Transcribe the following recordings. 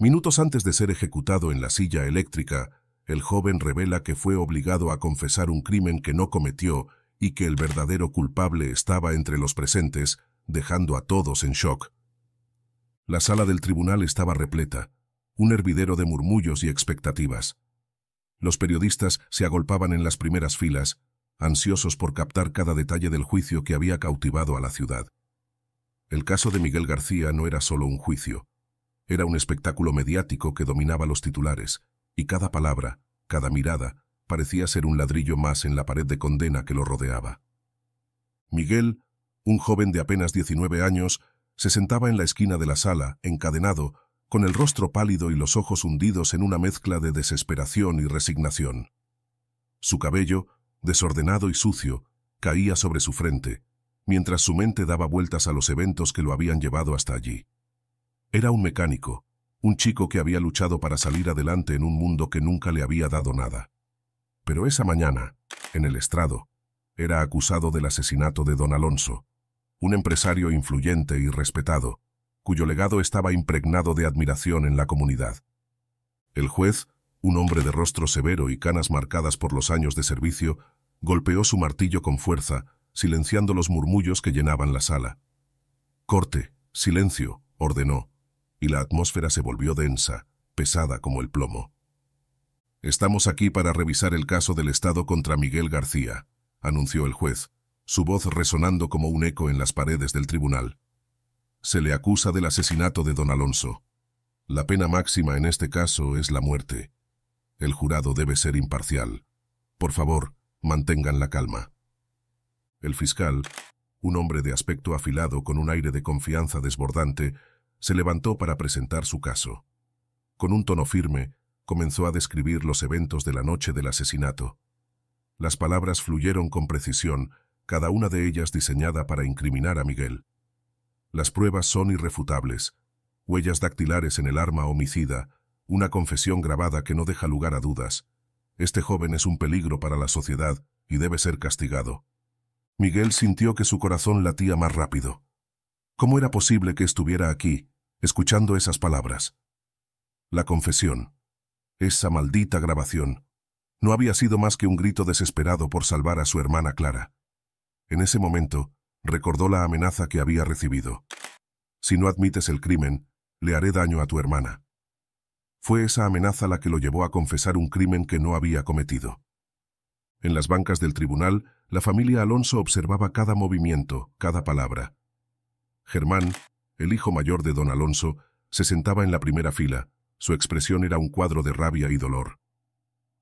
Minutos antes de ser ejecutado en la silla eléctrica, el joven revela que fue obligado a confesar un crimen que no cometió y que el verdadero culpable estaba entre los presentes, dejando a todos en shock. La sala del tribunal estaba repleta, un hervidero de murmullos y expectativas. Los periodistas se agolpaban en las primeras filas, ansiosos por captar cada detalle del juicio que había cautivado a la ciudad. El caso de Miguel García no era solo un juicio, era un espectáculo mediático que dominaba los titulares, y cada palabra, cada mirada, parecía ser un ladrillo más en la pared de condena que lo rodeaba. Miguel, un joven de apenas 19 años, se sentaba en la esquina de la sala, encadenado, con el rostro pálido y los ojos hundidos en una mezcla de desesperación y resignación. Su cabello, desordenado y sucio, caía sobre su frente, mientras su mente daba vueltas a los eventos que lo habían llevado hasta allí. Era un mecánico, un chico que había luchado para salir adelante en un mundo que nunca le había dado nada. Pero esa mañana, en el estrado, era acusado del asesinato de don Alonso, un empresario influyente y respetado, cuyo legado estaba impregnado de admiración en la comunidad. El juez, un hombre de rostro severo y canas marcadas por los años de servicio, golpeó su martillo con fuerza, silenciando los murmullos que llenaban la sala. Corte, silencio, ordenó y la atmósfera se volvió densa, pesada como el plomo. Estamos aquí para revisar el caso del Estado contra Miguel García, anunció el juez, su voz resonando como un eco en las paredes del tribunal. Se le acusa del asesinato de don Alonso. La pena máxima en este caso es la muerte. El jurado debe ser imparcial. Por favor, mantengan la calma. El fiscal, un hombre de aspecto afilado con un aire de confianza desbordante, se levantó para presentar su caso. Con un tono firme, comenzó a describir los eventos de la noche del asesinato. Las palabras fluyeron con precisión, cada una de ellas diseñada para incriminar a Miguel. Las pruebas son irrefutables, huellas dactilares en el arma homicida, una confesión grabada que no deja lugar a dudas. Este joven es un peligro para la sociedad y debe ser castigado. Miguel sintió que su corazón latía más rápido. ¿Cómo era posible que estuviera aquí, escuchando esas palabras? La confesión. Esa maldita grabación. No había sido más que un grito desesperado por salvar a su hermana Clara. En ese momento, recordó la amenaza que había recibido. Si no admites el crimen, le haré daño a tu hermana. Fue esa amenaza la que lo llevó a confesar un crimen que no había cometido. En las bancas del tribunal, la familia Alonso observaba cada movimiento, cada palabra. Germán, el hijo mayor de don Alonso, se sentaba en la primera fila. Su expresión era un cuadro de rabia y dolor.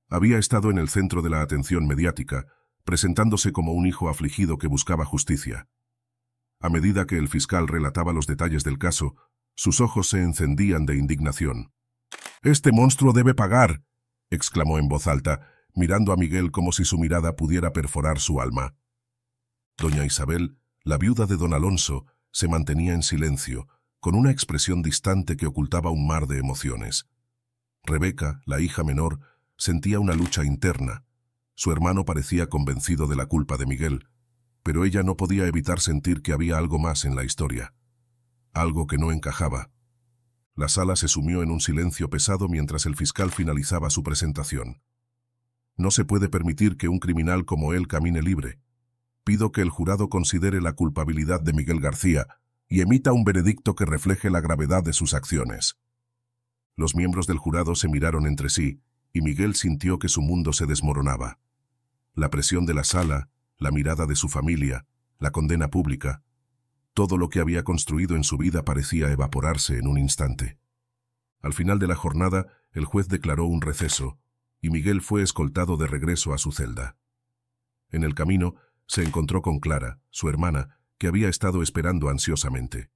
Había estado en el centro de la atención mediática, presentándose como un hijo afligido que buscaba justicia. A medida que el fiscal relataba los detalles del caso, sus ojos se encendían de indignación. «¡Este monstruo debe pagar!» exclamó en voz alta, mirando a Miguel como si su mirada pudiera perforar su alma. Doña Isabel, la viuda de don Alonso, se mantenía en silencio, con una expresión distante que ocultaba un mar de emociones. Rebeca, la hija menor, sentía una lucha interna. Su hermano parecía convencido de la culpa de Miguel, pero ella no podía evitar sentir que había algo más en la historia. Algo que no encajaba. La sala se sumió en un silencio pesado mientras el fiscal finalizaba su presentación. No se puede permitir que un criminal como él camine libre, pido que el jurado considere la culpabilidad de Miguel García y emita un veredicto que refleje la gravedad de sus acciones. Los miembros del jurado se miraron entre sí, y Miguel sintió que su mundo se desmoronaba. La presión de la sala, la mirada de su familia, la condena pública, todo lo que había construido en su vida parecía evaporarse en un instante. Al final de la jornada, el juez declaró un receso, y Miguel fue escoltado de regreso a su celda. En el camino, se encontró con Clara, su hermana, que había estado esperando ansiosamente.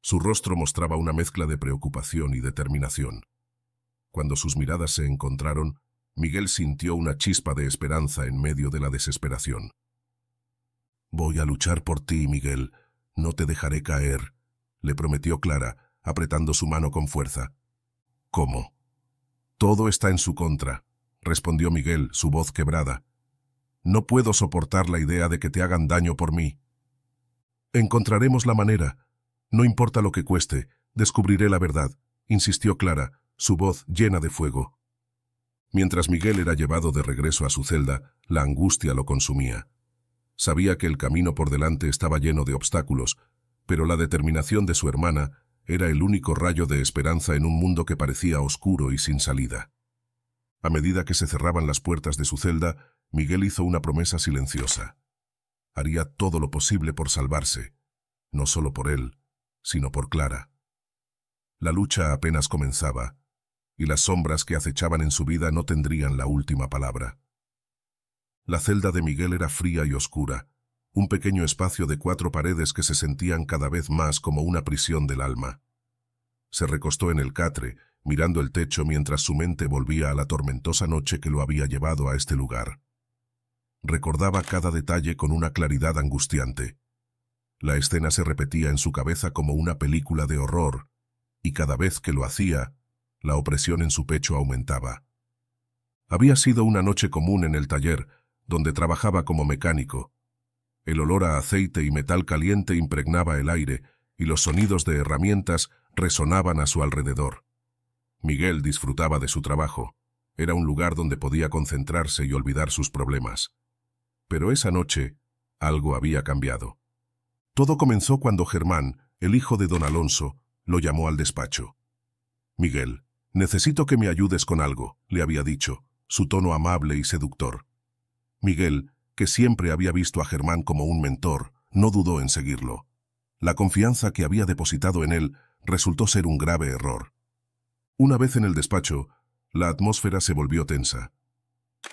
Su rostro mostraba una mezcla de preocupación y determinación. Cuando sus miradas se encontraron, Miguel sintió una chispa de esperanza en medio de la desesperación. Voy a luchar por ti, Miguel. No te dejaré caer, le prometió Clara, apretando su mano con fuerza. ¿Cómo? Todo está en su contra, respondió Miguel, su voz quebrada. No puedo soportar la idea de que te hagan daño por mí. Encontraremos la manera. No importa lo que cueste, descubriré la verdad, insistió Clara, su voz llena de fuego. Mientras Miguel era llevado de regreso a su celda, la angustia lo consumía. Sabía que el camino por delante estaba lleno de obstáculos, pero la determinación de su hermana era el único rayo de esperanza en un mundo que parecía oscuro y sin salida. A medida que se cerraban las puertas de su celda, Miguel hizo una promesa silenciosa. Haría todo lo posible por salvarse, no solo por él, sino por Clara. La lucha apenas comenzaba, y las sombras que acechaban en su vida no tendrían la última palabra. La celda de Miguel era fría y oscura, un pequeño espacio de cuatro paredes que se sentían cada vez más como una prisión del alma. Se recostó en el catre, mirando el techo mientras su mente volvía a la tormentosa noche que lo había llevado a este lugar recordaba cada detalle con una claridad angustiante. La escena se repetía en su cabeza como una película de horror, y cada vez que lo hacía, la opresión en su pecho aumentaba. Había sido una noche común en el taller, donde trabajaba como mecánico. El olor a aceite y metal caliente impregnaba el aire, y los sonidos de herramientas resonaban a su alrededor. Miguel disfrutaba de su trabajo. Era un lugar donde podía concentrarse y olvidar sus problemas. Pero esa noche, algo había cambiado. Todo comenzó cuando Germán, el hijo de don Alonso, lo llamó al despacho. Miguel, necesito que me ayudes con algo, le había dicho, su tono amable y seductor. Miguel, que siempre había visto a Germán como un mentor, no dudó en seguirlo. La confianza que había depositado en él resultó ser un grave error. Una vez en el despacho, la atmósfera se volvió tensa.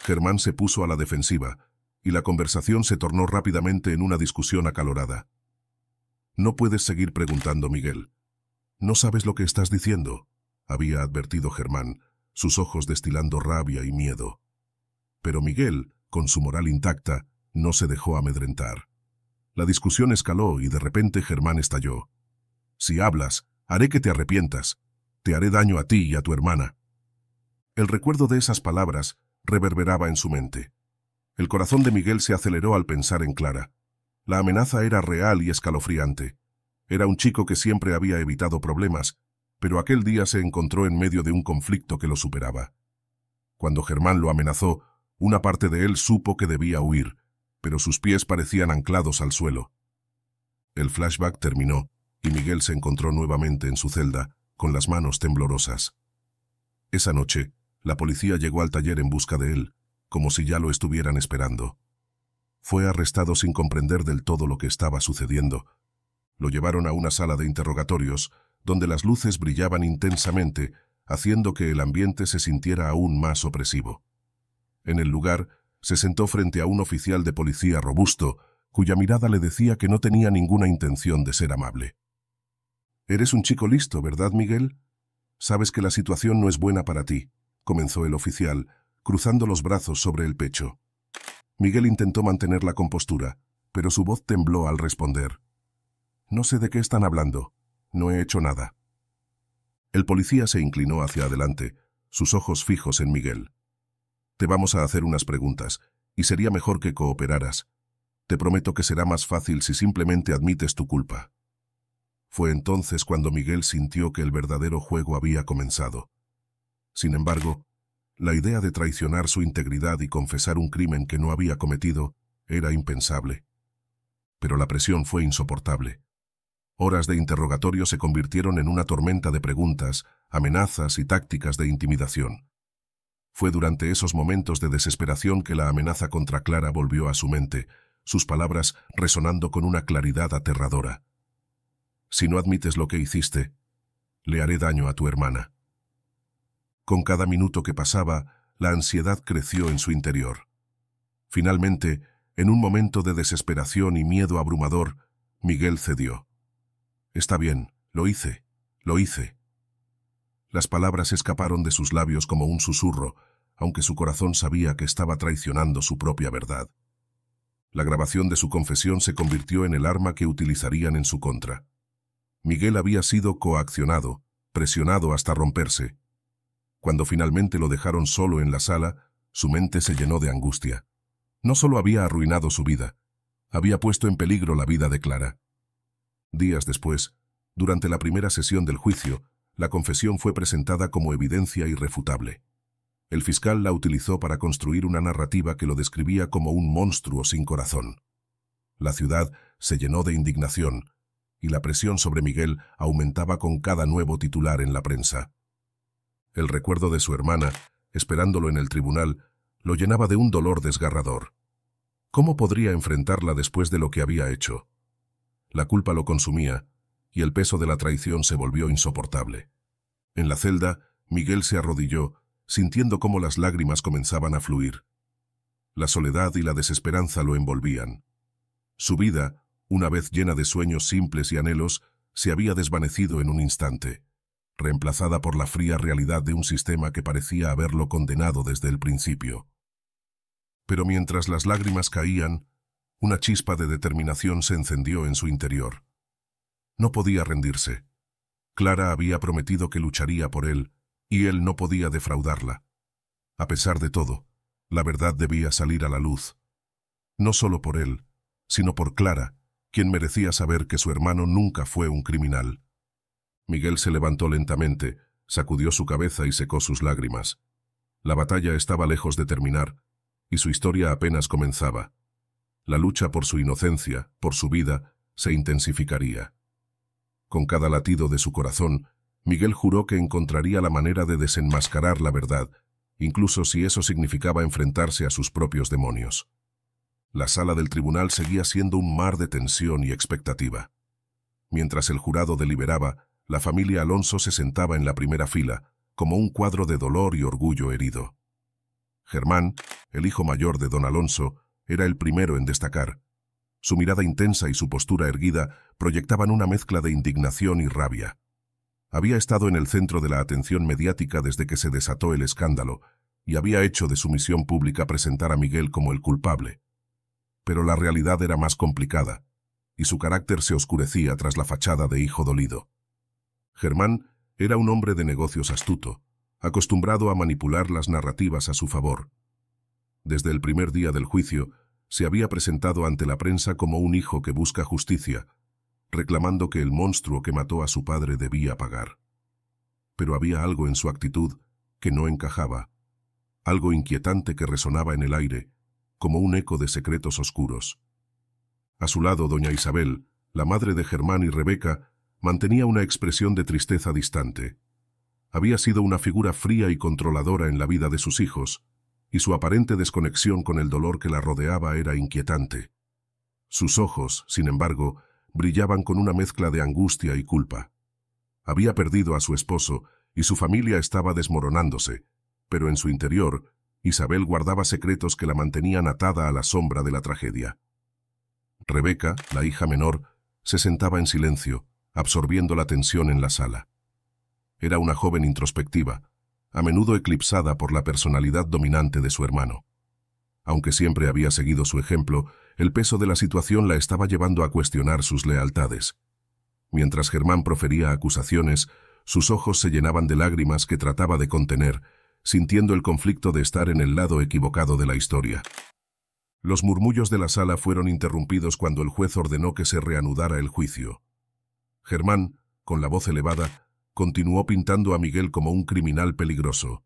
Germán se puso a la defensiva, y la conversación se tornó rápidamente en una discusión acalorada. No puedes seguir preguntando, Miguel. No sabes lo que estás diciendo, había advertido Germán, sus ojos destilando rabia y miedo. Pero Miguel, con su moral intacta, no se dejó amedrentar. La discusión escaló y de repente Germán estalló. Si hablas, haré que te arrepientas. Te haré daño a ti y a tu hermana. El recuerdo de esas palabras reverberaba en su mente. El corazón de Miguel se aceleró al pensar en Clara. La amenaza era real y escalofriante. Era un chico que siempre había evitado problemas, pero aquel día se encontró en medio de un conflicto que lo superaba. Cuando Germán lo amenazó, una parte de él supo que debía huir, pero sus pies parecían anclados al suelo. El flashback terminó, y Miguel se encontró nuevamente en su celda, con las manos temblorosas. Esa noche, la policía llegó al taller en busca de él, como si ya lo estuvieran esperando. Fue arrestado sin comprender del todo lo que estaba sucediendo. Lo llevaron a una sala de interrogatorios, donde las luces brillaban intensamente, haciendo que el ambiente se sintiera aún más opresivo. En el lugar, se sentó frente a un oficial de policía robusto, cuya mirada le decía que no tenía ninguna intención de ser amable. Eres un chico listo, ¿verdad, Miguel? Sabes que la situación no es buena para ti, comenzó el oficial, cruzando los brazos sobre el pecho. Miguel intentó mantener la compostura, pero su voz tembló al responder. No sé de qué están hablando. No he hecho nada. El policía se inclinó hacia adelante, sus ojos fijos en Miguel. Te vamos a hacer unas preguntas, y sería mejor que cooperaras. Te prometo que será más fácil si simplemente admites tu culpa. Fue entonces cuando Miguel sintió que el verdadero juego había comenzado. Sin embargo, la idea de traicionar su integridad y confesar un crimen que no había cometido era impensable. Pero la presión fue insoportable. Horas de interrogatorio se convirtieron en una tormenta de preguntas, amenazas y tácticas de intimidación. Fue durante esos momentos de desesperación que la amenaza contra Clara volvió a su mente, sus palabras resonando con una claridad aterradora. Si no admites lo que hiciste, le haré daño a tu hermana. Con cada minuto que pasaba, la ansiedad creció en su interior. Finalmente, en un momento de desesperación y miedo abrumador, Miguel cedió. Está bien, lo hice, lo hice. Las palabras escaparon de sus labios como un susurro, aunque su corazón sabía que estaba traicionando su propia verdad. La grabación de su confesión se convirtió en el arma que utilizarían en su contra. Miguel había sido coaccionado, presionado hasta romperse, cuando finalmente lo dejaron solo en la sala, su mente se llenó de angustia. No solo había arruinado su vida, había puesto en peligro la vida de Clara. Días después, durante la primera sesión del juicio, la confesión fue presentada como evidencia irrefutable. El fiscal la utilizó para construir una narrativa que lo describía como un monstruo sin corazón. La ciudad se llenó de indignación, y la presión sobre Miguel aumentaba con cada nuevo titular en la prensa. El recuerdo de su hermana, esperándolo en el tribunal, lo llenaba de un dolor desgarrador. ¿Cómo podría enfrentarla después de lo que había hecho? La culpa lo consumía, y el peso de la traición se volvió insoportable. En la celda, Miguel se arrodilló, sintiendo cómo las lágrimas comenzaban a fluir. La soledad y la desesperanza lo envolvían. Su vida, una vez llena de sueños simples y anhelos, se había desvanecido en un instante reemplazada por la fría realidad de un sistema que parecía haberlo condenado desde el principio. Pero mientras las lágrimas caían, una chispa de determinación se encendió en su interior. No podía rendirse. Clara había prometido que lucharía por él, y él no podía defraudarla. A pesar de todo, la verdad debía salir a la luz. No solo por él, sino por Clara, quien merecía saber que su hermano nunca fue un criminal. Miguel se levantó lentamente, sacudió su cabeza y secó sus lágrimas. La batalla estaba lejos de terminar, y su historia apenas comenzaba. La lucha por su inocencia, por su vida, se intensificaría. Con cada latido de su corazón, Miguel juró que encontraría la manera de desenmascarar la verdad, incluso si eso significaba enfrentarse a sus propios demonios. La sala del tribunal seguía siendo un mar de tensión y expectativa. Mientras el jurado deliberaba, la familia Alonso se sentaba en la primera fila, como un cuadro de dolor y orgullo herido. Germán, el hijo mayor de don Alonso, era el primero en destacar. Su mirada intensa y su postura erguida proyectaban una mezcla de indignación y rabia. Había estado en el centro de la atención mediática desde que se desató el escándalo y había hecho de su misión pública presentar a Miguel como el culpable. Pero la realidad era más complicada y su carácter se oscurecía tras la fachada de hijo dolido. Germán era un hombre de negocios astuto, acostumbrado a manipular las narrativas a su favor. Desde el primer día del juicio, se había presentado ante la prensa como un hijo que busca justicia, reclamando que el monstruo que mató a su padre debía pagar. Pero había algo en su actitud que no encajaba, algo inquietante que resonaba en el aire, como un eco de secretos oscuros. A su lado, doña Isabel, la madre de Germán y Rebeca, mantenía una expresión de tristeza distante. Había sido una figura fría y controladora en la vida de sus hijos, y su aparente desconexión con el dolor que la rodeaba era inquietante. Sus ojos, sin embargo, brillaban con una mezcla de angustia y culpa. Había perdido a su esposo y su familia estaba desmoronándose, pero en su interior, Isabel guardaba secretos que la mantenían atada a la sombra de la tragedia. Rebeca, la hija menor, se sentaba en silencio, absorbiendo la tensión en la sala. Era una joven introspectiva, a menudo eclipsada por la personalidad dominante de su hermano. Aunque siempre había seguido su ejemplo, el peso de la situación la estaba llevando a cuestionar sus lealtades. Mientras Germán profería acusaciones, sus ojos se llenaban de lágrimas que trataba de contener, sintiendo el conflicto de estar en el lado equivocado de la historia. Los murmullos de la sala fueron interrumpidos cuando el juez ordenó que se reanudara el juicio. Germán, con la voz elevada, continuó pintando a Miguel como un criminal peligroso.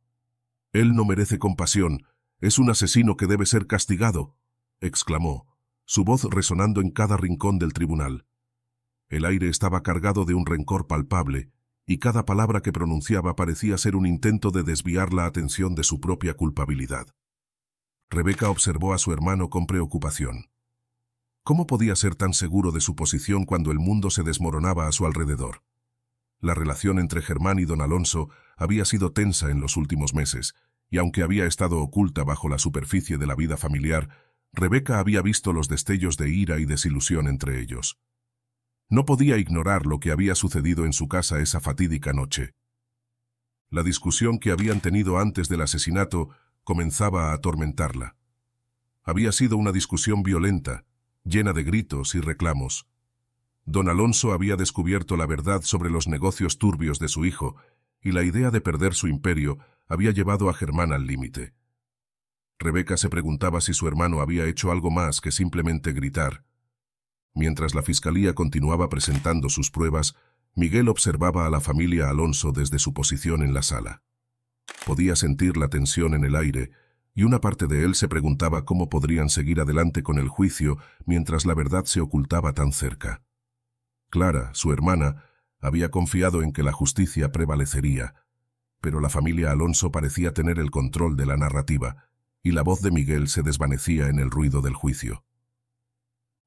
Él no merece compasión, es un asesino que debe ser castigado, exclamó, su voz resonando en cada rincón del tribunal. El aire estaba cargado de un rencor palpable, y cada palabra que pronunciaba parecía ser un intento de desviar la atención de su propia culpabilidad. Rebeca observó a su hermano con preocupación. ¿Cómo podía ser tan seguro de su posición cuando el mundo se desmoronaba a su alrededor? La relación entre Germán y don Alonso había sido tensa en los últimos meses, y aunque había estado oculta bajo la superficie de la vida familiar, Rebeca había visto los destellos de ira y desilusión entre ellos. No podía ignorar lo que había sucedido en su casa esa fatídica noche. La discusión que habían tenido antes del asesinato comenzaba a atormentarla. Había sido una discusión violenta, llena de gritos y reclamos. Don Alonso había descubierto la verdad sobre los negocios turbios de su hijo, y la idea de perder su imperio había llevado a Germán al límite. Rebeca se preguntaba si su hermano había hecho algo más que simplemente gritar. Mientras la fiscalía continuaba presentando sus pruebas, Miguel observaba a la familia Alonso desde su posición en la sala. Podía sentir la tensión en el aire y una parte de él se preguntaba cómo podrían seguir adelante con el juicio mientras la verdad se ocultaba tan cerca. Clara, su hermana, había confiado en que la justicia prevalecería, pero la familia Alonso parecía tener el control de la narrativa, y la voz de Miguel se desvanecía en el ruido del juicio.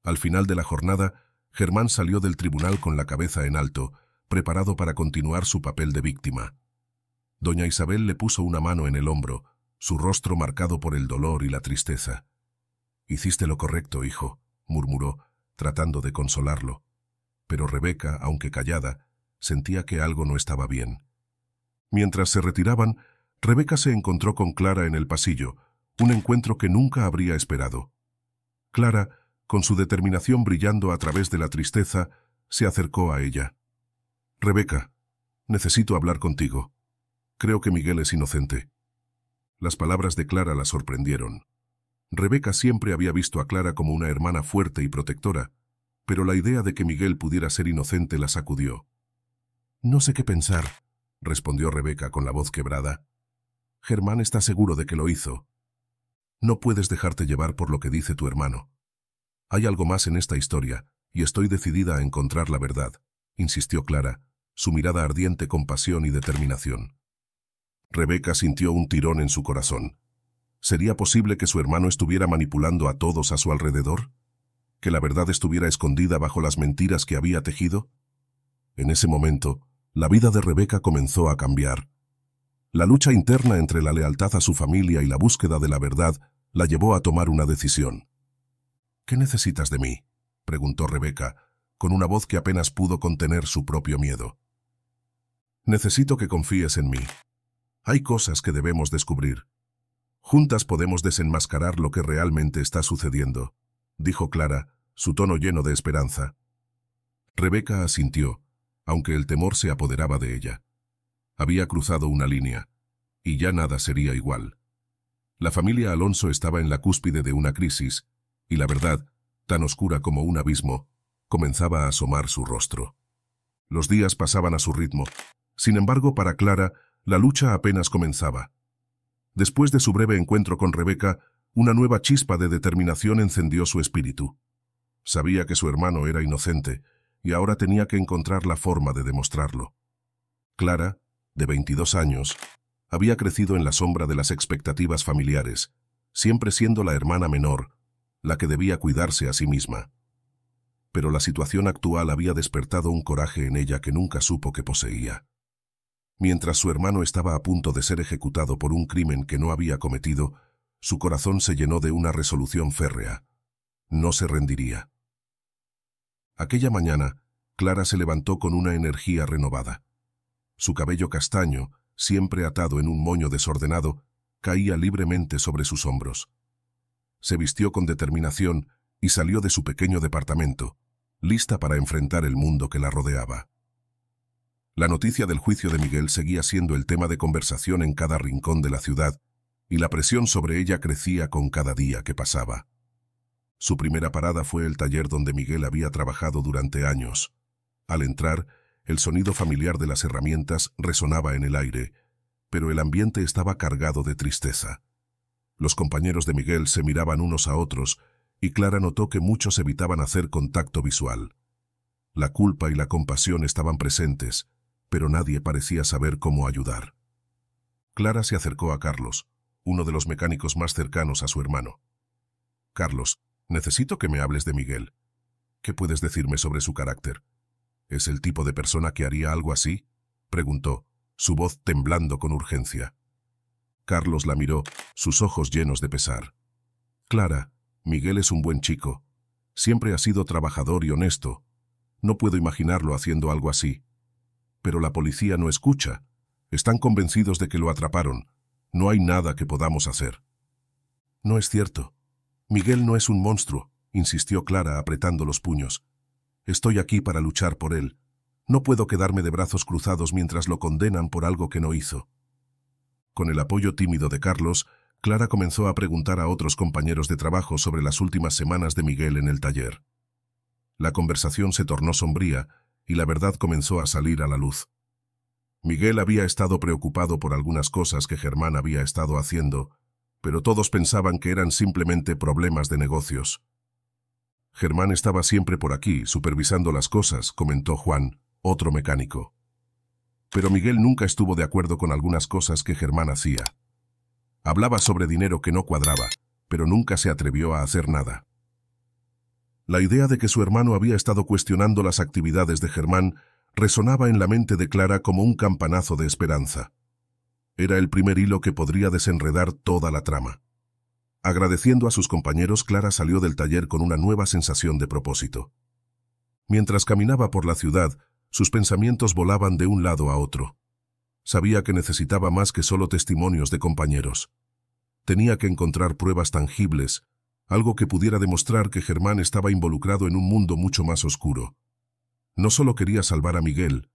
Al final de la jornada, Germán salió del tribunal con la cabeza en alto, preparado para continuar su papel de víctima. Doña Isabel le puso una mano en el hombro, su rostro marcado por el dolor y la tristeza. Hiciste lo correcto, hijo, murmuró, tratando de consolarlo. Pero Rebeca, aunque callada, sentía que algo no estaba bien. Mientras se retiraban, Rebeca se encontró con Clara en el pasillo, un encuentro que nunca habría esperado. Clara, con su determinación brillando a través de la tristeza, se acercó a ella. Rebeca, necesito hablar contigo. Creo que Miguel es inocente. Las palabras de Clara la sorprendieron. Rebeca siempre había visto a Clara como una hermana fuerte y protectora, pero la idea de que Miguel pudiera ser inocente la sacudió. No sé qué pensar, respondió Rebeca con la voz quebrada. Germán está seguro de que lo hizo. No puedes dejarte llevar por lo que dice tu hermano. Hay algo más en esta historia, y estoy decidida a encontrar la verdad, insistió Clara, su mirada ardiente con pasión y determinación. Rebeca sintió un tirón en su corazón. ¿Sería posible que su hermano estuviera manipulando a todos a su alrededor? ¿Que la verdad estuviera escondida bajo las mentiras que había tejido? En ese momento, la vida de Rebeca comenzó a cambiar. La lucha interna entre la lealtad a su familia y la búsqueda de la verdad la llevó a tomar una decisión. ¿Qué necesitas de mí? preguntó Rebeca, con una voz que apenas pudo contener su propio miedo. Necesito que confíes en mí, hay cosas que debemos descubrir. Juntas podemos desenmascarar lo que realmente está sucediendo, dijo Clara, su tono lleno de esperanza. Rebeca asintió, aunque el temor se apoderaba de ella. Había cruzado una línea, y ya nada sería igual. La familia Alonso estaba en la cúspide de una crisis, y la verdad, tan oscura como un abismo, comenzaba a asomar su rostro. Los días pasaban a su ritmo. Sin embargo, para Clara, la lucha apenas comenzaba. Después de su breve encuentro con Rebeca, una nueva chispa de determinación encendió su espíritu. Sabía que su hermano era inocente y ahora tenía que encontrar la forma de demostrarlo. Clara, de 22 años, había crecido en la sombra de las expectativas familiares, siempre siendo la hermana menor, la que debía cuidarse a sí misma. Pero la situación actual había despertado un coraje en ella que nunca supo que poseía. Mientras su hermano estaba a punto de ser ejecutado por un crimen que no había cometido, su corazón se llenó de una resolución férrea. No se rendiría. Aquella mañana, Clara se levantó con una energía renovada. Su cabello castaño, siempre atado en un moño desordenado, caía libremente sobre sus hombros. Se vistió con determinación y salió de su pequeño departamento, lista para enfrentar el mundo que la rodeaba. La noticia del juicio de Miguel seguía siendo el tema de conversación en cada rincón de la ciudad, y la presión sobre ella crecía con cada día que pasaba. Su primera parada fue el taller donde Miguel había trabajado durante años. Al entrar, el sonido familiar de las herramientas resonaba en el aire, pero el ambiente estaba cargado de tristeza. Los compañeros de Miguel se miraban unos a otros y Clara notó que muchos evitaban hacer contacto visual. La culpa y la compasión estaban presentes, pero nadie parecía saber cómo ayudar. Clara se acercó a Carlos, uno de los mecánicos más cercanos a su hermano. Carlos, necesito que me hables de Miguel. ¿Qué puedes decirme sobre su carácter? ¿Es el tipo de persona que haría algo así? preguntó, su voz temblando con urgencia. Carlos la miró, sus ojos llenos de pesar. Clara, Miguel es un buen chico. Siempre ha sido trabajador y honesto. No puedo imaginarlo haciendo algo así pero la policía no escucha. Están convencidos de que lo atraparon. No hay nada que podamos hacer. No es cierto. Miguel no es un monstruo, insistió Clara apretando los puños. Estoy aquí para luchar por él. No puedo quedarme de brazos cruzados mientras lo condenan por algo que no hizo. Con el apoyo tímido de Carlos, Clara comenzó a preguntar a otros compañeros de trabajo sobre las últimas semanas de Miguel en el taller. La conversación se tornó sombría y la verdad comenzó a salir a la luz. Miguel había estado preocupado por algunas cosas que Germán había estado haciendo, pero todos pensaban que eran simplemente problemas de negocios. Germán estaba siempre por aquí, supervisando las cosas, comentó Juan, otro mecánico. Pero Miguel nunca estuvo de acuerdo con algunas cosas que Germán hacía. Hablaba sobre dinero que no cuadraba, pero nunca se atrevió a hacer nada. La idea de que su hermano había estado cuestionando las actividades de Germán resonaba en la mente de Clara como un campanazo de esperanza. Era el primer hilo que podría desenredar toda la trama. Agradeciendo a sus compañeros, Clara salió del taller con una nueva sensación de propósito. Mientras caminaba por la ciudad, sus pensamientos volaban de un lado a otro. Sabía que necesitaba más que solo testimonios de compañeros. Tenía que encontrar pruebas tangibles algo que pudiera demostrar que Germán estaba involucrado en un mundo mucho más oscuro. No solo quería salvar a Miguel,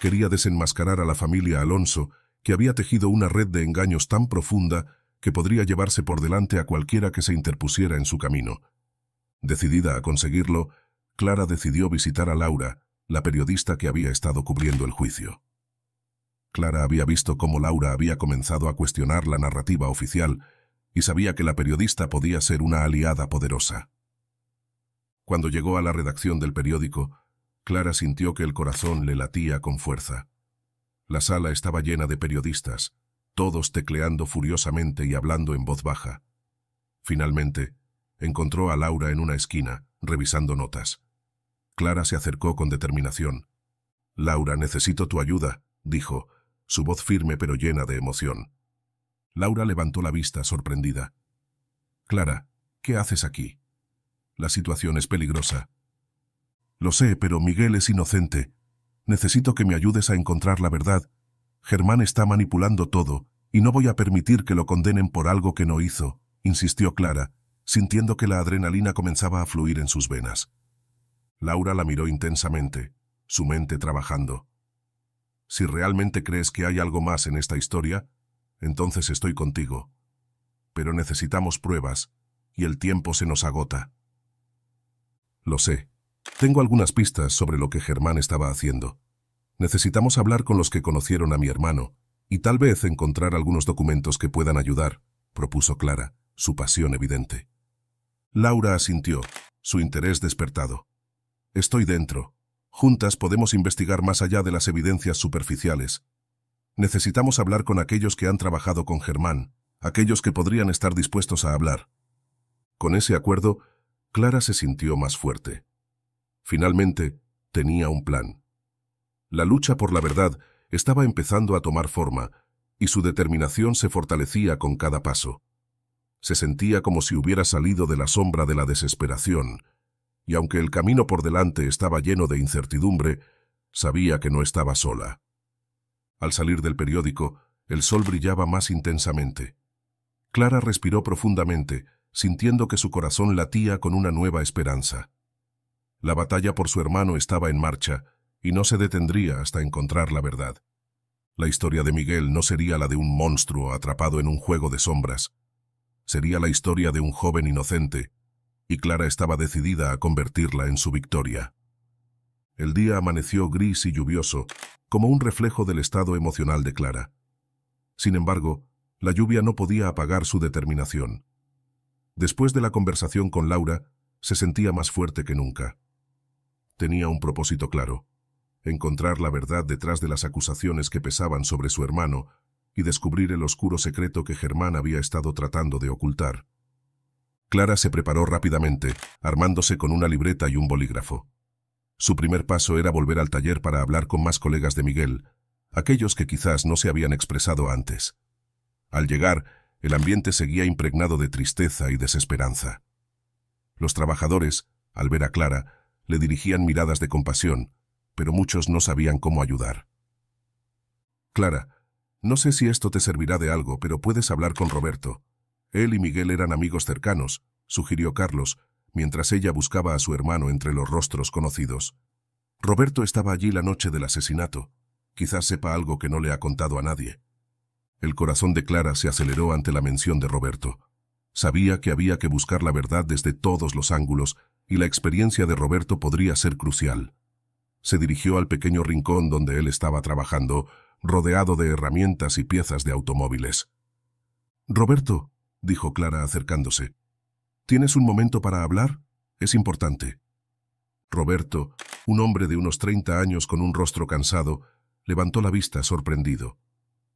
quería desenmascarar a la familia Alonso, que había tejido una red de engaños tan profunda que podría llevarse por delante a cualquiera que se interpusiera en su camino. Decidida a conseguirlo, Clara decidió visitar a Laura, la periodista que había estado cubriendo el juicio. Clara había visto cómo Laura había comenzado a cuestionar la narrativa oficial y sabía que la periodista podía ser una aliada poderosa. Cuando llegó a la redacción del periódico, Clara sintió que el corazón le latía con fuerza. La sala estaba llena de periodistas, todos tecleando furiosamente y hablando en voz baja. Finalmente, encontró a Laura en una esquina, revisando notas. Clara se acercó con determinación. Laura, necesito tu ayuda, dijo, su voz firme pero llena de emoción. Laura levantó la vista, sorprendida. Clara, ¿qué haces aquí? La situación es peligrosa. Lo sé, pero Miguel es inocente. Necesito que me ayudes a encontrar la verdad. Germán está manipulando todo, y no voy a permitir que lo condenen por algo que no hizo, insistió Clara, sintiendo que la adrenalina comenzaba a fluir en sus venas. Laura la miró intensamente, su mente trabajando. Si realmente crees que hay algo más en esta historia, entonces estoy contigo. Pero necesitamos pruebas, y el tiempo se nos agota. Lo sé. Tengo algunas pistas sobre lo que Germán estaba haciendo. Necesitamos hablar con los que conocieron a mi hermano, y tal vez encontrar algunos documentos que puedan ayudar, propuso Clara, su pasión evidente. Laura asintió, su interés despertado. Estoy dentro. Juntas podemos investigar más allá de las evidencias superficiales, necesitamos hablar con aquellos que han trabajado con Germán, aquellos que podrían estar dispuestos a hablar. Con ese acuerdo, Clara se sintió más fuerte. Finalmente, tenía un plan. La lucha por la verdad estaba empezando a tomar forma y su determinación se fortalecía con cada paso. Se sentía como si hubiera salido de la sombra de la desesperación, y aunque el camino por delante estaba lleno de incertidumbre, sabía que no estaba sola. Al salir del periódico, el sol brillaba más intensamente. Clara respiró profundamente, sintiendo que su corazón latía con una nueva esperanza. La batalla por su hermano estaba en marcha y no se detendría hasta encontrar la verdad. La historia de Miguel no sería la de un monstruo atrapado en un juego de sombras. Sería la historia de un joven inocente, y Clara estaba decidida a convertirla en su victoria. El día amaneció gris y lluvioso, como un reflejo del estado emocional de Clara. Sin embargo, la lluvia no podía apagar su determinación. Después de la conversación con Laura, se sentía más fuerte que nunca. Tenía un propósito claro, encontrar la verdad detrás de las acusaciones que pesaban sobre su hermano y descubrir el oscuro secreto que Germán había estado tratando de ocultar. Clara se preparó rápidamente, armándose con una libreta y un bolígrafo. Su primer paso era volver al taller para hablar con más colegas de Miguel, aquellos que quizás no se habían expresado antes. Al llegar, el ambiente seguía impregnado de tristeza y desesperanza. Los trabajadores, al ver a Clara, le dirigían miradas de compasión, pero muchos no sabían cómo ayudar. Clara, no sé si esto te servirá de algo, pero puedes hablar con Roberto. Él y Miguel eran amigos cercanos, sugirió Carlos, mientras ella buscaba a su hermano entre los rostros conocidos. Roberto estaba allí la noche del asesinato. Quizás sepa algo que no le ha contado a nadie. El corazón de Clara se aceleró ante la mención de Roberto. Sabía que había que buscar la verdad desde todos los ángulos y la experiencia de Roberto podría ser crucial. Se dirigió al pequeño rincón donde él estaba trabajando, rodeado de herramientas y piezas de automóviles. Roberto, dijo Clara acercándose, ¿Tienes un momento para hablar? Es importante. Roberto, un hombre de unos 30 años con un rostro cansado, levantó la vista sorprendido.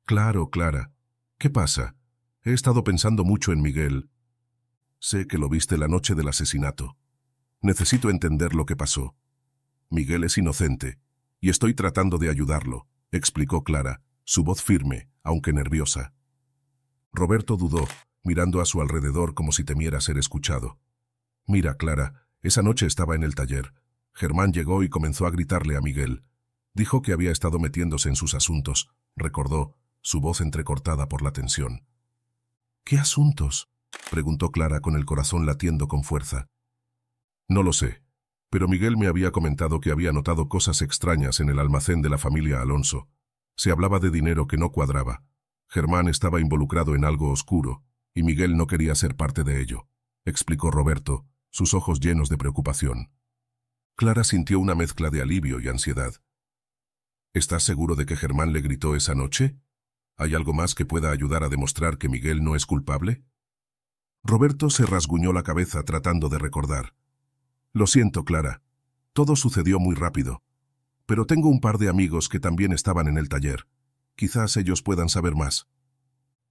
Claro, Clara. ¿Qué pasa? He estado pensando mucho en Miguel. Sé que lo viste la noche del asesinato. Necesito entender lo que pasó. Miguel es inocente, y estoy tratando de ayudarlo, explicó Clara, su voz firme, aunque nerviosa. Roberto dudó, mirando a su alrededor como si temiera ser escuchado. Mira, Clara, esa noche estaba en el taller. Germán llegó y comenzó a gritarle a Miguel. Dijo que había estado metiéndose en sus asuntos, recordó, su voz entrecortada por la tensión. ¿Qué asuntos? preguntó Clara con el corazón latiendo con fuerza. No lo sé, pero Miguel me había comentado que había notado cosas extrañas en el almacén de la familia Alonso. Se hablaba de dinero que no cuadraba. Germán estaba involucrado en algo oscuro, y Miguel no quería ser parte de ello, explicó Roberto, sus ojos llenos de preocupación. Clara sintió una mezcla de alivio y ansiedad. ¿Estás seguro de que Germán le gritó esa noche? ¿Hay algo más que pueda ayudar a demostrar que Miguel no es culpable? Roberto se rasguñó la cabeza tratando de recordar. Lo siento, Clara. Todo sucedió muy rápido. Pero tengo un par de amigos que también estaban en el taller. Quizás ellos puedan saber más.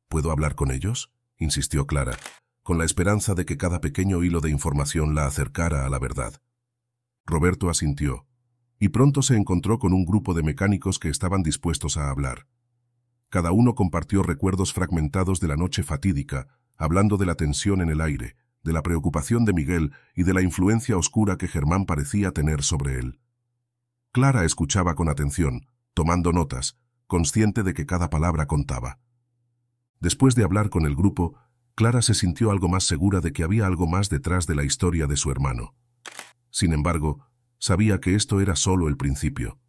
¿Puedo hablar con ellos? insistió Clara, con la esperanza de que cada pequeño hilo de información la acercara a la verdad. Roberto asintió, y pronto se encontró con un grupo de mecánicos que estaban dispuestos a hablar. Cada uno compartió recuerdos fragmentados de la noche fatídica, hablando de la tensión en el aire, de la preocupación de Miguel y de la influencia oscura que Germán parecía tener sobre él. Clara escuchaba con atención, tomando notas, consciente de que cada palabra contaba. Después de hablar con el grupo, Clara se sintió algo más segura de que había algo más detrás de la historia de su hermano. Sin embargo, sabía que esto era solo el principio.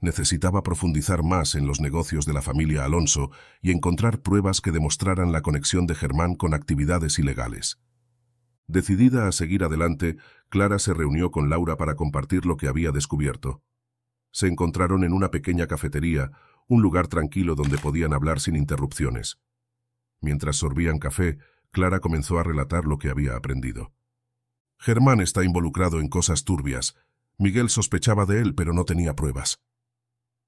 Necesitaba profundizar más en los negocios de la familia Alonso y encontrar pruebas que demostraran la conexión de Germán con actividades ilegales. Decidida a seguir adelante, Clara se reunió con Laura para compartir lo que había descubierto. Se encontraron en una pequeña cafetería, un lugar tranquilo donde podían hablar sin interrupciones. Mientras sorbían café, Clara comenzó a relatar lo que había aprendido. Germán está involucrado en cosas turbias. Miguel sospechaba de él, pero no tenía pruebas.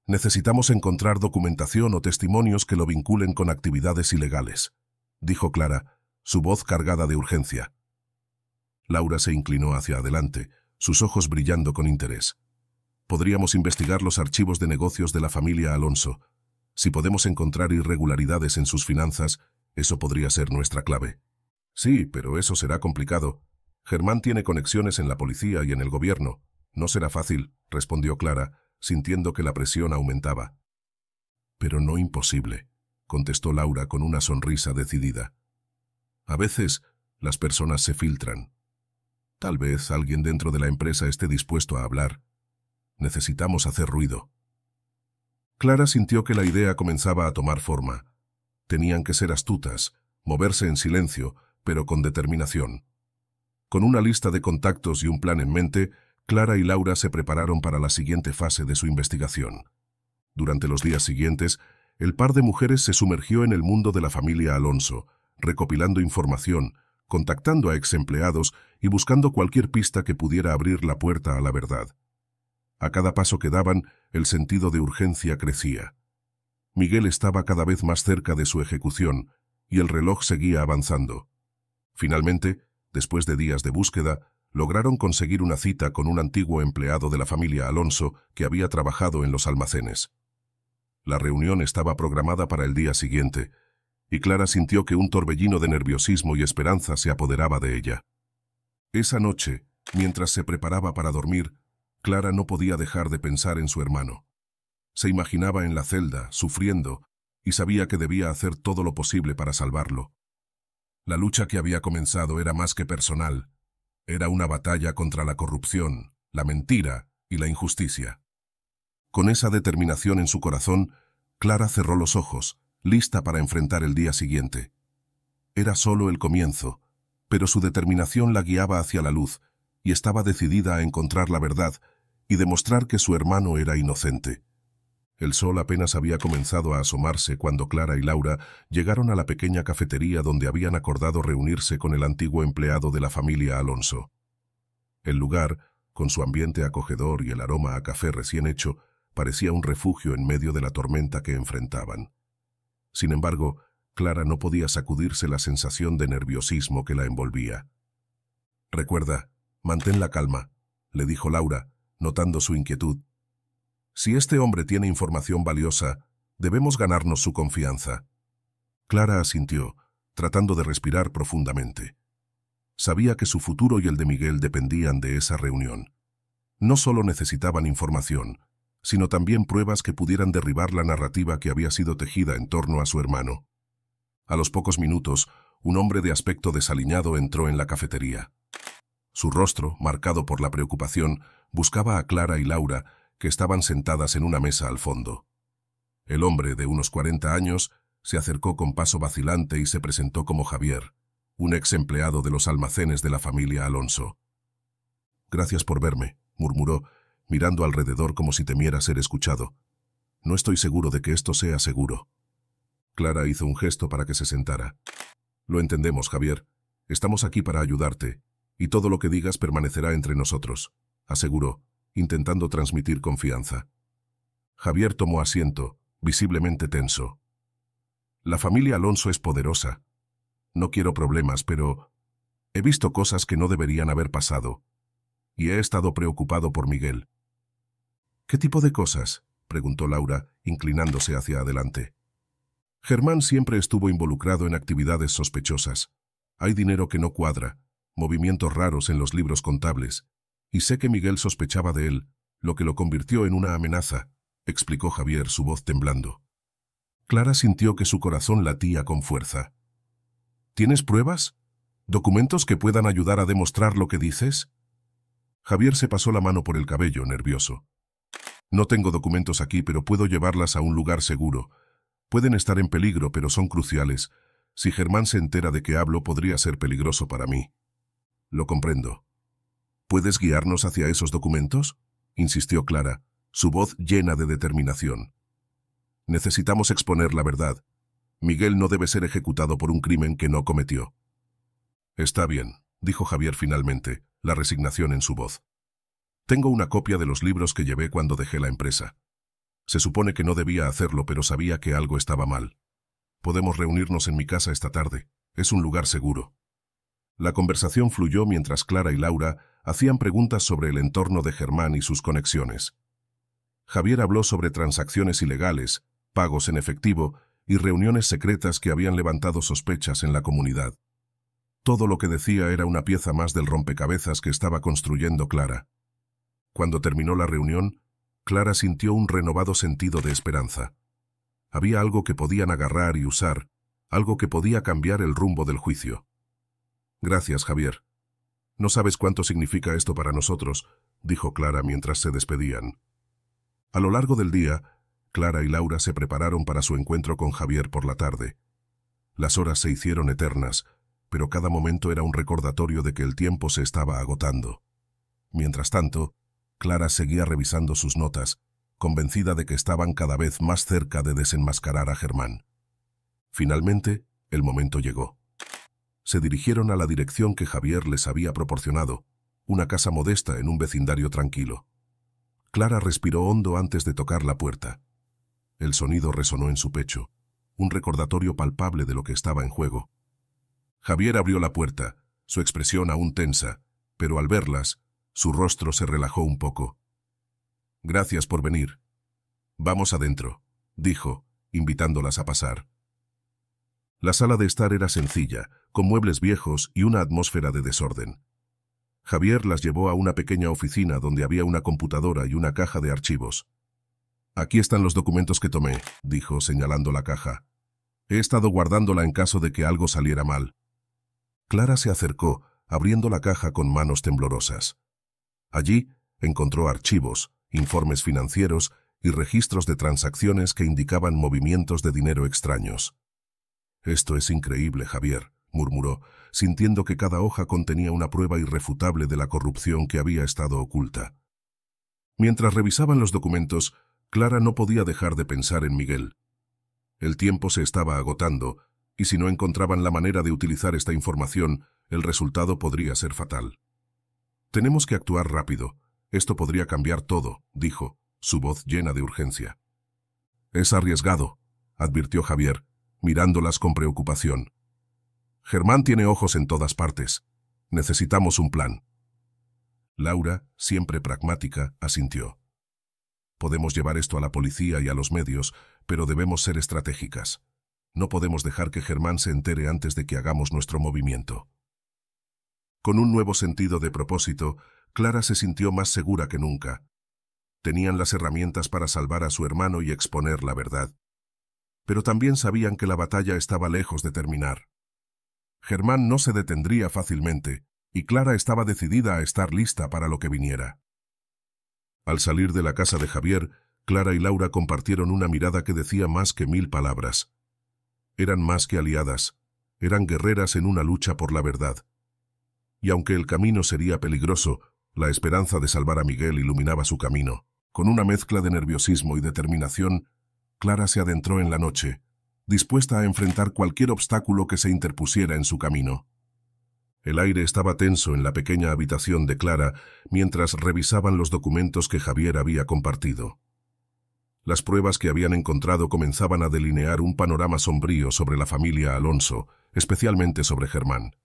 Necesitamos encontrar documentación o testimonios que lo vinculen con actividades ilegales, dijo Clara, su voz cargada de urgencia. Laura se inclinó hacia adelante, sus ojos brillando con interés. Podríamos investigar los archivos de negocios de la familia Alonso. Si podemos encontrar irregularidades en sus finanzas, eso podría ser nuestra clave. Sí, pero eso será complicado. Germán tiene conexiones en la policía y en el gobierno. No será fácil, respondió Clara, sintiendo que la presión aumentaba. Pero no imposible, contestó Laura con una sonrisa decidida. A veces, las personas se filtran. Tal vez alguien dentro de la empresa esté dispuesto a hablar. Necesitamos hacer ruido. Clara sintió que la idea comenzaba a tomar forma. Tenían que ser astutas, moverse en silencio, pero con determinación. Con una lista de contactos y un plan en mente, Clara y Laura se prepararon para la siguiente fase de su investigación. Durante los días siguientes, el par de mujeres se sumergió en el mundo de la familia Alonso, recopilando información, contactando a ex empleados y buscando cualquier pista que pudiera abrir la puerta a la verdad. A cada paso que daban, el sentido de urgencia crecía. Miguel estaba cada vez más cerca de su ejecución y el reloj seguía avanzando. Finalmente, después de días de búsqueda, lograron conseguir una cita con un antiguo empleado de la familia Alonso que había trabajado en los almacenes. La reunión estaba programada para el día siguiente, y Clara sintió que un torbellino de nerviosismo y esperanza se apoderaba de ella. Esa noche, mientras se preparaba para dormir, Clara no podía dejar de pensar en su hermano. Se imaginaba en la celda, sufriendo, y sabía que debía hacer todo lo posible para salvarlo. La lucha que había comenzado era más que personal. Era una batalla contra la corrupción, la mentira y la injusticia. Con esa determinación en su corazón, Clara cerró los ojos, lista para enfrentar el día siguiente. Era solo el comienzo, pero su determinación la guiaba hacia la luz, y estaba decidida a encontrar la verdad y demostrar que su hermano era inocente. El sol apenas había comenzado a asomarse cuando Clara y Laura llegaron a la pequeña cafetería donde habían acordado reunirse con el antiguo empleado de la familia Alonso. El lugar, con su ambiente acogedor y el aroma a café recién hecho, parecía un refugio en medio de la tormenta que enfrentaban. Sin embargo, Clara no podía sacudirse la sensación de nerviosismo que la envolvía. Recuerda, mantén la calma, le dijo Laura, notando su inquietud. Si este hombre tiene información valiosa, debemos ganarnos su confianza. Clara asintió, tratando de respirar profundamente. Sabía que su futuro y el de Miguel dependían de esa reunión. No solo necesitaban información, sino también pruebas que pudieran derribar la narrativa que había sido tejida en torno a su hermano. A los pocos minutos, un hombre de aspecto desaliñado entró en la cafetería. Su rostro, marcado por la preocupación, buscaba a Clara y Laura que estaban sentadas en una mesa al fondo. El hombre, de unos 40 años, se acercó con paso vacilante y se presentó como Javier, un ex empleado de los almacenes de la familia Alonso. Gracias por verme, murmuró, mirando alrededor como si temiera ser escuchado. No estoy seguro de que esto sea seguro. Clara hizo un gesto para que se sentara. Lo entendemos, Javier. Estamos aquí para ayudarte, y todo lo que digas permanecerá entre nosotros, aseguró, intentando transmitir confianza. Javier tomó asiento, visiblemente tenso. La familia Alonso es poderosa. No quiero problemas, pero he visto cosas que no deberían haber pasado. Y he estado preocupado por Miguel. ¿Qué tipo de cosas? preguntó Laura, inclinándose hacia adelante. Germán siempre estuvo involucrado en actividades sospechosas. Hay dinero que no cuadra, movimientos raros en los libros contables, y sé que Miguel sospechaba de él, lo que lo convirtió en una amenaza, explicó Javier, su voz temblando. Clara sintió que su corazón latía con fuerza. ¿Tienes pruebas? ¿Documentos que puedan ayudar a demostrar lo que dices? Javier se pasó la mano por el cabello, nervioso. No tengo documentos aquí, pero puedo llevarlas a un lugar seguro. Pueden estar en peligro, pero son cruciales. Si Germán se entera de que hablo, podría ser peligroso para mí. Lo comprendo. ¿Puedes guiarnos hacia esos documentos? insistió Clara, su voz llena de determinación. Necesitamos exponer la verdad. Miguel no debe ser ejecutado por un crimen que no cometió. Está bien, dijo Javier finalmente, la resignación en su voz. Tengo una copia de los libros que llevé cuando dejé la empresa. Se supone que no debía hacerlo, pero sabía que algo estaba mal. Podemos reunirnos en mi casa esta tarde. Es un lugar seguro. La conversación fluyó mientras Clara y Laura hacían preguntas sobre el entorno de Germán y sus conexiones. Javier habló sobre transacciones ilegales, pagos en efectivo y reuniones secretas que habían levantado sospechas en la comunidad. Todo lo que decía era una pieza más del rompecabezas que estaba construyendo Clara. Cuando terminó la reunión, Clara sintió un renovado sentido de esperanza. Había algo que podían agarrar y usar, algo que podía cambiar el rumbo del juicio. Gracias, Javier, no sabes cuánto significa esto para nosotros, dijo Clara mientras se despedían. A lo largo del día, Clara y Laura se prepararon para su encuentro con Javier por la tarde. Las horas se hicieron eternas, pero cada momento era un recordatorio de que el tiempo se estaba agotando. Mientras tanto, Clara seguía revisando sus notas, convencida de que estaban cada vez más cerca de desenmascarar a Germán. Finalmente, el momento llegó se dirigieron a la dirección que Javier les había proporcionado, una casa modesta en un vecindario tranquilo. Clara respiró hondo antes de tocar la puerta. El sonido resonó en su pecho, un recordatorio palpable de lo que estaba en juego. Javier abrió la puerta, su expresión aún tensa, pero al verlas, su rostro se relajó un poco. Gracias por venir. Vamos adentro, dijo, invitándolas a pasar. La sala de estar era sencilla, con muebles viejos y una atmósfera de desorden. Javier las llevó a una pequeña oficina donde había una computadora y una caja de archivos. Aquí están los documentos que tomé, dijo, señalando la caja. He estado guardándola en caso de que algo saliera mal. Clara se acercó, abriendo la caja con manos temblorosas. Allí encontró archivos, informes financieros y registros de transacciones que indicaban movimientos de dinero extraños. Esto es increíble, Javier, murmuró, sintiendo que cada hoja contenía una prueba irrefutable de la corrupción que había estado oculta. Mientras revisaban los documentos, Clara no podía dejar de pensar en Miguel. El tiempo se estaba agotando, y si no encontraban la manera de utilizar esta información, el resultado podría ser fatal. Tenemos que actuar rápido. Esto podría cambiar todo, dijo, su voz llena de urgencia. Es arriesgado, advirtió Javier, mirándolas con preocupación. Germán tiene ojos en todas partes. Necesitamos un plan. Laura, siempre pragmática, asintió. Podemos llevar esto a la policía y a los medios, pero debemos ser estratégicas. No podemos dejar que Germán se entere antes de que hagamos nuestro movimiento. Con un nuevo sentido de propósito, Clara se sintió más segura que nunca. Tenían las herramientas para salvar a su hermano y exponer la verdad pero también sabían que la batalla estaba lejos de terminar. Germán no se detendría fácilmente, y Clara estaba decidida a estar lista para lo que viniera. Al salir de la casa de Javier, Clara y Laura compartieron una mirada que decía más que mil palabras. Eran más que aliadas, eran guerreras en una lucha por la verdad. Y aunque el camino sería peligroso, la esperanza de salvar a Miguel iluminaba su camino. Con una mezcla de nerviosismo y determinación, Clara se adentró en la noche, dispuesta a enfrentar cualquier obstáculo que se interpusiera en su camino. El aire estaba tenso en la pequeña habitación de Clara mientras revisaban los documentos que Javier había compartido. Las pruebas que habían encontrado comenzaban a delinear un panorama sombrío sobre la familia Alonso, especialmente sobre Germán.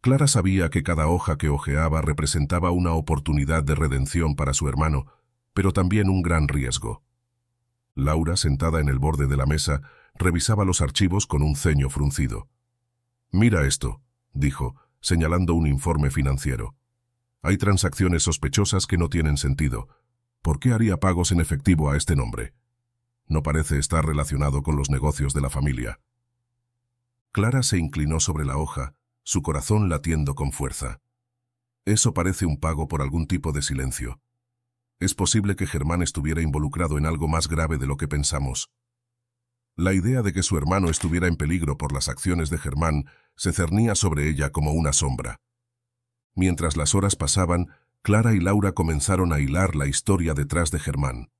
Clara sabía que cada hoja que hojeaba representaba una oportunidad de redención para su hermano, pero también un gran riesgo. Laura, sentada en el borde de la mesa, revisaba los archivos con un ceño fruncido. Mira esto, dijo, señalando un informe financiero. Hay transacciones sospechosas que no tienen sentido. ¿Por qué haría pagos en efectivo a este nombre? No parece estar relacionado con los negocios de la familia. Clara se inclinó sobre la hoja, su corazón latiendo con fuerza. Eso parece un pago por algún tipo de silencio es posible que Germán estuviera involucrado en algo más grave de lo que pensamos. La idea de que su hermano estuviera en peligro por las acciones de Germán se cernía sobre ella como una sombra. Mientras las horas pasaban, Clara y Laura comenzaron a hilar la historia detrás de Germán.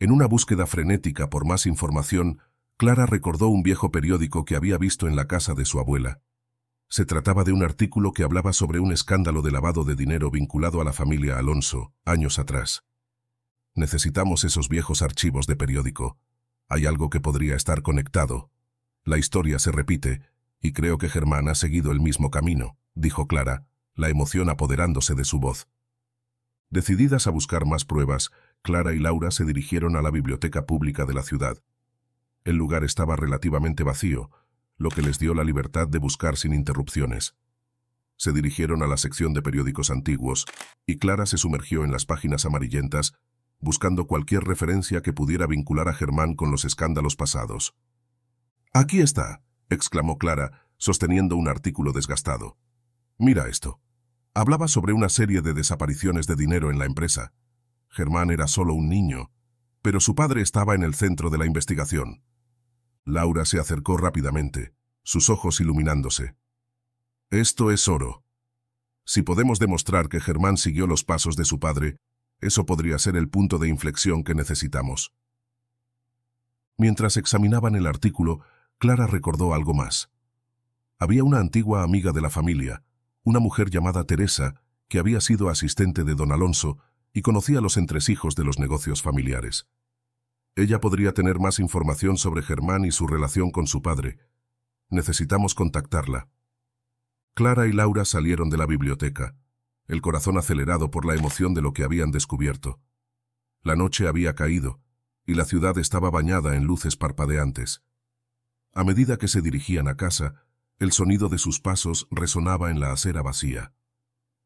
En una búsqueda frenética por más información, Clara recordó un viejo periódico que había visto en la casa de su abuela. Se trataba de un artículo que hablaba sobre un escándalo de lavado de dinero vinculado a la familia Alonso, años atrás. Necesitamos esos viejos archivos de periódico. Hay algo que podría estar conectado. La historia se repite, y creo que Germán ha seguido el mismo camino, dijo Clara, la emoción apoderándose de su voz. Decididas a buscar más pruebas, Clara y Laura se dirigieron a la biblioteca pública de la ciudad. El lugar estaba relativamente vacío, lo que les dio la libertad de buscar sin interrupciones. Se dirigieron a la sección de periódicos antiguos, y Clara se sumergió en las páginas amarillentas, buscando cualquier referencia que pudiera vincular a Germán con los escándalos pasados. Aquí está, exclamó Clara, sosteniendo un artículo desgastado. Mira esto. Hablaba sobre una serie de desapariciones de dinero en la empresa. Germán era solo un niño, pero su padre estaba en el centro de la investigación. Laura se acercó rápidamente, sus ojos iluminándose. Esto es oro. Si podemos demostrar que Germán siguió los pasos de su padre, eso podría ser el punto de inflexión que necesitamos. Mientras examinaban el artículo, Clara recordó algo más. Había una antigua amiga de la familia, una mujer llamada Teresa, que había sido asistente de don Alonso y conocía los entresijos de los negocios familiares. Ella podría tener más información sobre Germán y su relación con su padre. Necesitamos contactarla. Clara y Laura salieron de la biblioteca, el corazón acelerado por la emoción de lo que habían descubierto. La noche había caído, y la ciudad estaba bañada en luces parpadeantes. A medida que se dirigían a casa, el sonido de sus pasos resonaba en la acera vacía.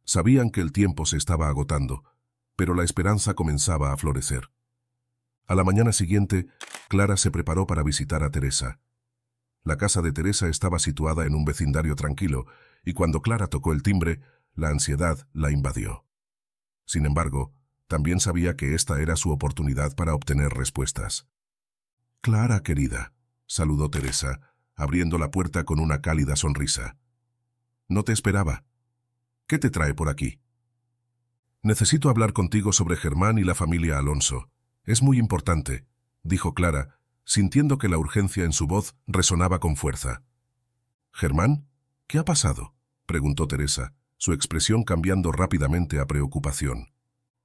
Sabían que el tiempo se estaba agotando, pero la esperanza comenzaba a florecer. A la mañana siguiente, Clara se preparó para visitar a Teresa. La casa de Teresa estaba situada en un vecindario tranquilo, y cuando Clara tocó el timbre, la ansiedad la invadió. Sin embargo, también sabía que esta era su oportunidad para obtener respuestas. Clara, querida, saludó Teresa, abriendo la puerta con una cálida sonrisa. No te esperaba. ¿Qué te trae por aquí? Necesito hablar contigo sobre Germán y la familia Alonso, es muy importante, dijo Clara, sintiendo que la urgencia en su voz resonaba con fuerza. Germán, ¿qué ha pasado? preguntó Teresa, su expresión cambiando rápidamente a preocupación.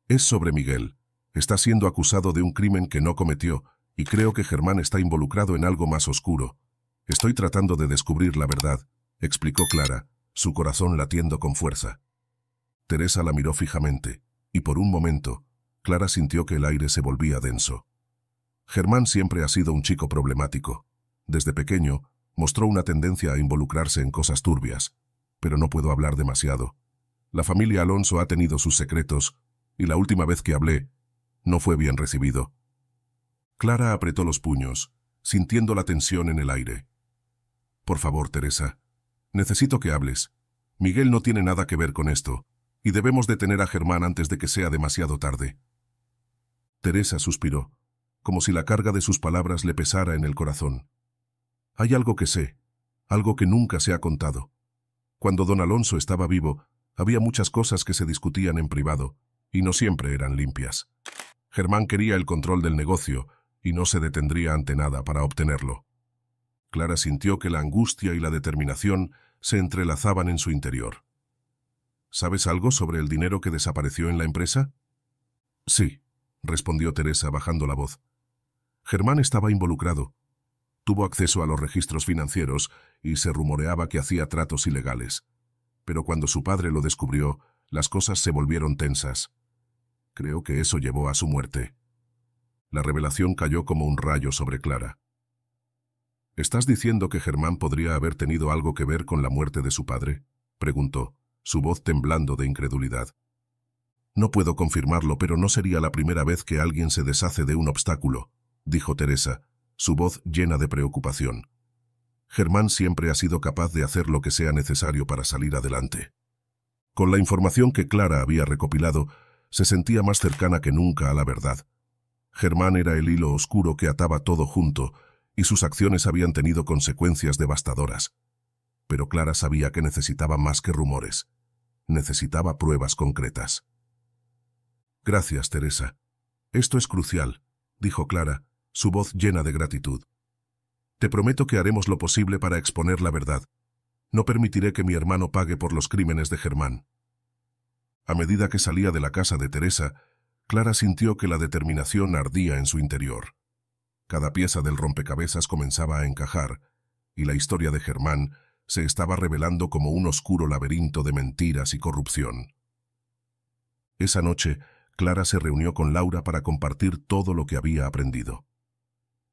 Es sobre Miguel. Está siendo acusado de un crimen que no cometió, y creo que Germán está involucrado en algo más oscuro. Estoy tratando de descubrir la verdad, explicó Clara, su corazón latiendo con fuerza. Teresa la miró fijamente, y por un momento, Clara sintió que el aire se volvía denso. Germán siempre ha sido un chico problemático. Desde pequeño, mostró una tendencia a involucrarse en cosas turbias, pero no puedo hablar demasiado. La familia Alonso ha tenido sus secretos, y la última vez que hablé, no fue bien recibido. Clara apretó los puños, sintiendo la tensión en el aire. Por favor, Teresa, necesito que hables. Miguel no tiene nada que ver con esto, y debemos detener a Germán antes de que sea demasiado tarde. Teresa suspiró, como si la carga de sus palabras le pesara en el corazón. Hay algo que sé, algo que nunca se ha contado. Cuando don Alonso estaba vivo, había muchas cosas que se discutían en privado, y no siempre eran limpias. Germán quería el control del negocio, y no se detendría ante nada para obtenerlo. Clara sintió que la angustia y la determinación se entrelazaban en su interior. ¿Sabes algo sobre el dinero que desapareció en la empresa? Sí, respondió Teresa bajando la voz. Germán estaba involucrado. Tuvo acceso a los registros financieros y se rumoreaba que hacía tratos ilegales. Pero cuando su padre lo descubrió, las cosas se volvieron tensas. Creo que eso llevó a su muerte. La revelación cayó como un rayo sobre Clara. ¿Estás diciendo que Germán podría haber tenido algo que ver con la muerte de su padre? preguntó, su voz temblando de incredulidad. No puedo confirmarlo, pero no sería la primera vez que alguien se deshace de un obstáculo, dijo Teresa, su voz llena de preocupación. Germán siempre ha sido capaz de hacer lo que sea necesario para salir adelante. Con la información que Clara había recopilado, se sentía más cercana que nunca a la verdad. Germán era el hilo oscuro que ataba todo junto, y sus acciones habían tenido consecuencias devastadoras. Pero Clara sabía que necesitaba más que rumores. Necesitaba pruebas concretas. Gracias, Teresa. Esto es crucial, dijo Clara, su voz llena de gratitud. Te prometo que haremos lo posible para exponer la verdad. No permitiré que mi hermano pague por los crímenes de Germán. A medida que salía de la casa de Teresa, Clara sintió que la determinación ardía en su interior. Cada pieza del rompecabezas comenzaba a encajar, y la historia de Germán se estaba revelando como un oscuro laberinto de mentiras y corrupción. Esa noche, Clara se reunió con Laura para compartir todo lo que había aprendido.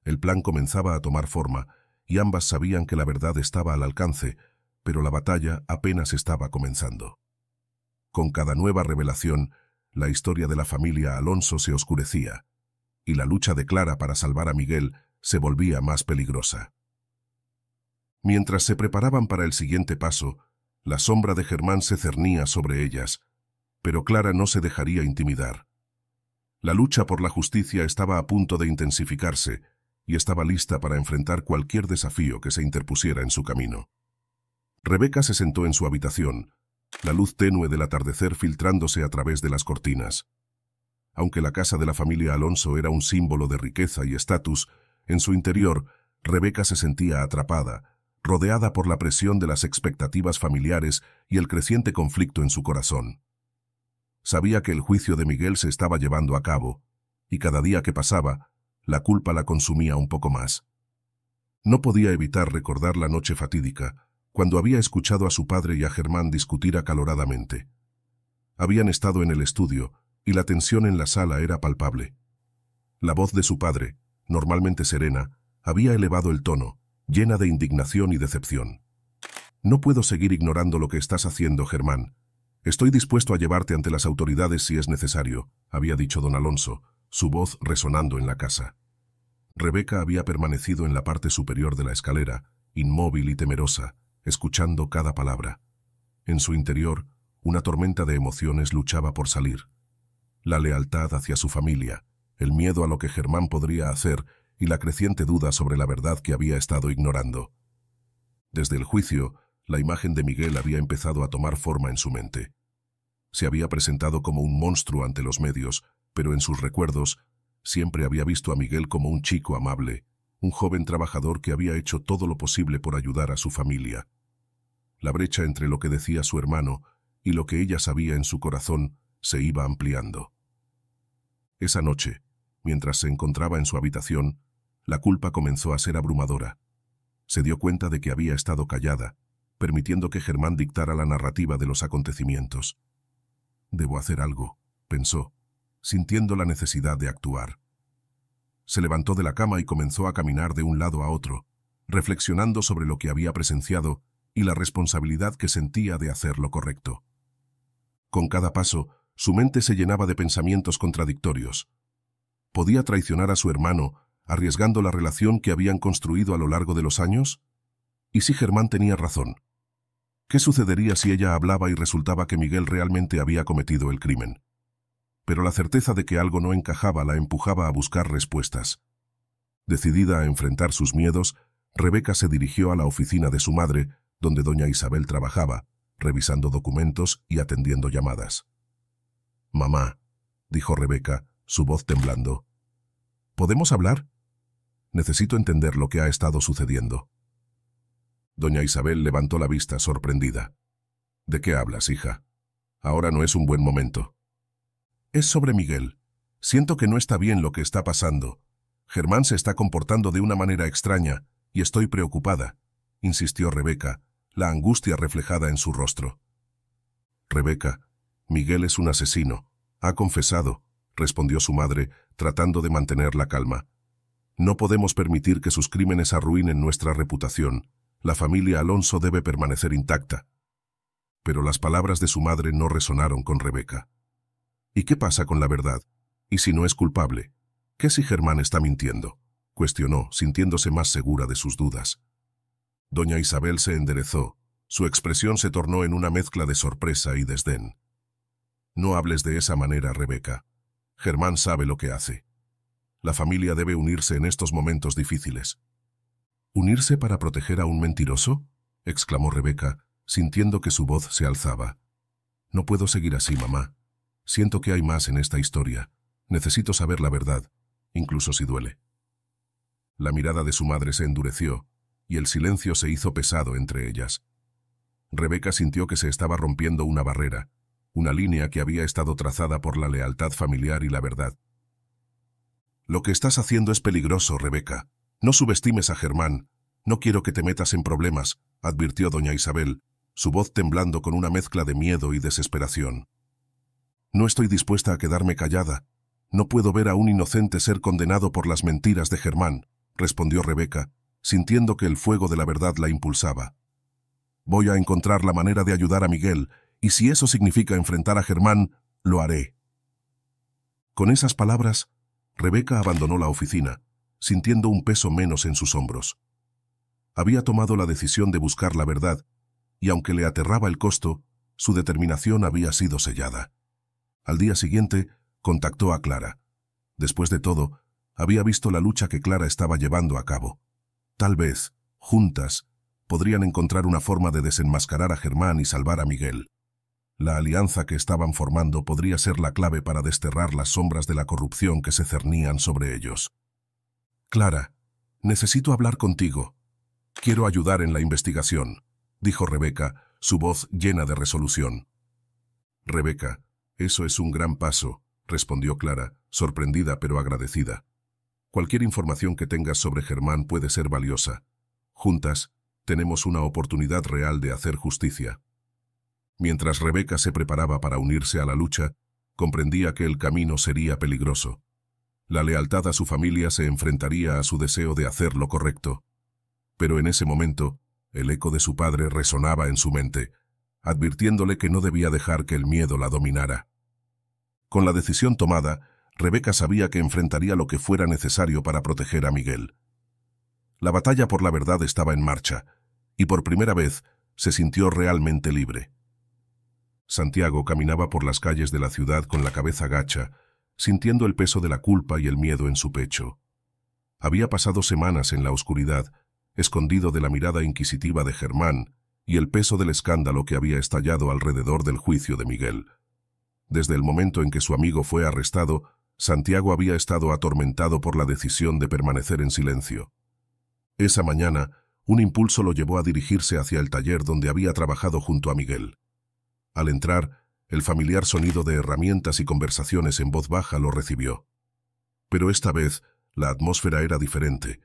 El plan comenzaba a tomar forma, y ambas sabían que la verdad estaba al alcance, pero la batalla apenas estaba comenzando. Con cada nueva revelación, la historia de la familia Alonso se oscurecía, y la lucha de Clara para salvar a Miguel se volvía más peligrosa. Mientras se preparaban para el siguiente paso, la sombra de Germán se cernía sobre ellas, pero Clara no se dejaría intimidar. La lucha por la justicia estaba a punto de intensificarse y estaba lista para enfrentar cualquier desafío que se interpusiera en su camino. Rebeca se sentó en su habitación, la luz tenue del atardecer filtrándose a través de las cortinas. Aunque la casa de la familia Alonso era un símbolo de riqueza y estatus, en su interior, Rebeca se sentía atrapada, rodeada por la presión de las expectativas familiares y el creciente conflicto en su corazón. Sabía que el juicio de Miguel se estaba llevando a cabo, y cada día que pasaba, la culpa la consumía un poco más. No podía evitar recordar la noche fatídica, cuando había escuchado a su padre y a Germán discutir acaloradamente. Habían estado en el estudio, y la tensión en la sala era palpable. La voz de su padre, normalmente serena, había elevado el tono, llena de indignación y decepción. No puedo seguir ignorando lo que estás haciendo, Germán, Estoy dispuesto a llevarte ante las autoridades si es necesario, había dicho don Alonso, su voz resonando en la casa. Rebeca había permanecido en la parte superior de la escalera, inmóvil y temerosa, escuchando cada palabra. En su interior, una tormenta de emociones luchaba por salir. La lealtad hacia su familia, el miedo a lo que Germán podría hacer y la creciente duda sobre la verdad que había estado ignorando. Desde el juicio, la imagen de Miguel había empezado a tomar forma en su mente. Se había presentado como un monstruo ante los medios, pero en sus recuerdos siempre había visto a Miguel como un chico amable, un joven trabajador que había hecho todo lo posible por ayudar a su familia. La brecha entre lo que decía su hermano y lo que ella sabía en su corazón se iba ampliando. Esa noche, mientras se encontraba en su habitación, la culpa comenzó a ser abrumadora. Se dio cuenta de que había estado callada, permitiendo que Germán dictara la narrativa de los acontecimientos. Debo hacer algo, pensó, sintiendo la necesidad de actuar. Se levantó de la cama y comenzó a caminar de un lado a otro, reflexionando sobre lo que había presenciado y la responsabilidad que sentía de hacer lo correcto. Con cada paso, su mente se llenaba de pensamientos contradictorios. ¿Podía traicionar a su hermano, arriesgando la relación que habían construido a lo largo de los años? ¿Y si Germán tenía razón? ¿Qué sucedería si ella hablaba y resultaba que Miguel realmente había cometido el crimen? Pero la certeza de que algo no encajaba la empujaba a buscar respuestas. Decidida a enfrentar sus miedos, Rebeca se dirigió a la oficina de su madre, donde doña Isabel trabajaba, revisando documentos y atendiendo llamadas. Mamá, dijo Rebeca, su voz temblando. ¿Podemos hablar? Necesito entender lo que ha estado sucediendo. Doña Isabel levantó la vista sorprendida. ¿De qué hablas, hija? Ahora no es un buen momento. Es sobre Miguel. Siento que no está bien lo que está pasando. Germán se está comportando de una manera extraña y estoy preocupada, insistió Rebeca, la angustia reflejada en su rostro. Rebeca, Miguel es un asesino. Ha confesado, respondió su madre, tratando de mantener la calma. No podemos permitir que sus crímenes arruinen nuestra reputación la familia Alonso debe permanecer intacta. Pero las palabras de su madre no resonaron con Rebeca. ¿Y qué pasa con la verdad? ¿Y si no es culpable? ¿Qué si Germán está mintiendo? Cuestionó, sintiéndose más segura de sus dudas. Doña Isabel se enderezó. Su expresión se tornó en una mezcla de sorpresa y desdén. No hables de esa manera, Rebeca. Germán sabe lo que hace. La familia debe unirse en estos momentos difíciles. ¿Unirse para proteger a un mentiroso? exclamó Rebeca, sintiendo que su voz se alzaba. No puedo seguir así, mamá. Siento que hay más en esta historia. Necesito saber la verdad, incluso si duele. La mirada de su madre se endureció, y el silencio se hizo pesado entre ellas. Rebeca sintió que se estaba rompiendo una barrera, una línea que había estado trazada por la lealtad familiar y la verdad. Lo que estás haciendo es peligroso, Rebeca, no subestimes a Germán. No quiero que te metas en problemas, advirtió doña Isabel, su voz temblando con una mezcla de miedo y desesperación. No estoy dispuesta a quedarme callada. No puedo ver a un inocente ser condenado por las mentiras de Germán, respondió Rebeca, sintiendo que el fuego de la verdad la impulsaba. Voy a encontrar la manera de ayudar a Miguel, y si eso significa enfrentar a Germán, lo haré. Con esas palabras, Rebeca abandonó la oficina, sintiendo un peso menos en sus hombros. Había tomado la decisión de buscar la verdad, y aunque le aterraba el costo, su determinación había sido sellada. Al día siguiente, contactó a Clara. Después de todo, había visto la lucha que Clara estaba llevando a cabo. Tal vez, juntas, podrían encontrar una forma de desenmascarar a Germán y salvar a Miguel. La alianza que estaban formando podría ser la clave para desterrar las sombras de la corrupción que se cernían sobre ellos. Clara, necesito hablar contigo. Quiero ayudar en la investigación, dijo Rebeca, su voz llena de resolución. Rebeca, eso es un gran paso, respondió Clara, sorprendida pero agradecida. Cualquier información que tengas sobre Germán puede ser valiosa. Juntas, tenemos una oportunidad real de hacer justicia. Mientras Rebeca se preparaba para unirse a la lucha, comprendía que el camino sería peligroso. La lealtad a su familia se enfrentaría a su deseo de hacer lo correcto. Pero en ese momento, el eco de su padre resonaba en su mente, advirtiéndole que no debía dejar que el miedo la dominara. Con la decisión tomada, Rebeca sabía que enfrentaría lo que fuera necesario para proteger a Miguel. La batalla por la verdad estaba en marcha, y por primera vez se sintió realmente libre. Santiago caminaba por las calles de la ciudad con la cabeza gacha, sintiendo el peso de la culpa y el miedo en su pecho. Había pasado semanas en la oscuridad, escondido de la mirada inquisitiva de Germán y el peso del escándalo que había estallado alrededor del juicio de Miguel. Desde el momento en que su amigo fue arrestado, Santiago había estado atormentado por la decisión de permanecer en silencio. Esa mañana, un impulso lo llevó a dirigirse hacia el taller donde había trabajado junto a Miguel. Al entrar, el familiar sonido de herramientas y conversaciones en voz baja lo recibió. Pero esta vez la atmósfera era diferente.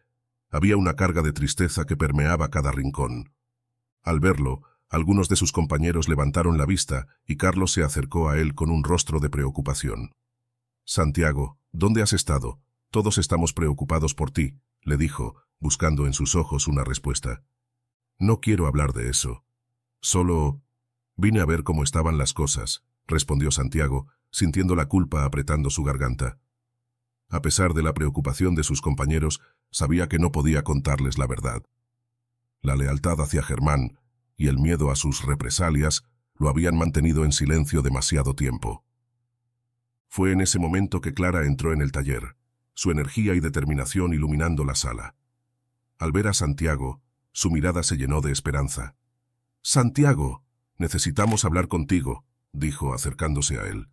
Había una carga de tristeza que permeaba cada rincón. Al verlo, algunos de sus compañeros levantaron la vista y Carlos se acercó a él con un rostro de preocupación. Santiago, ¿dónde has estado? Todos estamos preocupados por ti, le dijo, buscando en sus ojos una respuesta. No quiero hablar de eso. Solo Vine a ver cómo estaban las cosas, respondió Santiago, sintiendo la culpa apretando su garganta. A pesar de la preocupación de sus compañeros, sabía que no podía contarles la verdad. La lealtad hacia Germán y el miedo a sus represalias lo habían mantenido en silencio demasiado tiempo. Fue en ese momento que Clara entró en el taller, su energía y determinación iluminando la sala. Al ver a Santiago, su mirada se llenó de esperanza. Santiago, Necesitamos hablar contigo, dijo acercándose a él.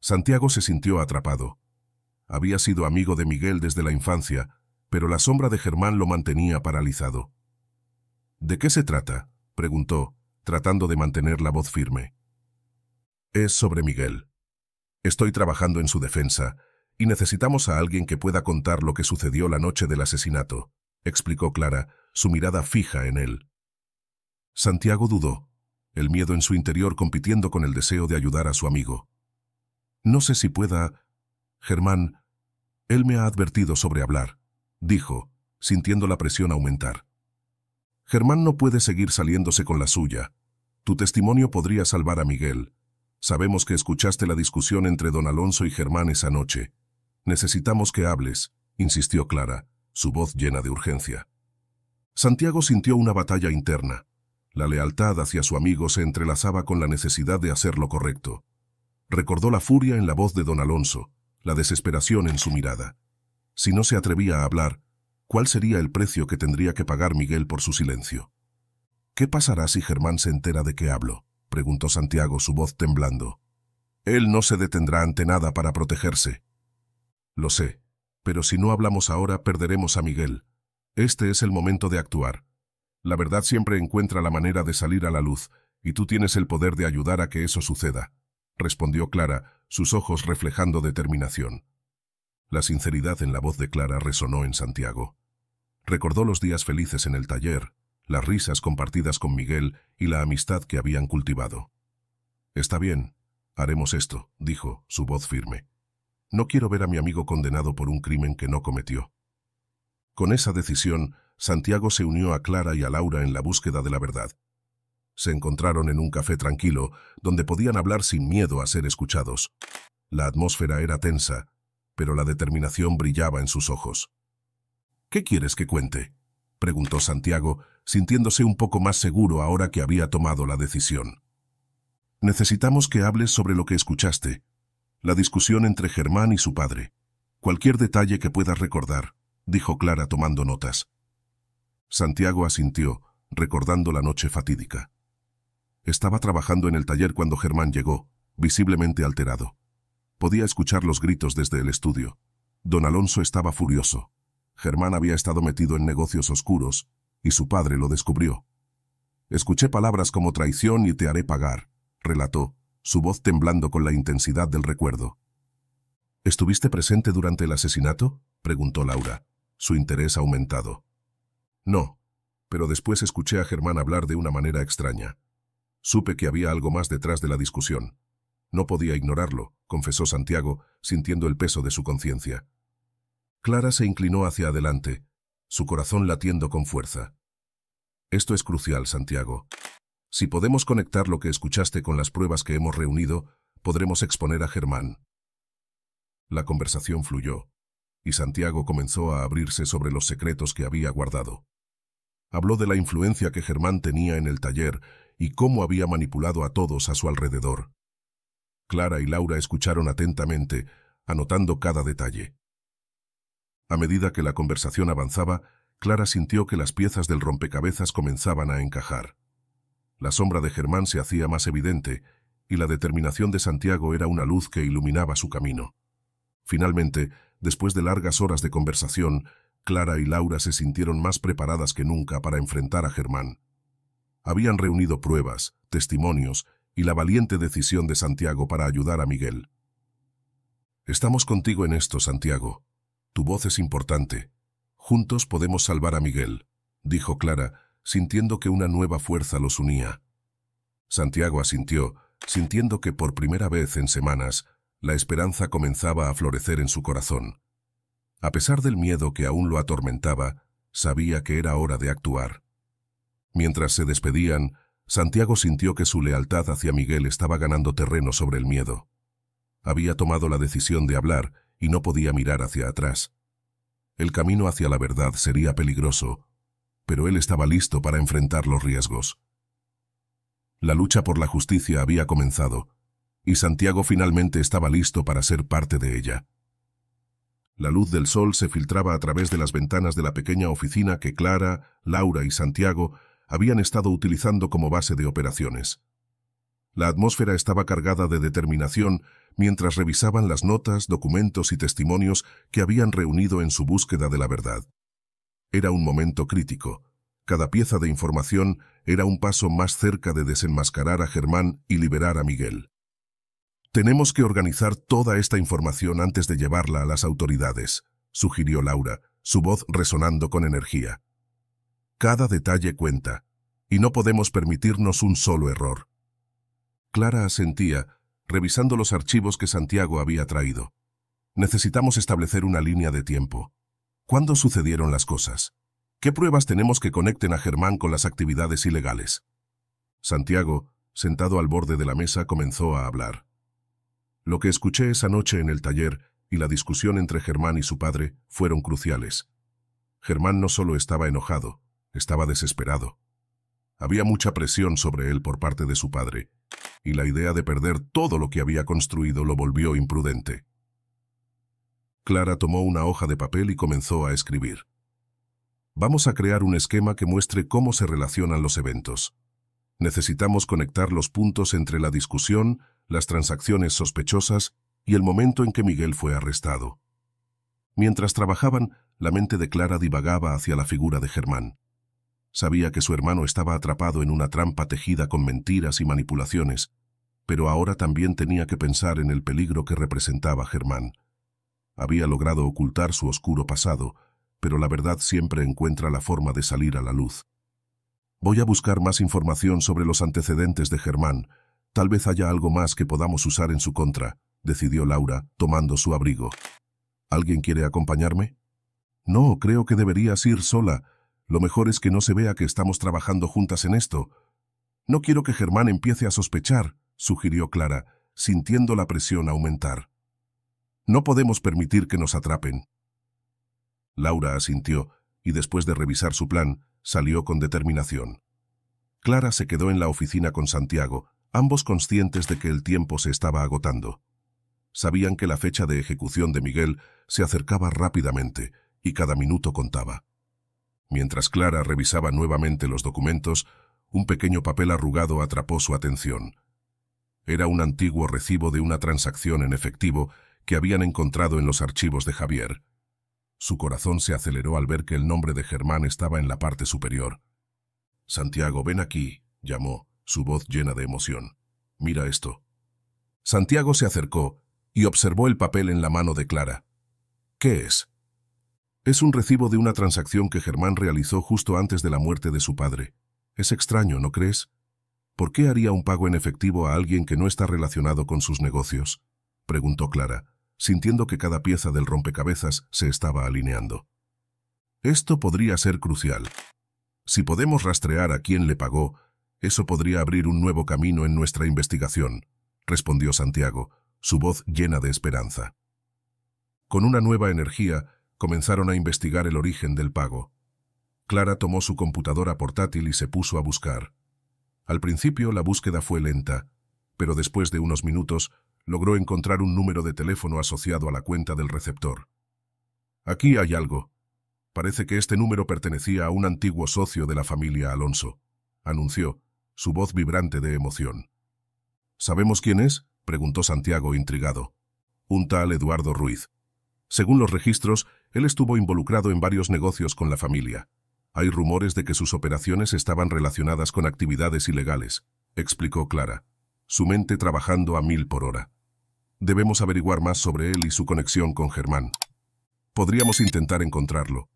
Santiago se sintió atrapado. Había sido amigo de Miguel desde la infancia, pero la sombra de Germán lo mantenía paralizado. ¿De qué se trata? preguntó, tratando de mantener la voz firme. Es sobre Miguel. Estoy trabajando en su defensa, y necesitamos a alguien que pueda contar lo que sucedió la noche del asesinato, explicó Clara, su mirada fija en él. Santiago dudó el miedo en su interior compitiendo con el deseo de ayudar a su amigo. No sé si pueda... Germán, él me ha advertido sobre hablar, dijo, sintiendo la presión aumentar. Germán no puede seguir saliéndose con la suya. Tu testimonio podría salvar a Miguel. Sabemos que escuchaste la discusión entre don Alonso y Germán esa noche. Necesitamos que hables, insistió Clara, su voz llena de urgencia. Santiago sintió una batalla interna. La lealtad hacia su amigo se entrelazaba con la necesidad de hacer lo correcto. Recordó la furia en la voz de don Alonso, la desesperación en su mirada. Si no se atrevía a hablar, ¿cuál sería el precio que tendría que pagar Miguel por su silencio? ¿Qué pasará si Germán se entera de qué hablo? preguntó Santiago, su voz temblando. Él no se detendrá ante nada para protegerse. Lo sé, pero si no hablamos ahora perderemos a Miguel. Este es el momento de actuar. La verdad siempre encuentra la manera de salir a la luz, y tú tienes el poder de ayudar a que eso suceda, respondió Clara, sus ojos reflejando determinación. La sinceridad en la voz de Clara resonó en Santiago. Recordó los días felices en el taller, las risas compartidas con Miguel y la amistad que habían cultivado. Está bien, haremos esto, dijo, su voz firme. No quiero ver a mi amigo condenado por un crimen que no cometió. Con esa decisión, Santiago se unió a Clara y a Laura en la búsqueda de la verdad. Se encontraron en un café tranquilo, donde podían hablar sin miedo a ser escuchados. La atmósfera era tensa, pero la determinación brillaba en sus ojos. ¿Qué quieres que cuente? preguntó Santiago, sintiéndose un poco más seguro ahora que había tomado la decisión. Necesitamos que hables sobre lo que escuchaste, la discusión entre Germán y su padre. Cualquier detalle que puedas recordar, dijo Clara tomando notas. Santiago asintió, recordando la noche fatídica. Estaba trabajando en el taller cuando Germán llegó, visiblemente alterado. Podía escuchar los gritos desde el estudio. Don Alonso estaba furioso. Germán había estado metido en negocios oscuros, y su padre lo descubrió. Escuché palabras como traición y te haré pagar, relató, su voz temblando con la intensidad del recuerdo. ¿Estuviste presente durante el asesinato? preguntó Laura, su interés aumentado. No, pero después escuché a Germán hablar de una manera extraña. Supe que había algo más detrás de la discusión. No podía ignorarlo, confesó Santiago, sintiendo el peso de su conciencia. Clara se inclinó hacia adelante, su corazón latiendo con fuerza. Esto es crucial, Santiago. Si podemos conectar lo que escuchaste con las pruebas que hemos reunido, podremos exponer a Germán. La conversación fluyó, y Santiago comenzó a abrirse sobre los secretos que había guardado. Habló de la influencia que Germán tenía en el taller y cómo había manipulado a todos a su alrededor. Clara y Laura escucharon atentamente, anotando cada detalle. A medida que la conversación avanzaba, Clara sintió que las piezas del rompecabezas comenzaban a encajar. La sombra de Germán se hacía más evidente y la determinación de Santiago era una luz que iluminaba su camino. Finalmente, después de largas horas de conversación, Clara y Laura se sintieron más preparadas que nunca para enfrentar a Germán. Habían reunido pruebas, testimonios y la valiente decisión de Santiago para ayudar a Miguel. Estamos contigo en esto, Santiago. Tu voz es importante. Juntos podemos salvar a Miguel, dijo Clara, sintiendo que una nueva fuerza los unía. Santiago asintió, sintiendo que por primera vez en semanas, la esperanza comenzaba a florecer en su corazón. A pesar del miedo que aún lo atormentaba, sabía que era hora de actuar. Mientras se despedían, Santiago sintió que su lealtad hacia Miguel estaba ganando terreno sobre el miedo. Había tomado la decisión de hablar y no podía mirar hacia atrás. El camino hacia la verdad sería peligroso, pero él estaba listo para enfrentar los riesgos. La lucha por la justicia había comenzado, y Santiago finalmente estaba listo para ser parte de ella. La luz del sol se filtraba a través de las ventanas de la pequeña oficina que Clara, Laura y Santiago habían estado utilizando como base de operaciones. La atmósfera estaba cargada de determinación mientras revisaban las notas, documentos y testimonios que habían reunido en su búsqueda de la verdad. Era un momento crítico. Cada pieza de información era un paso más cerca de desenmascarar a Germán y liberar a Miguel. Tenemos que organizar toda esta información antes de llevarla a las autoridades, sugirió Laura, su voz resonando con energía. Cada detalle cuenta, y no podemos permitirnos un solo error. Clara asentía, revisando los archivos que Santiago había traído. Necesitamos establecer una línea de tiempo. ¿Cuándo sucedieron las cosas? ¿Qué pruebas tenemos que conecten a Germán con las actividades ilegales? Santiago, sentado al borde de la mesa, comenzó a hablar. Lo que escuché esa noche en el taller y la discusión entre Germán y su padre fueron cruciales. Germán no solo estaba enojado, estaba desesperado. Había mucha presión sobre él por parte de su padre, y la idea de perder todo lo que había construido lo volvió imprudente. Clara tomó una hoja de papel y comenzó a escribir. Vamos a crear un esquema que muestre cómo se relacionan los eventos. Necesitamos conectar los puntos entre la discusión las transacciones sospechosas y el momento en que Miguel fue arrestado. Mientras trabajaban, la mente de Clara divagaba hacia la figura de Germán. Sabía que su hermano estaba atrapado en una trampa tejida con mentiras y manipulaciones, pero ahora también tenía que pensar en el peligro que representaba Germán. Había logrado ocultar su oscuro pasado, pero la verdad siempre encuentra la forma de salir a la luz. Voy a buscar más información sobre los antecedentes de Germán, Tal vez haya algo más que podamos usar en su contra, decidió Laura, tomando su abrigo. ¿Alguien quiere acompañarme? No, creo que deberías ir sola. Lo mejor es que no se vea que estamos trabajando juntas en esto. No quiero que Germán empiece a sospechar, sugirió Clara, sintiendo la presión aumentar. No podemos permitir que nos atrapen. Laura asintió, y después de revisar su plan, salió con determinación. Clara se quedó en la oficina con Santiago, ambos conscientes de que el tiempo se estaba agotando. Sabían que la fecha de ejecución de Miguel se acercaba rápidamente y cada minuto contaba. Mientras Clara revisaba nuevamente los documentos, un pequeño papel arrugado atrapó su atención. Era un antiguo recibo de una transacción en efectivo que habían encontrado en los archivos de Javier. Su corazón se aceleró al ver que el nombre de Germán estaba en la parte superior. Santiago, ven aquí, llamó su voz llena de emoción. Mira esto. Santiago se acercó y observó el papel en la mano de Clara. ¿Qué es? Es un recibo de una transacción que Germán realizó justo antes de la muerte de su padre. Es extraño, ¿no crees? ¿Por qué haría un pago en efectivo a alguien que no está relacionado con sus negocios? preguntó Clara, sintiendo que cada pieza del rompecabezas se estaba alineando. Esto podría ser crucial. Si podemos rastrear a quién le pagó, eso podría abrir un nuevo camino en nuestra investigación, respondió Santiago, su voz llena de esperanza. Con una nueva energía, comenzaron a investigar el origen del pago. Clara tomó su computadora portátil y se puso a buscar. Al principio la búsqueda fue lenta, pero después de unos minutos logró encontrar un número de teléfono asociado a la cuenta del receptor. Aquí hay algo. Parece que este número pertenecía a un antiguo socio de la familia Alonso, anunció, su voz vibrante de emoción. ¿Sabemos quién es? preguntó Santiago intrigado. Un tal Eduardo Ruiz. Según los registros, él estuvo involucrado en varios negocios con la familia. Hay rumores de que sus operaciones estaban relacionadas con actividades ilegales, explicó Clara, su mente trabajando a mil por hora. Debemos averiguar más sobre él y su conexión con Germán. Podríamos intentar encontrarlo.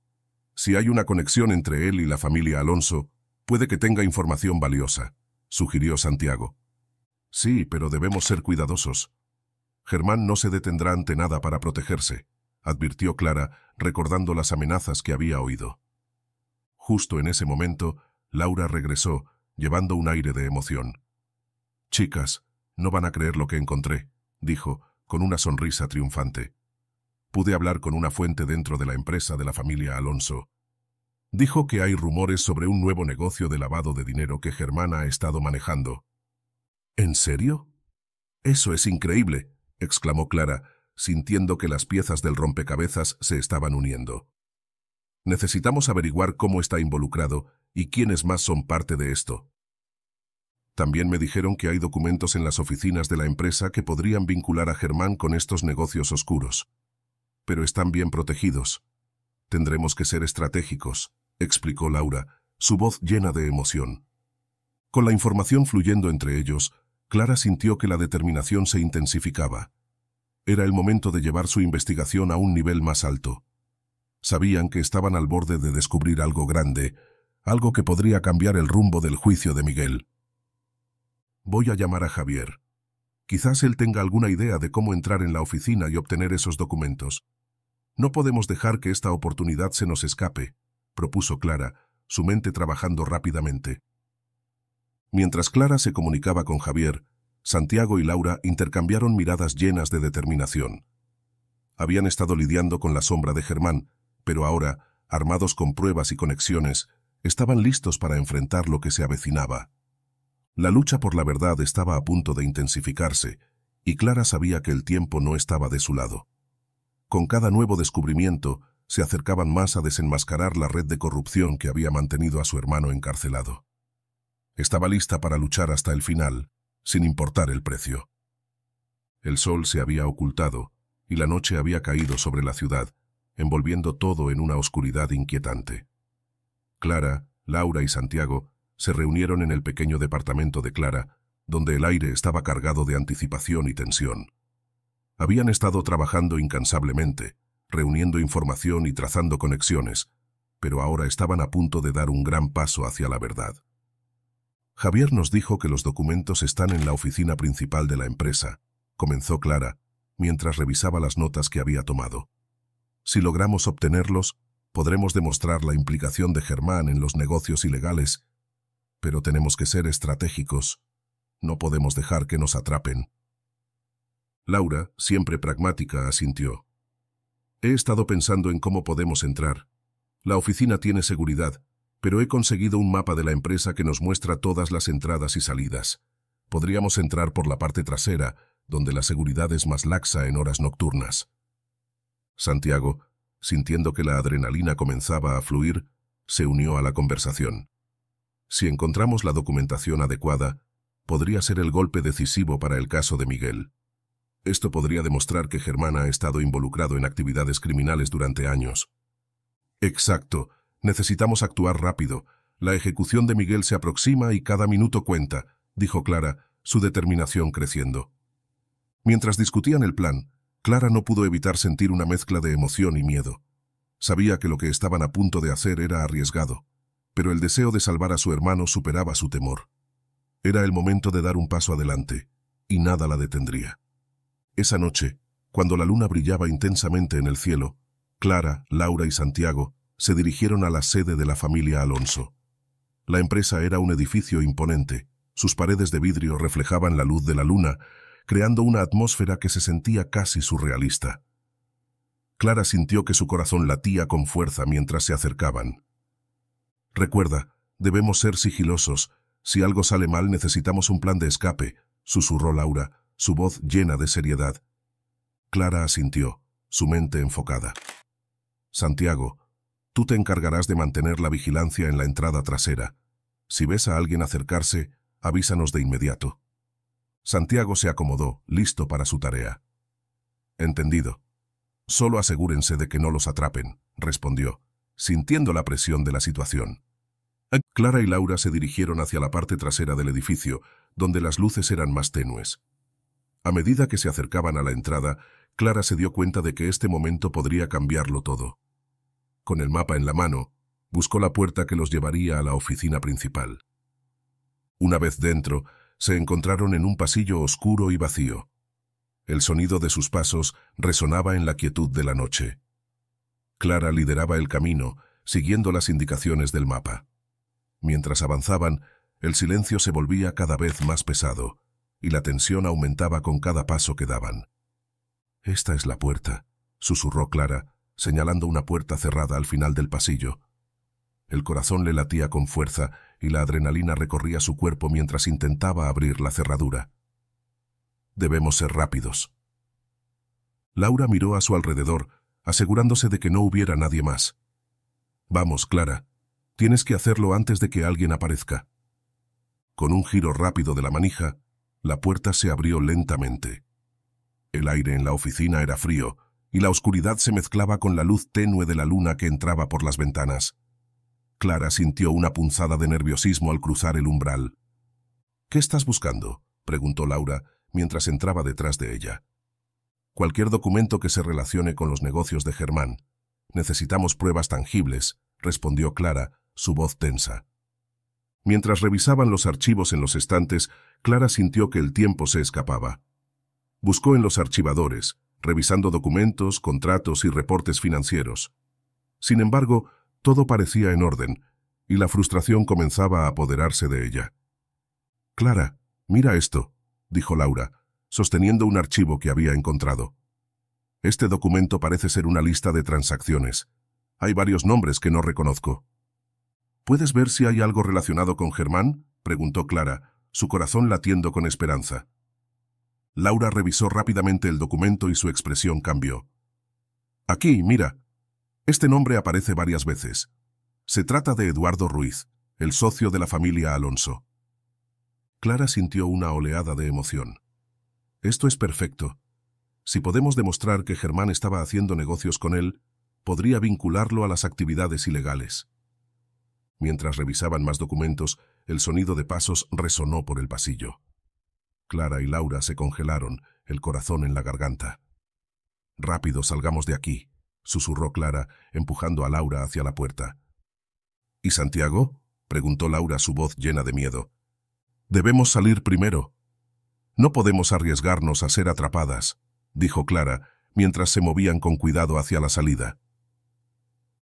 Si hay una conexión entre él y la familia Alonso, Puede que tenga información valiosa, sugirió Santiago. Sí, pero debemos ser cuidadosos. Germán no se detendrá ante nada para protegerse, advirtió Clara, recordando las amenazas que había oído. Justo en ese momento, Laura regresó, llevando un aire de emoción. Chicas, no van a creer lo que encontré, dijo, con una sonrisa triunfante. Pude hablar con una fuente dentro de la empresa de la familia Alonso, dijo que hay rumores sobre un nuevo negocio de lavado de dinero que Germán ha estado manejando. ¿En serio? Eso es increíble, exclamó Clara, sintiendo que las piezas del rompecabezas se estaban uniendo. Necesitamos averiguar cómo está involucrado y quiénes más son parte de esto. También me dijeron que hay documentos en las oficinas de la empresa que podrían vincular a Germán con estos negocios oscuros. Pero están bien protegidos. Tendremos que ser estratégicos explicó Laura, su voz llena de emoción. Con la información fluyendo entre ellos, Clara sintió que la determinación se intensificaba. Era el momento de llevar su investigación a un nivel más alto. Sabían que estaban al borde de descubrir algo grande, algo que podría cambiar el rumbo del juicio de Miguel. Voy a llamar a Javier. Quizás él tenga alguna idea de cómo entrar en la oficina y obtener esos documentos. No podemos dejar que esta oportunidad se nos escape propuso Clara, su mente trabajando rápidamente. Mientras Clara se comunicaba con Javier, Santiago y Laura intercambiaron miradas llenas de determinación. Habían estado lidiando con la sombra de Germán, pero ahora, armados con pruebas y conexiones, estaban listos para enfrentar lo que se avecinaba. La lucha por la verdad estaba a punto de intensificarse, y Clara sabía que el tiempo no estaba de su lado. Con cada nuevo descubrimiento, se acercaban más a desenmascarar la red de corrupción que había mantenido a su hermano encarcelado. Estaba lista para luchar hasta el final, sin importar el precio. El sol se había ocultado y la noche había caído sobre la ciudad, envolviendo todo en una oscuridad inquietante. Clara, Laura y Santiago se reunieron en el pequeño departamento de Clara, donde el aire estaba cargado de anticipación y tensión. Habían estado trabajando incansablemente, reuniendo información y trazando conexiones, pero ahora estaban a punto de dar un gran paso hacia la verdad. Javier nos dijo que los documentos están en la oficina principal de la empresa, comenzó Clara, mientras revisaba las notas que había tomado. Si logramos obtenerlos, podremos demostrar la implicación de Germán en los negocios ilegales, pero tenemos que ser estratégicos. No podemos dejar que nos atrapen. Laura, siempre pragmática, asintió. He estado pensando en cómo podemos entrar. La oficina tiene seguridad, pero he conseguido un mapa de la empresa que nos muestra todas las entradas y salidas. Podríamos entrar por la parte trasera, donde la seguridad es más laxa en horas nocturnas. Santiago, sintiendo que la adrenalina comenzaba a fluir, se unió a la conversación. Si encontramos la documentación adecuada, podría ser el golpe decisivo para el caso de Miguel. Esto podría demostrar que Germán ha estado involucrado en actividades criminales durante años. Exacto. Necesitamos actuar rápido. La ejecución de Miguel se aproxima y cada minuto cuenta, dijo Clara, su determinación creciendo. Mientras discutían el plan, Clara no pudo evitar sentir una mezcla de emoción y miedo. Sabía que lo que estaban a punto de hacer era arriesgado, pero el deseo de salvar a su hermano superaba su temor. Era el momento de dar un paso adelante, y nada la detendría. Esa noche, cuando la luna brillaba intensamente en el cielo, Clara, Laura y Santiago se dirigieron a la sede de la familia Alonso. La empresa era un edificio imponente. Sus paredes de vidrio reflejaban la luz de la luna, creando una atmósfera que se sentía casi surrealista. Clara sintió que su corazón latía con fuerza mientras se acercaban. Recuerda, debemos ser sigilosos. Si algo sale mal necesitamos un plan de escape, susurró Laura, su voz llena de seriedad. Clara asintió, su mente enfocada. Santiago, tú te encargarás de mantener la vigilancia en la entrada trasera. Si ves a alguien acercarse, avísanos de inmediato. Santiago se acomodó, listo para su tarea. Entendido. Solo asegúrense de que no los atrapen, respondió, sintiendo la presión de la situación. Clara y Laura se dirigieron hacia la parte trasera del edificio, donde las luces eran más tenues. A medida que se acercaban a la entrada, Clara se dio cuenta de que este momento podría cambiarlo todo. Con el mapa en la mano, buscó la puerta que los llevaría a la oficina principal. Una vez dentro, se encontraron en un pasillo oscuro y vacío. El sonido de sus pasos resonaba en la quietud de la noche. Clara lideraba el camino, siguiendo las indicaciones del mapa. Mientras avanzaban, el silencio se volvía cada vez más pesado, y la tensión aumentaba con cada paso que daban. Esta es la puerta, susurró Clara, señalando una puerta cerrada al final del pasillo. El corazón le latía con fuerza y la adrenalina recorría su cuerpo mientras intentaba abrir la cerradura. Debemos ser rápidos. Laura miró a su alrededor, asegurándose de que no hubiera nadie más. Vamos, Clara, tienes que hacerlo antes de que alguien aparezca. Con un giro rápido de la manija, la puerta se abrió lentamente. El aire en la oficina era frío y la oscuridad se mezclaba con la luz tenue de la luna que entraba por las ventanas. Clara sintió una punzada de nerviosismo al cruzar el umbral. ¿Qué estás buscando? preguntó Laura mientras entraba detrás de ella. Cualquier documento que se relacione con los negocios de Germán. Necesitamos pruebas tangibles, respondió Clara, su voz tensa. Mientras revisaban los archivos en los estantes, Clara sintió que el tiempo se escapaba. Buscó en los archivadores, revisando documentos, contratos y reportes financieros. Sin embargo, todo parecía en orden, y la frustración comenzaba a apoderarse de ella. Clara, mira esto, dijo Laura, sosteniendo un archivo que había encontrado. Este documento parece ser una lista de transacciones. Hay varios nombres que no reconozco. ¿Puedes ver si hay algo relacionado con Germán? preguntó Clara, su corazón latiendo con esperanza. Laura revisó rápidamente el documento y su expresión cambió. Aquí, mira. Este nombre aparece varias veces. Se trata de Eduardo Ruiz, el socio de la familia Alonso. Clara sintió una oleada de emoción. Esto es perfecto. Si podemos demostrar que Germán estaba haciendo negocios con él, podría vincularlo a las actividades ilegales. Mientras revisaban más documentos, el sonido de pasos resonó por el pasillo. Clara y Laura se congelaron, el corazón en la garganta. Rápido, salgamos de aquí, susurró Clara, empujando a Laura hacia la puerta. ¿Y Santiago? preguntó Laura su voz llena de miedo. Debemos salir primero. No podemos arriesgarnos a ser atrapadas, dijo Clara, mientras se movían con cuidado hacia la salida.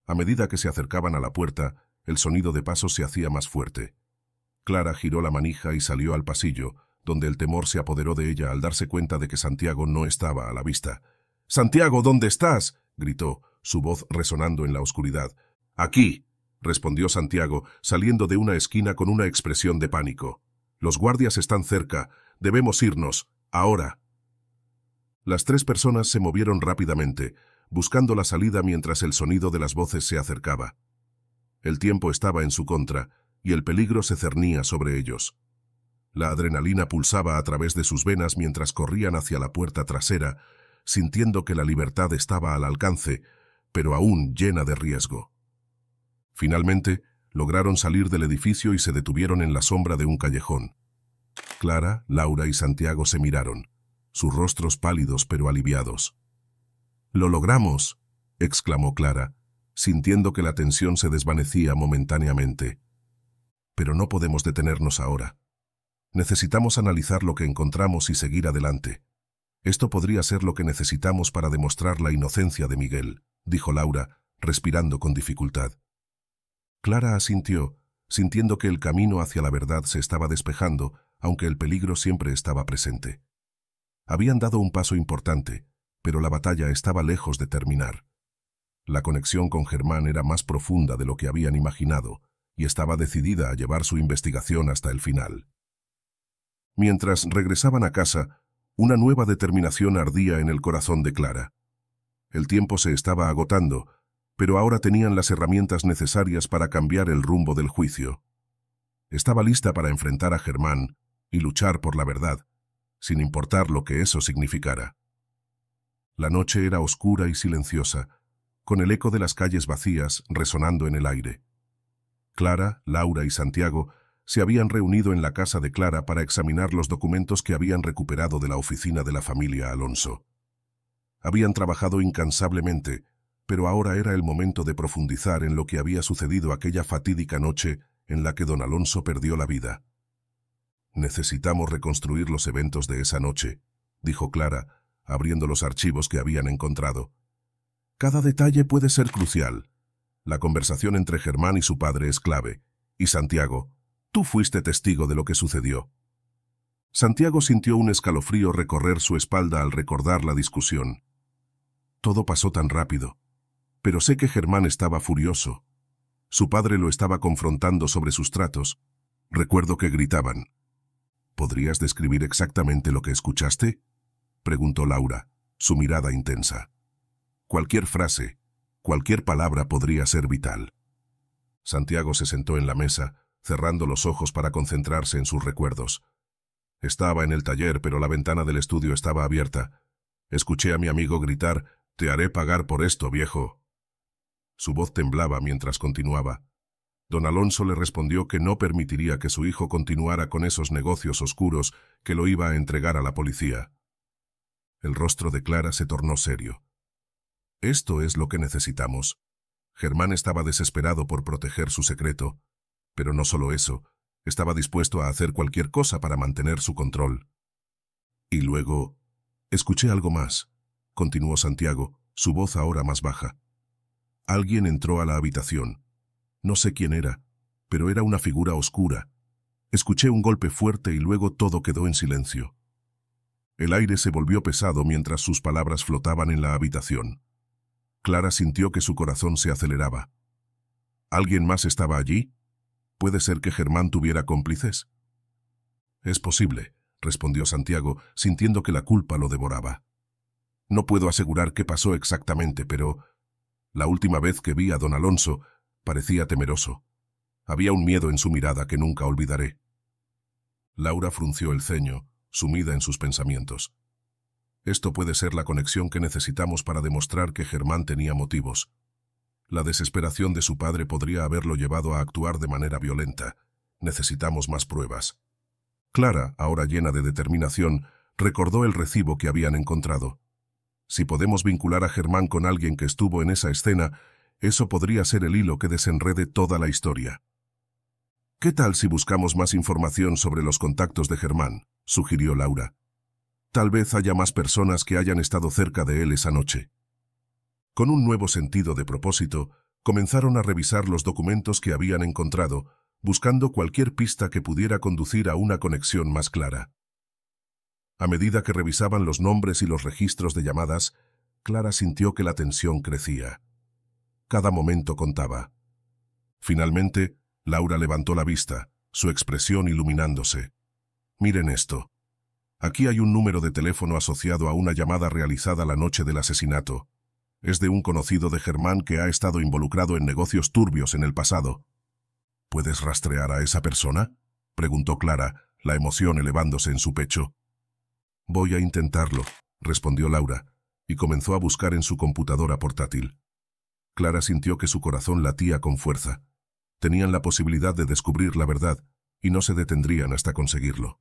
A medida que se acercaban a la puerta, el sonido de pasos se hacía más fuerte. Clara giró la manija y salió al pasillo, donde el temor se apoderó de ella al darse cuenta de que Santiago no estaba a la vista. Santiago, ¿dónde estás? gritó, su voz resonando en la oscuridad. Aquí, respondió Santiago, saliendo de una esquina con una expresión de pánico. Los guardias están cerca. Debemos irnos. Ahora. Las tres personas se movieron rápidamente, buscando la salida mientras el sonido de las voces se acercaba. El tiempo estaba en su contra y el peligro se cernía sobre ellos. La adrenalina pulsaba a través de sus venas mientras corrían hacia la puerta trasera, sintiendo que la libertad estaba al alcance, pero aún llena de riesgo. Finalmente, lograron salir del edificio y se detuvieron en la sombra de un callejón. Clara, Laura y Santiago se miraron, sus rostros pálidos pero aliviados. ¡Lo logramos! exclamó Clara, sintiendo que la tensión se desvanecía momentáneamente. Pero no podemos detenernos ahora. Necesitamos analizar lo que encontramos y seguir adelante. Esto podría ser lo que necesitamos para demostrar la inocencia de Miguel, dijo Laura, respirando con dificultad. Clara asintió, sintiendo que el camino hacia la verdad se estaba despejando, aunque el peligro siempre estaba presente. Habían dado un paso importante, pero la batalla estaba lejos de terminar. La conexión con Germán era más profunda de lo que habían imaginado y estaba decidida a llevar su investigación hasta el final. Mientras regresaban a casa, una nueva determinación ardía en el corazón de Clara. El tiempo se estaba agotando, pero ahora tenían las herramientas necesarias para cambiar el rumbo del juicio. Estaba lista para enfrentar a Germán y luchar por la verdad, sin importar lo que eso significara. La noche era oscura y silenciosa, con el eco de las calles vacías resonando en el aire. Clara, Laura y Santiago se habían reunido en la casa de Clara para examinar los documentos que habían recuperado de la oficina de la familia Alonso. Habían trabajado incansablemente, pero ahora era el momento de profundizar en lo que había sucedido aquella fatídica noche en la que don Alonso perdió la vida. Necesitamos reconstruir los eventos de esa noche, dijo Clara, abriendo los archivos que habían encontrado. Cada detalle puede ser crucial. La conversación entre Germán y su padre es clave. Y Santiago, tú fuiste testigo de lo que sucedió. Santiago sintió un escalofrío recorrer su espalda al recordar la discusión. Todo pasó tan rápido. Pero sé que Germán estaba furioso. Su padre lo estaba confrontando sobre sus tratos. Recuerdo que gritaban. ¿Podrías describir exactamente lo que escuchaste? preguntó Laura, su mirada intensa. Cualquier frase, cualquier palabra podría ser vital. Santiago se sentó en la mesa, cerrando los ojos para concentrarse en sus recuerdos. Estaba en el taller, pero la ventana del estudio estaba abierta. Escuché a mi amigo gritar, Te haré pagar por esto, viejo. Su voz temblaba mientras continuaba. Don Alonso le respondió que no permitiría que su hijo continuara con esos negocios oscuros que lo iba a entregar a la policía. El rostro de Clara se tornó serio. Esto es lo que necesitamos. Germán estaba desesperado por proteger su secreto, pero no solo eso, estaba dispuesto a hacer cualquier cosa para mantener su control. Y luego... Escuché algo más, continuó Santiago, su voz ahora más baja. Alguien entró a la habitación. No sé quién era, pero era una figura oscura. Escuché un golpe fuerte y luego todo quedó en silencio. El aire se volvió pesado mientras sus palabras flotaban en la habitación. Clara sintió que su corazón se aceleraba. ¿Alguien más estaba allí? ¿Puede ser que Germán tuviera cómplices? Es posible, respondió Santiago, sintiendo que la culpa lo devoraba. No puedo asegurar qué pasó exactamente, pero... La última vez que vi a don Alonso, parecía temeroso. Había un miedo en su mirada que nunca olvidaré. Laura frunció el ceño, sumida en sus pensamientos. Esto puede ser la conexión que necesitamos para demostrar que Germán tenía motivos. La desesperación de su padre podría haberlo llevado a actuar de manera violenta. Necesitamos más pruebas. Clara, ahora llena de determinación, recordó el recibo que habían encontrado. Si podemos vincular a Germán con alguien que estuvo en esa escena, eso podría ser el hilo que desenrede toda la historia. ¿Qué tal si buscamos más información sobre los contactos de Germán? sugirió Laura. Tal vez haya más personas que hayan estado cerca de él esa noche. Con un nuevo sentido de propósito, comenzaron a revisar los documentos que habían encontrado, buscando cualquier pista que pudiera conducir a una conexión más clara. A medida que revisaban los nombres y los registros de llamadas, Clara sintió que la tensión crecía. Cada momento contaba. Finalmente, Laura levantó la vista, su expresión iluminándose. Miren esto. Aquí hay un número de teléfono asociado a una llamada realizada la noche del asesinato. Es de un conocido de Germán que ha estado involucrado en negocios turbios en el pasado. ¿Puedes rastrear a esa persona? preguntó Clara, la emoción elevándose en su pecho. Voy a intentarlo, respondió Laura, y comenzó a buscar en su computadora portátil. Clara sintió que su corazón latía con fuerza. Tenían la posibilidad de descubrir la verdad, y no se detendrían hasta conseguirlo.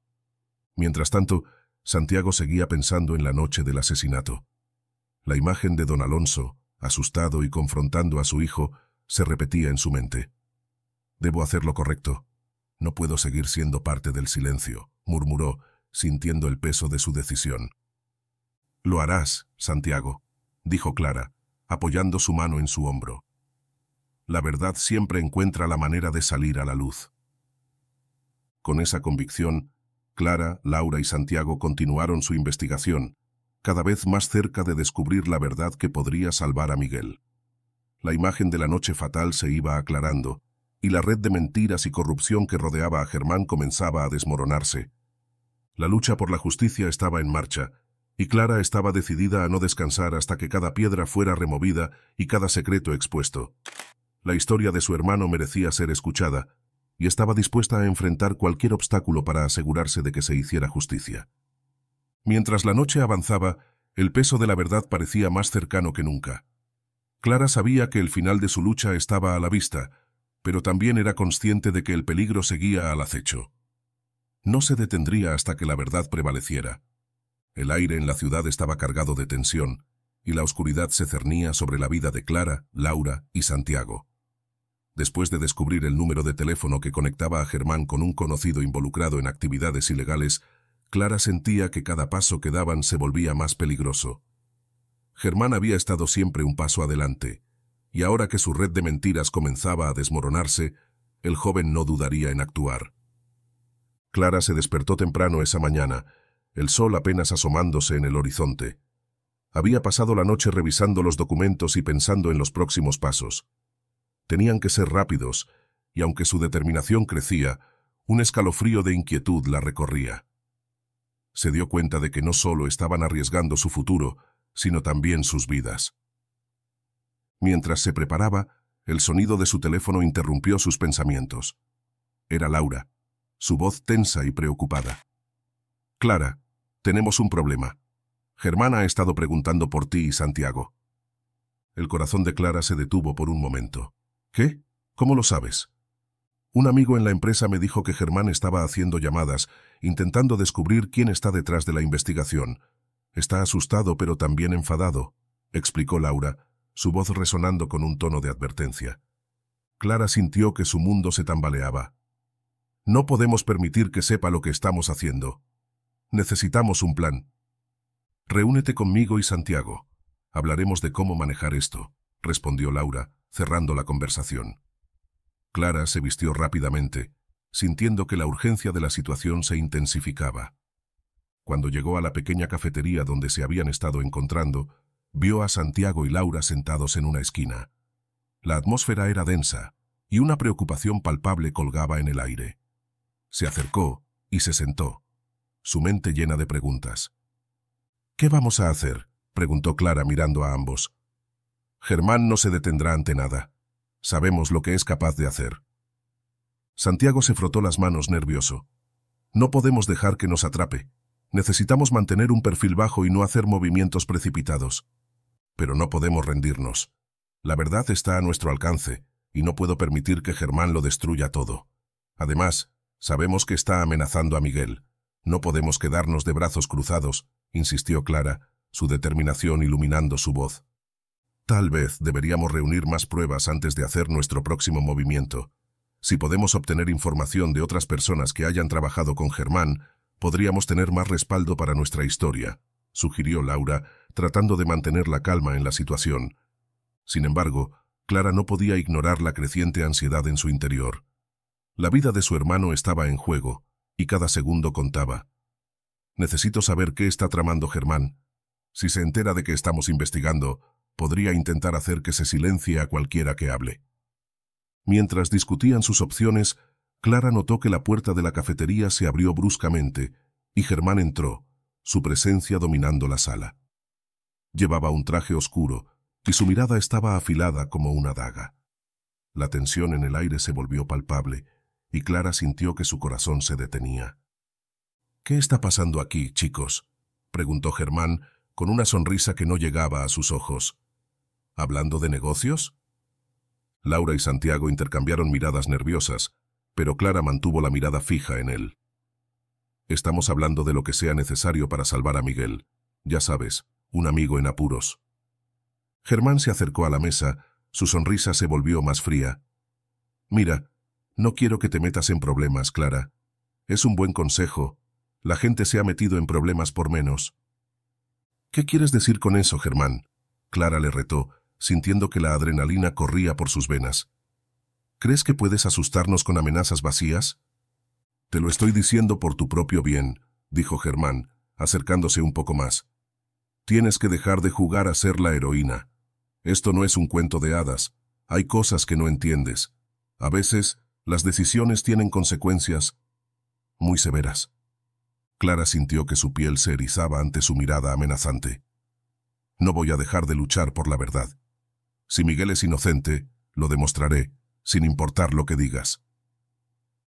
Mientras tanto, Santiago seguía pensando en la noche del asesinato. La imagen de don Alonso, asustado y confrontando a su hijo, se repetía en su mente. Debo hacer lo correcto. No puedo seguir siendo parte del silencio, murmuró, sintiendo el peso de su decisión. Lo harás, Santiago, dijo Clara, apoyando su mano en su hombro. La verdad siempre encuentra la manera de salir a la luz. Con esa convicción, Clara, Laura y Santiago continuaron su investigación, cada vez más cerca de descubrir la verdad que podría salvar a Miguel. La imagen de la noche fatal se iba aclarando, y la red de mentiras y corrupción que rodeaba a Germán comenzaba a desmoronarse. La lucha por la justicia estaba en marcha, y Clara estaba decidida a no descansar hasta que cada piedra fuera removida y cada secreto expuesto. La historia de su hermano merecía ser escuchada, y estaba dispuesta a enfrentar cualquier obstáculo para asegurarse de que se hiciera justicia. Mientras la noche avanzaba, el peso de la verdad parecía más cercano que nunca. Clara sabía que el final de su lucha estaba a la vista, pero también era consciente de que el peligro seguía al acecho. No se detendría hasta que la verdad prevaleciera. El aire en la ciudad estaba cargado de tensión, y la oscuridad se cernía sobre la vida de Clara, Laura y Santiago después de descubrir el número de teléfono que conectaba a Germán con un conocido involucrado en actividades ilegales, Clara sentía que cada paso que daban se volvía más peligroso. Germán había estado siempre un paso adelante, y ahora que su red de mentiras comenzaba a desmoronarse, el joven no dudaría en actuar. Clara se despertó temprano esa mañana, el sol apenas asomándose en el horizonte. Había pasado la noche revisando los documentos y pensando en los próximos pasos. Tenían que ser rápidos, y aunque su determinación crecía, un escalofrío de inquietud la recorría. Se dio cuenta de que no solo estaban arriesgando su futuro, sino también sus vidas. Mientras se preparaba, el sonido de su teléfono interrumpió sus pensamientos. Era Laura, su voz tensa y preocupada. Clara, tenemos un problema. Germán ha estado preguntando por ti y Santiago. El corazón de Clara se detuvo por un momento. ¿Qué? ¿Cómo lo sabes? Un amigo en la empresa me dijo que Germán estaba haciendo llamadas, intentando descubrir quién está detrás de la investigación. Está asustado pero también enfadado, explicó Laura, su voz resonando con un tono de advertencia. Clara sintió que su mundo se tambaleaba. No podemos permitir que sepa lo que estamos haciendo. Necesitamos un plan. Reúnete conmigo y Santiago. Hablaremos de cómo manejar esto, respondió Laura, cerrando la conversación. Clara se vistió rápidamente, sintiendo que la urgencia de la situación se intensificaba. Cuando llegó a la pequeña cafetería donde se habían estado encontrando, vio a Santiago y Laura sentados en una esquina. La atmósfera era densa, y una preocupación palpable colgaba en el aire. Se acercó y se sentó, su mente llena de preguntas. ¿Qué vamos a hacer? preguntó Clara mirando a ambos. Germán no se detendrá ante nada. Sabemos lo que es capaz de hacer. Santiago se frotó las manos nervioso. No podemos dejar que nos atrape. Necesitamos mantener un perfil bajo y no hacer movimientos precipitados. Pero no podemos rendirnos. La verdad está a nuestro alcance, y no puedo permitir que Germán lo destruya todo. Además, sabemos que está amenazando a Miguel. No podemos quedarnos de brazos cruzados, insistió Clara, su determinación iluminando su voz. Tal vez deberíamos reunir más pruebas antes de hacer nuestro próximo movimiento. Si podemos obtener información de otras personas que hayan trabajado con Germán, podríamos tener más respaldo para nuestra historia, sugirió Laura, tratando de mantener la calma en la situación. Sin embargo, Clara no podía ignorar la creciente ansiedad en su interior. La vida de su hermano estaba en juego, y cada segundo contaba. Necesito saber qué está tramando Germán. Si se entera de que estamos investigando, podría intentar hacer que se silencie a cualquiera que hable. Mientras discutían sus opciones, Clara notó que la puerta de la cafetería se abrió bruscamente y Germán entró, su presencia dominando la sala. Llevaba un traje oscuro y su mirada estaba afilada como una daga. La tensión en el aire se volvió palpable y Clara sintió que su corazón se detenía. ¿Qué está pasando aquí, chicos? preguntó Germán, con una sonrisa que no llegaba a sus ojos. ¿Hablando de negocios? Laura y Santiago intercambiaron miradas nerviosas, pero Clara mantuvo la mirada fija en él. Estamos hablando de lo que sea necesario para salvar a Miguel. Ya sabes, un amigo en apuros. Germán se acercó a la mesa, su sonrisa se volvió más fría. Mira, no quiero que te metas en problemas, Clara. Es un buen consejo. La gente se ha metido en problemas por menos. ¿Qué quieres decir con eso, Germán? Clara le retó, sintiendo que la adrenalina corría por sus venas. ¿Crees que puedes asustarnos con amenazas vacías? Te lo estoy diciendo por tu propio bien, dijo Germán, acercándose un poco más. Tienes que dejar de jugar a ser la heroína. Esto no es un cuento de hadas. Hay cosas que no entiendes. A veces, las decisiones tienen consecuencias muy severas. Clara sintió que su piel se erizaba ante su mirada amenazante. No voy a dejar de luchar por la verdad. Si Miguel es inocente, lo demostraré, sin importar lo que digas.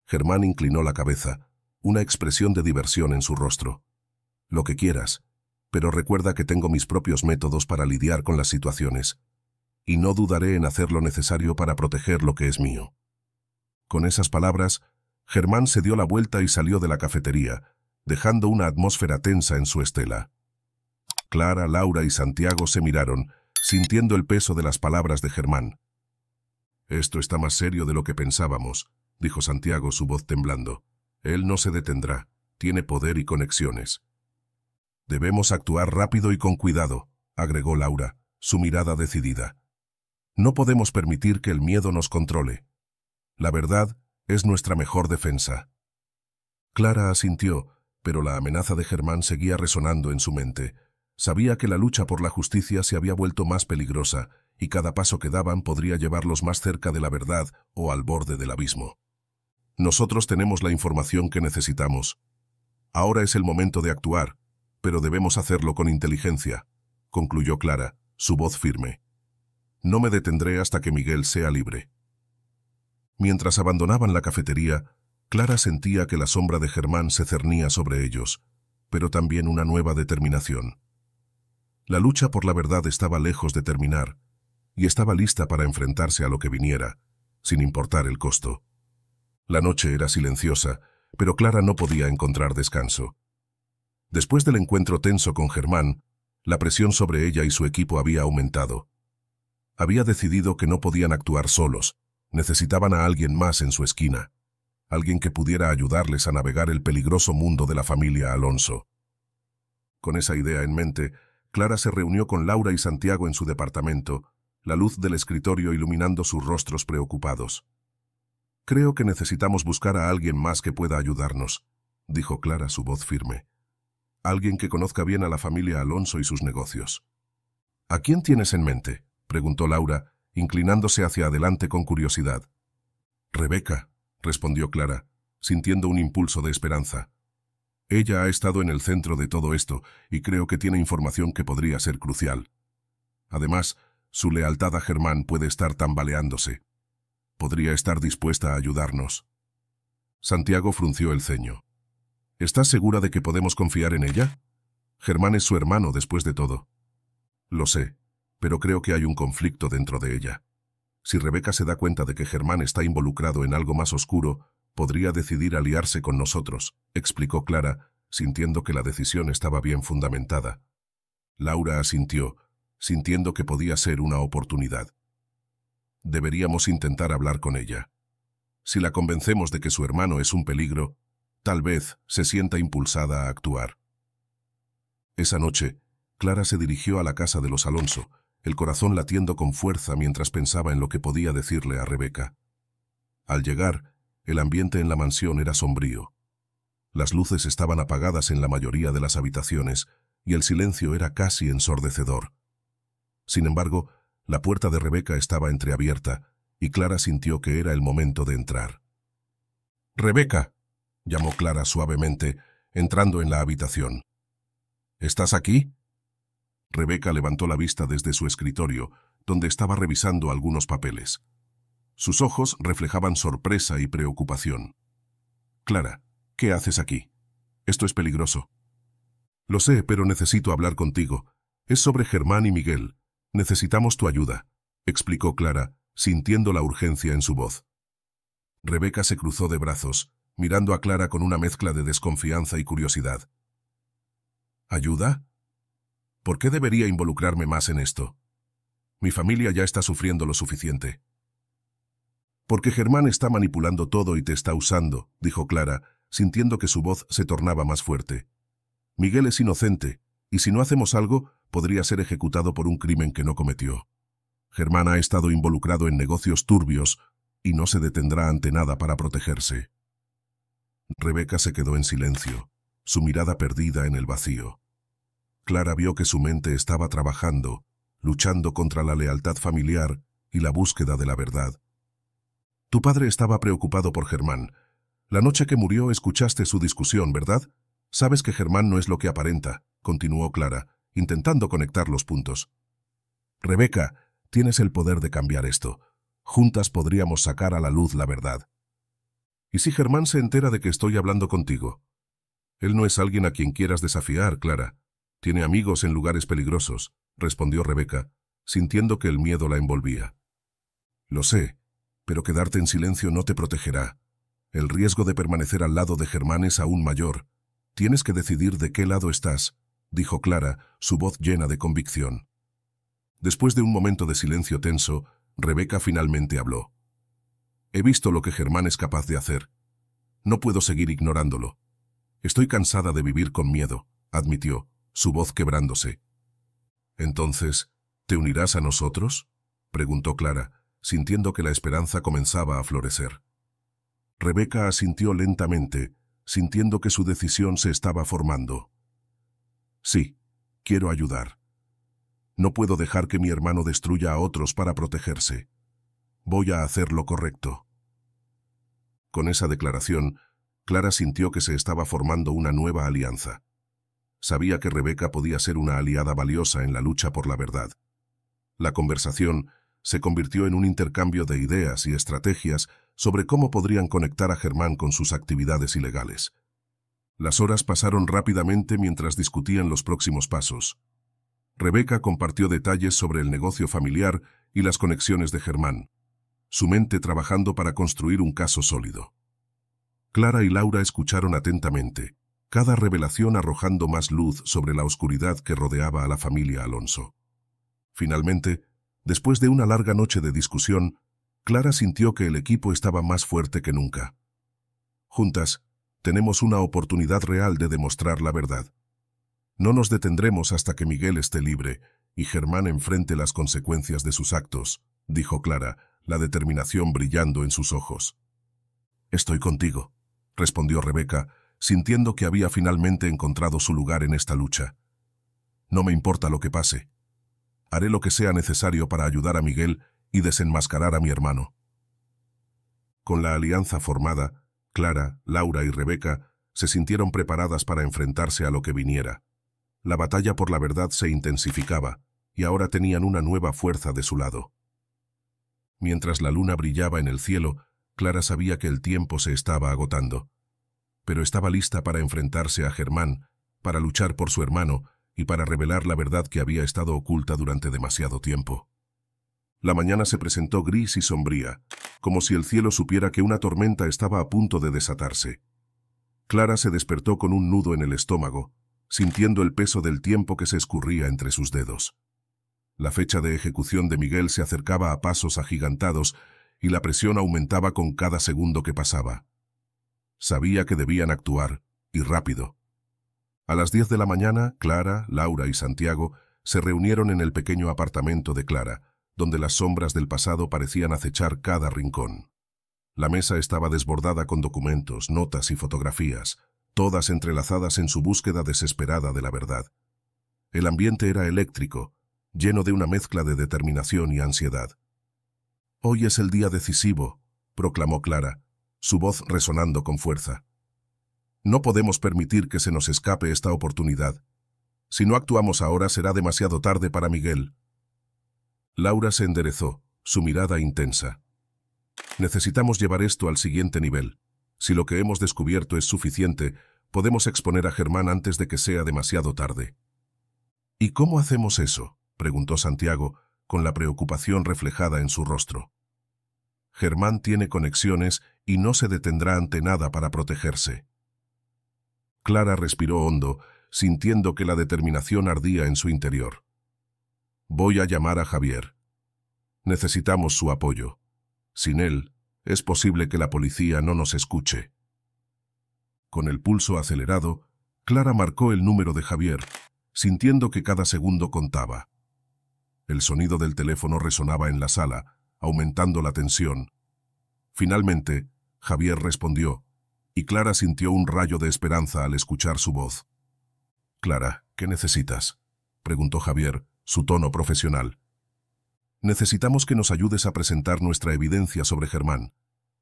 Germán inclinó la cabeza, una expresión de diversión en su rostro. Lo que quieras, pero recuerda que tengo mis propios métodos para lidiar con las situaciones, y no dudaré en hacer lo necesario para proteger lo que es mío. Con esas palabras, Germán se dio la vuelta y salió de la cafetería, dejando una atmósfera tensa en su estela. Clara, Laura y Santiago se miraron, sintiendo el peso de las palabras de Germán. Esto está más serio de lo que pensábamos, dijo Santiago, su voz temblando. Él no se detendrá, tiene poder y conexiones. Debemos actuar rápido y con cuidado, agregó Laura, su mirada decidida. No podemos permitir que el miedo nos controle. La verdad es nuestra mejor defensa. Clara asintió, pero la amenaza de Germán seguía resonando en su mente. Sabía que la lucha por la justicia se había vuelto más peligrosa y cada paso que daban podría llevarlos más cerca de la verdad o al borde del abismo. Nosotros tenemos la información que necesitamos. Ahora es el momento de actuar, pero debemos hacerlo con inteligencia, concluyó Clara, su voz firme. No me detendré hasta que Miguel sea libre. Mientras abandonaban la cafetería, Clara sentía que la sombra de Germán se cernía sobre ellos, pero también una nueva determinación. La lucha por la verdad estaba lejos de terminar, y estaba lista para enfrentarse a lo que viniera, sin importar el costo. La noche era silenciosa, pero Clara no podía encontrar descanso. Después del encuentro tenso con Germán, la presión sobre ella y su equipo había aumentado. Había decidido que no podían actuar solos, necesitaban a alguien más en su esquina, alguien que pudiera ayudarles a navegar el peligroso mundo de la familia Alonso. Con esa idea en mente, Clara se reunió con Laura y Santiago en su departamento, la luz del escritorio iluminando sus rostros preocupados. Creo que necesitamos buscar a alguien más que pueda ayudarnos, dijo Clara su voz firme. Alguien que conozca bien a la familia Alonso y sus negocios. ¿A quién tienes en mente? preguntó Laura, inclinándose hacia adelante con curiosidad. Rebeca, respondió Clara, sintiendo un impulso de esperanza. Ella ha estado en el centro de todo esto y creo que tiene información que podría ser crucial. Además, su lealtad a Germán puede estar tambaleándose. Podría estar dispuesta a ayudarnos. Santiago frunció el ceño. ¿Estás segura de que podemos confiar en ella? Germán es su hermano después de todo. Lo sé, pero creo que hay un conflicto dentro de ella. Si Rebeca se da cuenta de que Germán está involucrado en algo más oscuro, podría decidir aliarse con nosotros, explicó Clara, sintiendo que la decisión estaba bien fundamentada. Laura asintió, sintiendo que podía ser una oportunidad. Deberíamos intentar hablar con ella. Si la convencemos de que su hermano es un peligro, tal vez se sienta impulsada a actuar. Esa noche, Clara se dirigió a la casa de los Alonso, el corazón latiendo con fuerza mientras pensaba en lo que podía decirle a Rebeca. Al llegar, el ambiente en la mansión era sombrío. Las luces estaban apagadas en la mayoría de las habitaciones y el silencio era casi ensordecedor. Sin embargo, la puerta de Rebeca estaba entreabierta y Clara sintió que era el momento de entrar. Rebeca, llamó Clara suavemente, entrando en la habitación. ¿Estás aquí? Rebeca levantó la vista desde su escritorio, donde estaba revisando algunos papeles. Sus ojos reflejaban sorpresa y preocupación. Clara, ¿qué haces aquí? Esto es peligroso. Lo sé, pero necesito hablar contigo. Es sobre Germán y Miguel. Necesitamos tu ayuda, explicó Clara, sintiendo la urgencia en su voz. Rebeca se cruzó de brazos, mirando a Clara con una mezcla de desconfianza y curiosidad. ¿Ayuda? ¿Por qué debería involucrarme más en esto? Mi familia ya está sufriendo lo suficiente. Porque Germán está manipulando todo y te está usando, dijo Clara, sintiendo que su voz se tornaba más fuerte. Miguel es inocente, y si no hacemos algo, podría ser ejecutado por un crimen que no cometió. Germán ha estado involucrado en negocios turbios y no se detendrá ante nada para protegerse. Rebeca se quedó en silencio, su mirada perdida en el vacío. Clara vio que su mente estaba trabajando, luchando contra la lealtad familiar y la búsqueda de la verdad, tu padre estaba preocupado por Germán. La noche que murió escuchaste su discusión, ¿verdad? Sabes que Germán no es lo que aparenta, continuó Clara, intentando conectar los puntos. Rebeca, tienes el poder de cambiar esto. Juntas podríamos sacar a la luz la verdad. ¿Y si Germán se entera de que estoy hablando contigo? Él no es alguien a quien quieras desafiar, Clara. Tiene amigos en lugares peligrosos, respondió Rebeca, sintiendo que el miedo la envolvía. Lo sé, pero quedarte en silencio no te protegerá. El riesgo de permanecer al lado de Germán es aún mayor. Tienes que decidir de qué lado estás, dijo Clara, su voz llena de convicción. Después de un momento de silencio tenso, Rebeca finalmente habló. He visto lo que Germán es capaz de hacer. No puedo seguir ignorándolo. Estoy cansada de vivir con miedo, admitió, su voz quebrándose. Entonces, ¿te unirás a nosotros? preguntó Clara, sintiendo que la esperanza comenzaba a florecer. Rebeca asintió lentamente, sintiendo que su decisión se estaba formando. Sí, quiero ayudar. No puedo dejar que mi hermano destruya a otros para protegerse. Voy a hacer lo correcto. Con esa declaración, Clara sintió que se estaba formando una nueva alianza. Sabía que Rebeca podía ser una aliada valiosa en la lucha por la verdad. La conversación, se convirtió en un intercambio de ideas y estrategias sobre cómo podrían conectar a Germán con sus actividades ilegales. Las horas pasaron rápidamente mientras discutían los próximos pasos. Rebeca compartió detalles sobre el negocio familiar y las conexiones de Germán, su mente trabajando para construir un caso sólido. Clara y Laura escucharon atentamente, cada revelación arrojando más luz sobre la oscuridad que rodeaba a la familia Alonso. Finalmente, Después de una larga noche de discusión, Clara sintió que el equipo estaba más fuerte que nunca. Juntas, tenemos una oportunidad real de demostrar la verdad. No nos detendremos hasta que Miguel esté libre y Germán enfrente las consecuencias de sus actos, dijo Clara, la determinación brillando en sus ojos. Estoy contigo, respondió Rebeca, sintiendo que había finalmente encontrado su lugar en esta lucha. No me importa lo que pase. Haré lo que sea necesario para ayudar a Miguel y desenmascarar a mi hermano. Con la alianza formada, Clara, Laura y Rebeca se sintieron preparadas para enfrentarse a lo que viniera. La batalla por la verdad se intensificaba y ahora tenían una nueva fuerza de su lado. Mientras la luna brillaba en el cielo, Clara sabía que el tiempo se estaba agotando. Pero estaba lista para enfrentarse a Germán, para luchar por su hermano y para revelar la verdad que había estado oculta durante demasiado tiempo. La mañana se presentó gris y sombría, como si el cielo supiera que una tormenta estaba a punto de desatarse. Clara se despertó con un nudo en el estómago, sintiendo el peso del tiempo que se escurría entre sus dedos. La fecha de ejecución de Miguel se acercaba a pasos agigantados y la presión aumentaba con cada segundo que pasaba. Sabía que debían actuar, y rápido. A las diez de la mañana, Clara, Laura y Santiago se reunieron en el pequeño apartamento de Clara, donde las sombras del pasado parecían acechar cada rincón. La mesa estaba desbordada con documentos, notas y fotografías, todas entrelazadas en su búsqueda desesperada de la verdad. El ambiente era eléctrico, lleno de una mezcla de determinación y ansiedad. Hoy es el día decisivo, proclamó Clara, su voz resonando con fuerza. No podemos permitir que se nos escape esta oportunidad. Si no actuamos ahora será demasiado tarde para Miguel. Laura se enderezó, su mirada intensa. Necesitamos llevar esto al siguiente nivel. Si lo que hemos descubierto es suficiente, podemos exponer a Germán antes de que sea demasiado tarde. ¿Y cómo hacemos eso? preguntó Santiago, con la preocupación reflejada en su rostro. Germán tiene conexiones y no se detendrá ante nada para protegerse. Clara respiró hondo, sintiendo que la determinación ardía en su interior. Voy a llamar a Javier. Necesitamos su apoyo. Sin él, es posible que la policía no nos escuche. Con el pulso acelerado, Clara marcó el número de Javier, sintiendo que cada segundo contaba. El sonido del teléfono resonaba en la sala, aumentando la tensión. Finalmente, Javier respondió, y Clara sintió un rayo de esperanza al escuchar su voz. Clara, ¿qué necesitas? preguntó Javier, su tono profesional. Necesitamos que nos ayudes a presentar nuestra evidencia sobre Germán.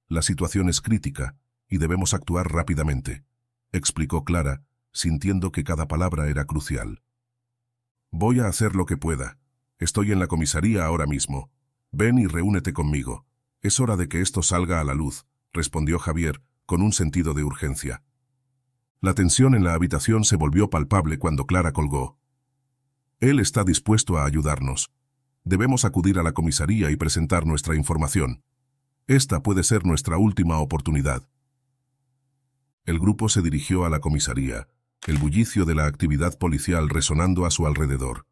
La situación es crítica y debemos actuar rápidamente, explicó Clara, sintiendo que cada palabra era crucial. Voy a hacer lo que pueda. Estoy en la comisaría ahora mismo. Ven y reúnete conmigo. Es hora de que esto salga a la luz, respondió Javier, con un sentido de urgencia. La tensión en la habitación se volvió palpable cuando Clara colgó. Él está dispuesto a ayudarnos. Debemos acudir a la comisaría y presentar nuestra información. Esta puede ser nuestra última oportunidad. El grupo se dirigió a la comisaría, el bullicio de la actividad policial resonando a su alrededor.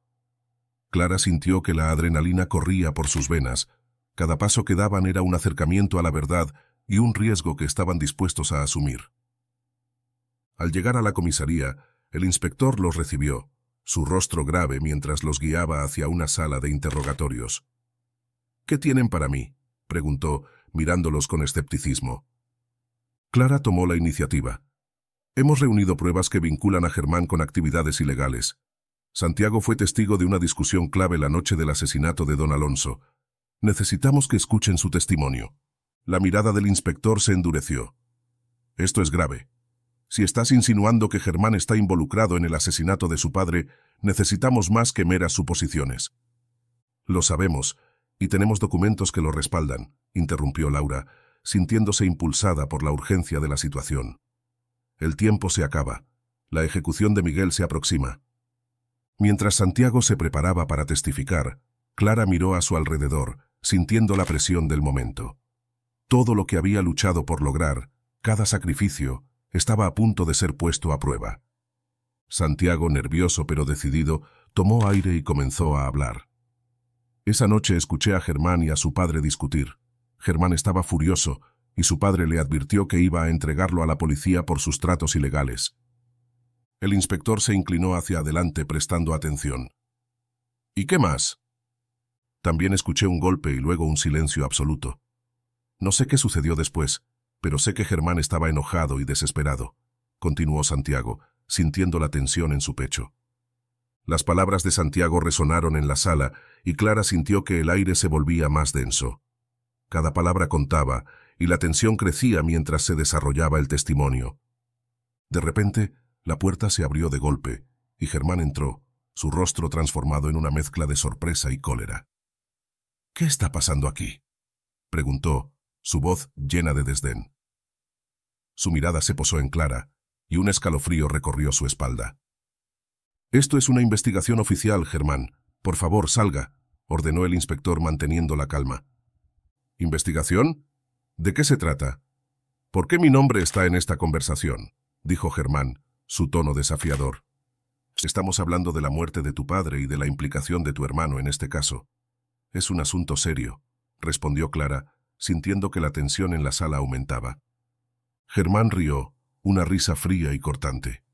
Clara sintió que la adrenalina corría por sus venas. Cada paso que daban era un acercamiento a la verdad y un riesgo que estaban dispuestos a asumir. Al llegar a la comisaría, el inspector los recibió, su rostro grave mientras los guiaba hacia una sala de interrogatorios. ¿Qué tienen para mí? preguntó, mirándolos con escepticismo. Clara tomó la iniciativa. Hemos reunido pruebas que vinculan a Germán con actividades ilegales. Santiago fue testigo de una discusión clave la noche del asesinato de don Alonso. Necesitamos que escuchen su testimonio. La mirada del inspector se endureció. Esto es grave. Si estás insinuando que Germán está involucrado en el asesinato de su padre, necesitamos más que meras suposiciones. Lo sabemos, y tenemos documentos que lo respaldan, interrumpió Laura, sintiéndose impulsada por la urgencia de la situación. El tiempo se acaba. La ejecución de Miguel se aproxima. Mientras Santiago se preparaba para testificar, Clara miró a su alrededor, sintiendo la presión del momento. Todo lo que había luchado por lograr, cada sacrificio, estaba a punto de ser puesto a prueba. Santiago, nervioso pero decidido, tomó aire y comenzó a hablar. Esa noche escuché a Germán y a su padre discutir. Germán estaba furioso y su padre le advirtió que iba a entregarlo a la policía por sus tratos ilegales. El inspector se inclinó hacia adelante prestando atención. ¿Y qué más? También escuché un golpe y luego un silencio absoluto. No sé qué sucedió después, pero sé que Germán estaba enojado y desesperado, continuó Santiago, sintiendo la tensión en su pecho. Las palabras de Santiago resonaron en la sala y Clara sintió que el aire se volvía más denso. Cada palabra contaba y la tensión crecía mientras se desarrollaba el testimonio. De repente, la puerta se abrió de golpe y Germán entró, su rostro transformado en una mezcla de sorpresa y cólera. ¿Qué está pasando aquí? preguntó, su voz llena de desdén. Su mirada se posó en Clara, y un escalofrío recorrió su espalda. Esto es una investigación oficial, Germán. Por favor, salga, ordenó el inspector manteniendo la calma. ¿Investigación? ¿De qué se trata? ¿Por qué mi nombre está en esta conversación? dijo Germán, su tono desafiador. Estamos hablando de la muerte de tu padre y de la implicación de tu hermano en este caso. Es un asunto serio, respondió Clara, sintiendo que la tensión en la sala aumentaba. Germán rió, una risa fría y cortante.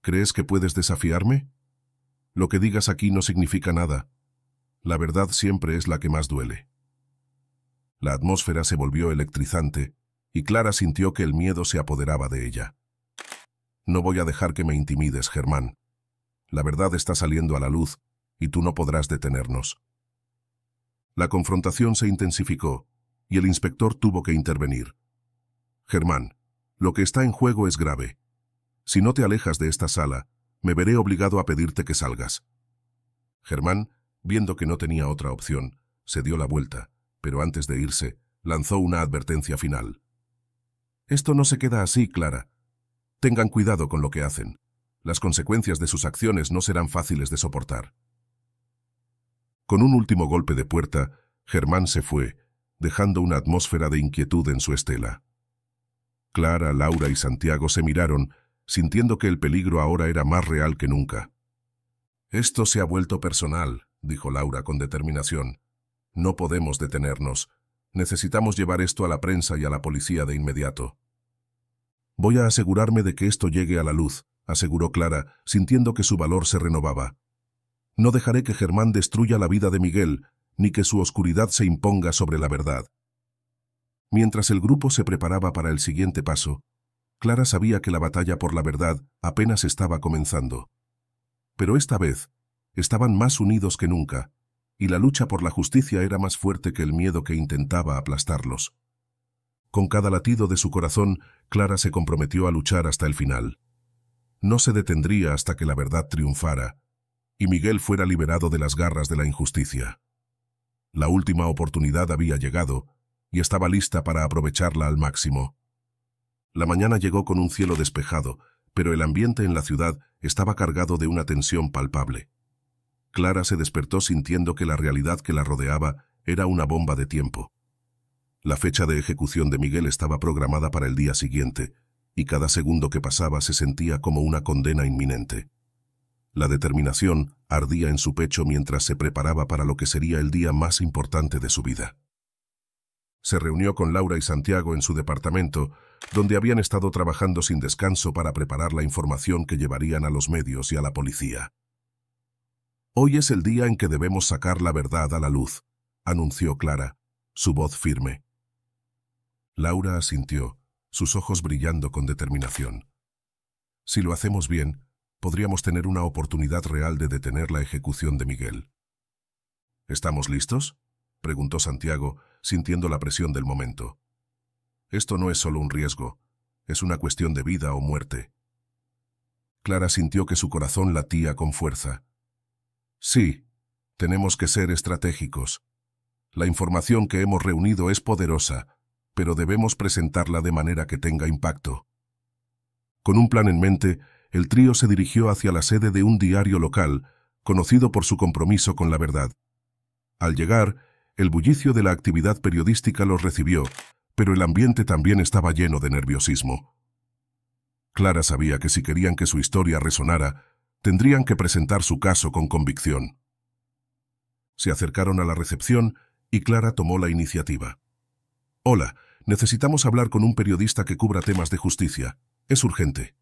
¿Crees que puedes desafiarme? Lo que digas aquí no significa nada. La verdad siempre es la que más duele. La atmósfera se volvió electrizante y Clara sintió que el miedo se apoderaba de ella. No voy a dejar que me intimides, Germán. La verdad está saliendo a la luz y tú no podrás detenernos. La confrontación se intensificó y el inspector tuvo que intervenir. Germán, lo que está en juego es grave. Si no te alejas de esta sala, me veré obligado a pedirte que salgas. Germán, viendo que no tenía otra opción, se dio la vuelta, pero antes de irse, lanzó una advertencia final. Esto no se queda así, Clara. Tengan cuidado con lo que hacen. Las consecuencias de sus acciones no serán fáciles de soportar. Con un último golpe de puerta, Germán se fue, dejando una atmósfera de inquietud en su estela. Clara, Laura y Santiago se miraron, sintiendo que el peligro ahora era más real que nunca. Esto se ha vuelto personal, dijo Laura con determinación. No podemos detenernos. Necesitamos llevar esto a la prensa y a la policía de inmediato. Voy a asegurarme de que esto llegue a la luz, aseguró Clara, sintiendo que su valor se renovaba. No dejaré que Germán destruya la vida de Miguel, ni que su oscuridad se imponga sobre la verdad. Mientras el grupo se preparaba para el siguiente paso, Clara sabía que la batalla por la verdad apenas estaba comenzando. Pero esta vez, estaban más unidos que nunca, y la lucha por la justicia era más fuerte que el miedo que intentaba aplastarlos. Con cada latido de su corazón, Clara se comprometió a luchar hasta el final. No se detendría hasta que la verdad triunfara, y Miguel fuera liberado de las garras de la injusticia. La última oportunidad había llegado y estaba lista para aprovecharla al máximo. La mañana llegó con un cielo despejado, pero el ambiente en la ciudad estaba cargado de una tensión palpable. Clara se despertó sintiendo que la realidad que la rodeaba era una bomba de tiempo. La fecha de ejecución de Miguel estaba programada para el día siguiente, y cada segundo que pasaba se sentía como una condena inminente. La determinación ardía en su pecho mientras se preparaba para lo que sería el día más importante de su vida. Se reunió con Laura y Santiago en su departamento, donde habían estado trabajando sin descanso para preparar la información que llevarían a los medios y a la policía. Hoy es el día en que debemos sacar la verdad a la luz, anunció Clara, su voz firme. Laura asintió, sus ojos brillando con determinación. Si lo hacemos bien, podríamos tener una oportunidad real de detener la ejecución de Miguel. ¿Estamos listos? preguntó Santiago, sintiendo la presión del momento. Esto no es solo un riesgo, es una cuestión de vida o muerte. Clara sintió que su corazón latía con fuerza. Sí, tenemos que ser estratégicos. La información que hemos reunido es poderosa, pero debemos presentarla de manera que tenga impacto. Con un plan en mente, el trío se dirigió hacia la sede de un diario local, conocido por su compromiso con la verdad. Al llegar, el bullicio de la actividad periodística los recibió, pero el ambiente también estaba lleno de nerviosismo. Clara sabía que si querían que su historia resonara, tendrían que presentar su caso con convicción. Se acercaron a la recepción y Clara tomó la iniciativa. Hola, necesitamos hablar con un periodista que cubra temas de justicia. Es urgente.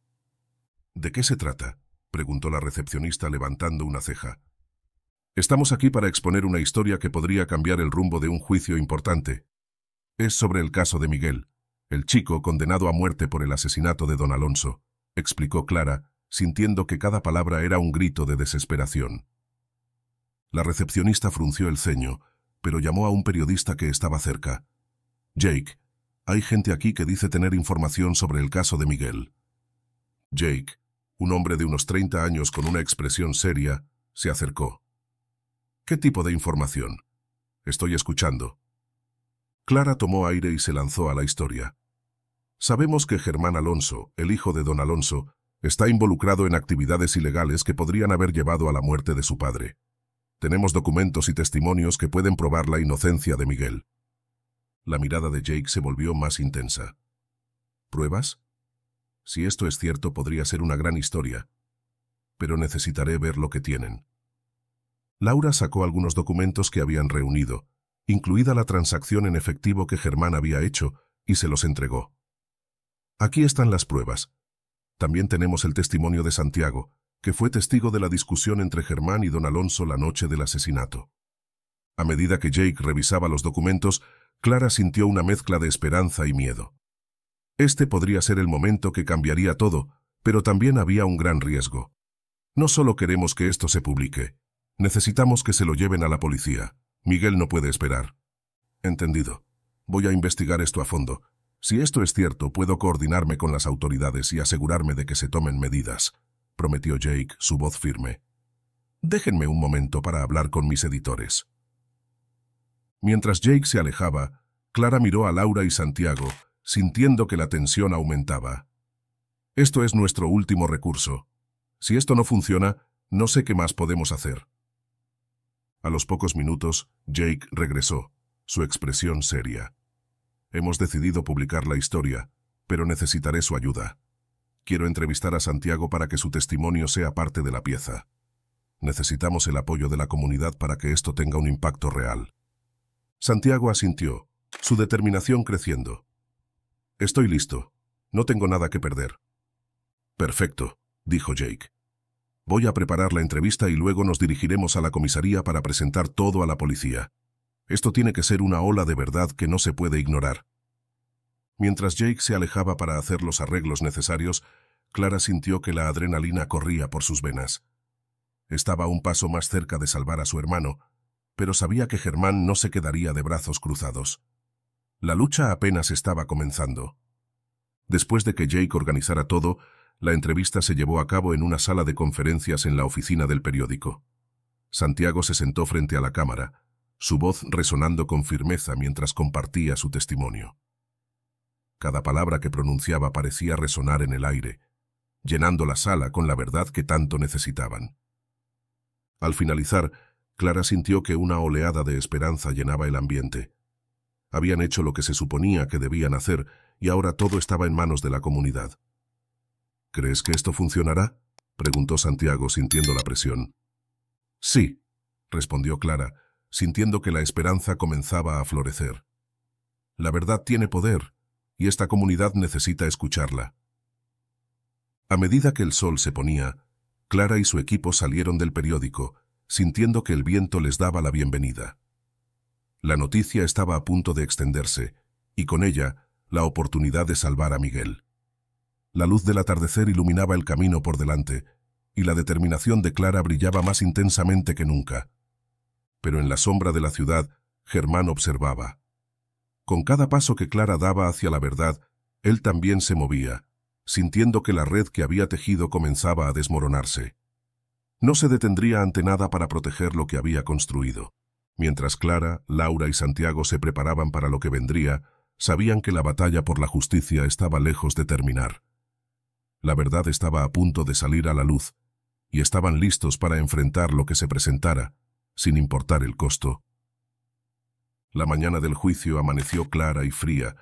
¿De qué se trata? preguntó la recepcionista levantando una ceja. Estamos aquí para exponer una historia que podría cambiar el rumbo de un juicio importante. Es sobre el caso de Miguel, el chico condenado a muerte por el asesinato de don Alonso, explicó Clara, sintiendo que cada palabra era un grito de desesperación. La recepcionista frunció el ceño, pero llamó a un periodista que estaba cerca. Jake, hay gente aquí que dice tener información sobre el caso de Miguel. Jake, un hombre de unos 30 años con una expresión seria, se acercó. ¿Qué tipo de información? Estoy escuchando. Clara tomó aire y se lanzó a la historia. Sabemos que Germán Alonso, el hijo de don Alonso, está involucrado en actividades ilegales que podrían haber llevado a la muerte de su padre. Tenemos documentos y testimonios que pueden probar la inocencia de Miguel. La mirada de Jake se volvió más intensa. ¿Pruebas? Si esto es cierto, podría ser una gran historia. Pero necesitaré ver lo que tienen. Laura sacó algunos documentos que habían reunido, incluida la transacción en efectivo que Germán había hecho, y se los entregó. Aquí están las pruebas. También tenemos el testimonio de Santiago, que fue testigo de la discusión entre Germán y don Alonso la noche del asesinato. A medida que Jake revisaba los documentos, Clara sintió una mezcla de esperanza y miedo. Este podría ser el momento que cambiaría todo, pero también había un gran riesgo. No solo queremos que esto se publique, necesitamos que se lo lleven a la policía. Miguel no puede esperar. Entendido. Voy a investigar esto a fondo. Si esto es cierto, puedo coordinarme con las autoridades y asegurarme de que se tomen medidas, prometió Jake, su voz firme. Déjenme un momento para hablar con mis editores. Mientras Jake se alejaba, Clara miró a Laura y Santiago, sintiendo que la tensión aumentaba. Esto es nuestro último recurso. Si esto no funciona, no sé qué más podemos hacer. A los pocos minutos, Jake regresó, su expresión seria. Hemos decidido publicar la historia, pero necesitaré su ayuda. Quiero entrevistar a Santiago para que su testimonio sea parte de la pieza. Necesitamos el apoyo de la comunidad para que esto tenga un impacto real. Santiago asintió, su determinación creciendo. Estoy listo. No tengo nada que perder. Perfecto, dijo Jake. Voy a preparar la entrevista y luego nos dirigiremos a la comisaría para presentar todo a la policía. Esto tiene que ser una ola de verdad que no se puede ignorar. Mientras Jake se alejaba para hacer los arreglos necesarios, Clara sintió que la adrenalina corría por sus venas. Estaba un paso más cerca de salvar a su hermano, pero sabía que Germán no se quedaría de brazos cruzados. La lucha apenas estaba comenzando. Después de que Jake organizara todo, la entrevista se llevó a cabo en una sala de conferencias en la oficina del periódico. Santiago se sentó frente a la cámara, su voz resonando con firmeza mientras compartía su testimonio. Cada palabra que pronunciaba parecía resonar en el aire, llenando la sala con la verdad que tanto necesitaban. Al finalizar, Clara sintió que una oleada de esperanza llenaba el ambiente, habían hecho lo que se suponía que debían hacer y ahora todo estaba en manos de la comunidad. ¿Crees que esto funcionará? preguntó Santiago sintiendo la presión. Sí, respondió Clara, sintiendo que la esperanza comenzaba a florecer. La verdad tiene poder, y esta comunidad necesita escucharla. A medida que el sol se ponía, Clara y su equipo salieron del periódico, sintiendo que el viento les daba la bienvenida. La noticia estaba a punto de extenderse, y con ella, la oportunidad de salvar a Miguel. La luz del atardecer iluminaba el camino por delante, y la determinación de Clara brillaba más intensamente que nunca. Pero en la sombra de la ciudad, Germán observaba. Con cada paso que Clara daba hacia la verdad, él también se movía, sintiendo que la red que había tejido comenzaba a desmoronarse. No se detendría ante nada para proteger lo que había construido. Mientras Clara, Laura y Santiago se preparaban para lo que vendría, sabían que la batalla por la justicia estaba lejos de terminar. La verdad estaba a punto de salir a la luz, y estaban listos para enfrentar lo que se presentara, sin importar el costo. La mañana del juicio amaneció clara y fría,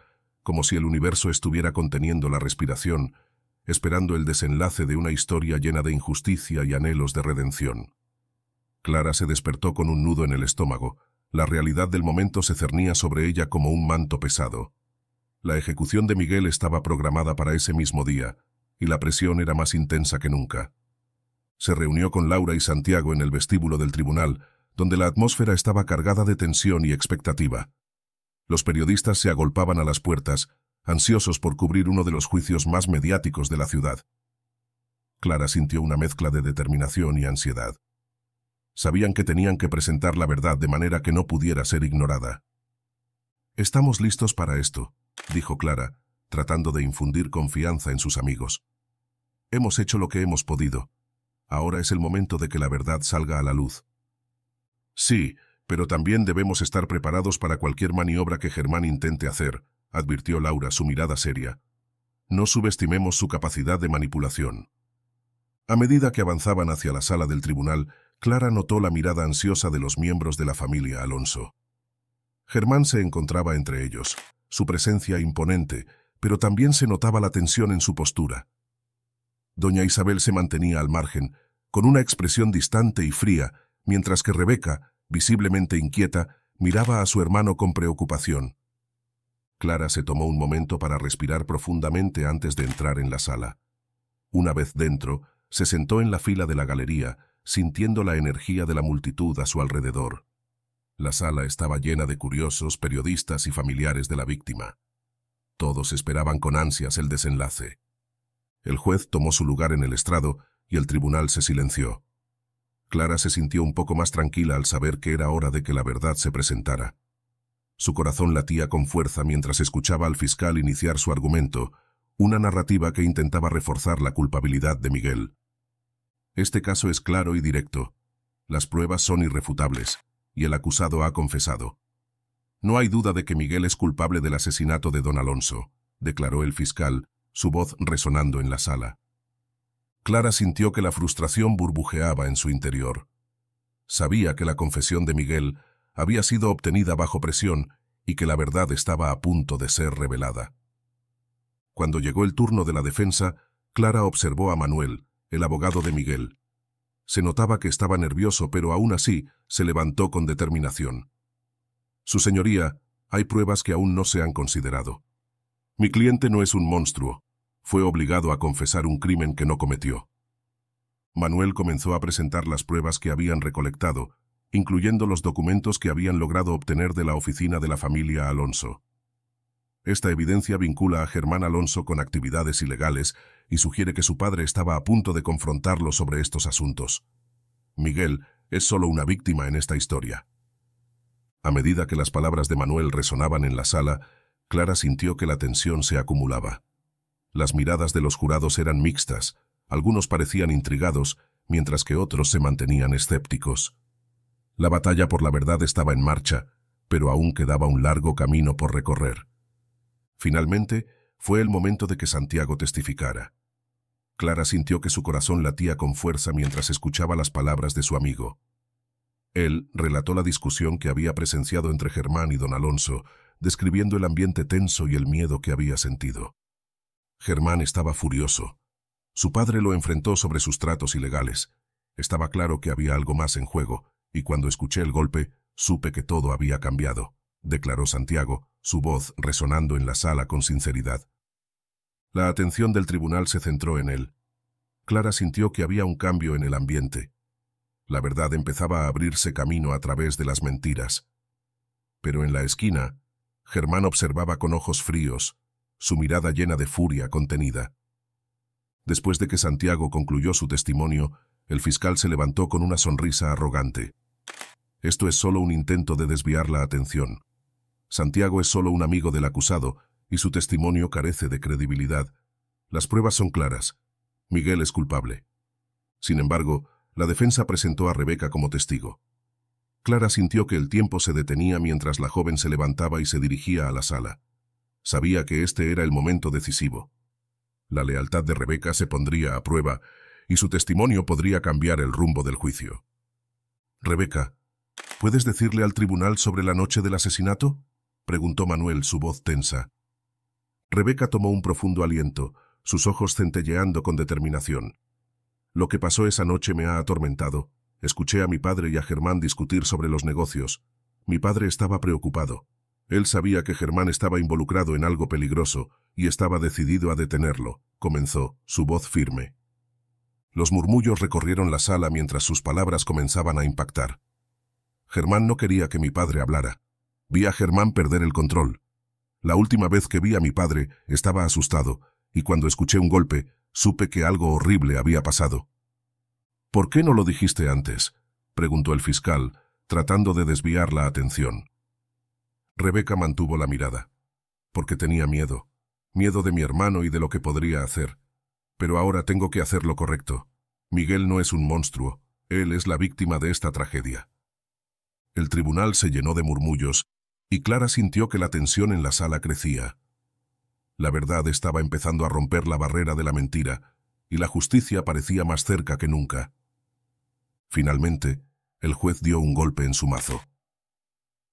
como si el universo estuviera conteniendo la respiración, esperando el desenlace de una historia llena de injusticia y anhelos de redención. Clara se despertó con un nudo en el estómago. La realidad del momento se cernía sobre ella como un manto pesado. La ejecución de Miguel estaba programada para ese mismo día, y la presión era más intensa que nunca. Se reunió con Laura y Santiago en el vestíbulo del tribunal, donde la atmósfera estaba cargada de tensión y expectativa. Los periodistas se agolpaban a las puertas, ansiosos por cubrir uno de los juicios más mediáticos de la ciudad. Clara sintió una mezcla de determinación y ansiedad. Sabían que tenían que presentar la verdad de manera que no pudiera ser ignorada. Estamos listos para esto, dijo Clara, tratando de infundir confianza en sus amigos. Hemos hecho lo que hemos podido. Ahora es el momento de que la verdad salga a la luz. Sí, pero también debemos estar preparados para cualquier maniobra que Germán intente hacer, advirtió Laura su mirada seria. No subestimemos su capacidad de manipulación. A medida que avanzaban hacia la sala del tribunal, Clara notó la mirada ansiosa de los miembros de la familia Alonso. Germán se encontraba entre ellos, su presencia imponente, pero también se notaba la tensión en su postura. Doña Isabel se mantenía al margen, con una expresión distante y fría, mientras que Rebeca, visiblemente inquieta, miraba a su hermano con preocupación. Clara se tomó un momento para respirar profundamente antes de entrar en la sala. Una vez dentro, se sentó en la fila de la galería, sintiendo la energía de la multitud a su alrededor. La sala estaba llena de curiosos, periodistas y familiares de la víctima. Todos esperaban con ansias el desenlace. El juez tomó su lugar en el estrado y el tribunal se silenció. Clara se sintió un poco más tranquila al saber que era hora de que la verdad se presentara. Su corazón latía con fuerza mientras escuchaba al fiscal iniciar su argumento, una narrativa que intentaba reforzar la culpabilidad de Miguel. Este caso es claro y directo. Las pruebas son irrefutables, y el acusado ha confesado. No hay duda de que Miguel es culpable del asesinato de don Alonso, declaró el fiscal, su voz resonando en la sala. Clara sintió que la frustración burbujeaba en su interior. Sabía que la confesión de Miguel había sido obtenida bajo presión y que la verdad estaba a punto de ser revelada. Cuando llegó el turno de la defensa, Clara observó a Manuel, el abogado de Miguel. Se notaba que estaba nervioso, pero aún así se levantó con determinación. Su señoría, hay pruebas que aún no se han considerado. Mi cliente no es un monstruo. Fue obligado a confesar un crimen que no cometió. Manuel comenzó a presentar las pruebas que habían recolectado, incluyendo los documentos que habían logrado obtener de la oficina de la familia Alonso. Esta evidencia vincula a Germán Alonso con actividades ilegales y sugiere que su padre estaba a punto de confrontarlo sobre estos asuntos. Miguel es solo una víctima en esta historia. A medida que las palabras de Manuel resonaban en la sala, Clara sintió que la tensión se acumulaba. Las miradas de los jurados eran mixtas, algunos parecían intrigados, mientras que otros se mantenían escépticos. La batalla por la verdad estaba en marcha, pero aún quedaba un largo camino por recorrer. Finalmente, fue el momento de que Santiago testificara. Clara sintió que su corazón latía con fuerza mientras escuchaba las palabras de su amigo. Él relató la discusión que había presenciado entre Germán y don Alonso, describiendo el ambiente tenso y el miedo que había sentido. Germán estaba furioso. Su padre lo enfrentó sobre sus tratos ilegales. Estaba claro que había algo más en juego, y cuando escuché el golpe, supe que todo había cambiado, declaró Santiago, su voz resonando en la sala con sinceridad. La atención del tribunal se centró en él. Clara sintió que había un cambio en el ambiente. La verdad empezaba a abrirse camino a través de las mentiras. Pero en la esquina, Germán observaba con ojos fríos, su mirada llena de furia contenida. Después de que Santiago concluyó su testimonio, el fiscal se levantó con una sonrisa arrogante. Esto es solo un intento de desviar la atención. Santiago es solo un amigo del acusado y su testimonio carece de credibilidad. Las pruebas son claras. Miguel es culpable. Sin embargo, la defensa presentó a Rebeca como testigo. Clara sintió que el tiempo se detenía mientras la joven se levantaba y se dirigía a la sala. Sabía que este era el momento decisivo. La lealtad de Rebeca se pondría a prueba y su testimonio podría cambiar el rumbo del juicio. Rebeca, ¿puedes decirle al tribunal sobre la noche del asesinato? preguntó Manuel, su voz tensa. Rebeca tomó un profundo aliento, sus ojos centelleando con determinación. Lo que pasó esa noche me ha atormentado. Escuché a mi padre y a Germán discutir sobre los negocios. Mi padre estaba preocupado. Él sabía que Germán estaba involucrado en algo peligroso y estaba decidido a detenerlo, comenzó, su voz firme. Los murmullos recorrieron la sala mientras sus palabras comenzaban a impactar. Germán no quería que mi padre hablara. Vi a Germán perder el control, la última vez que vi a mi padre estaba asustado, y cuando escuché un golpe, supe que algo horrible había pasado. ¿Por qué no lo dijiste antes? preguntó el fiscal, tratando de desviar la atención. Rebeca mantuvo la mirada, porque tenía miedo, miedo de mi hermano y de lo que podría hacer. Pero ahora tengo que hacer lo correcto. Miguel no es un monstruo, él es la víctima de esta tragedia. El tribunal se llenó de murmullos y Clara sintió que la tensión en la sala crecía. La verdad estaba empezando a romper la barrera de la mentira, y la justicia parecía más cerca que nunca. Finalmente, el juez dio un golpe en su mazo.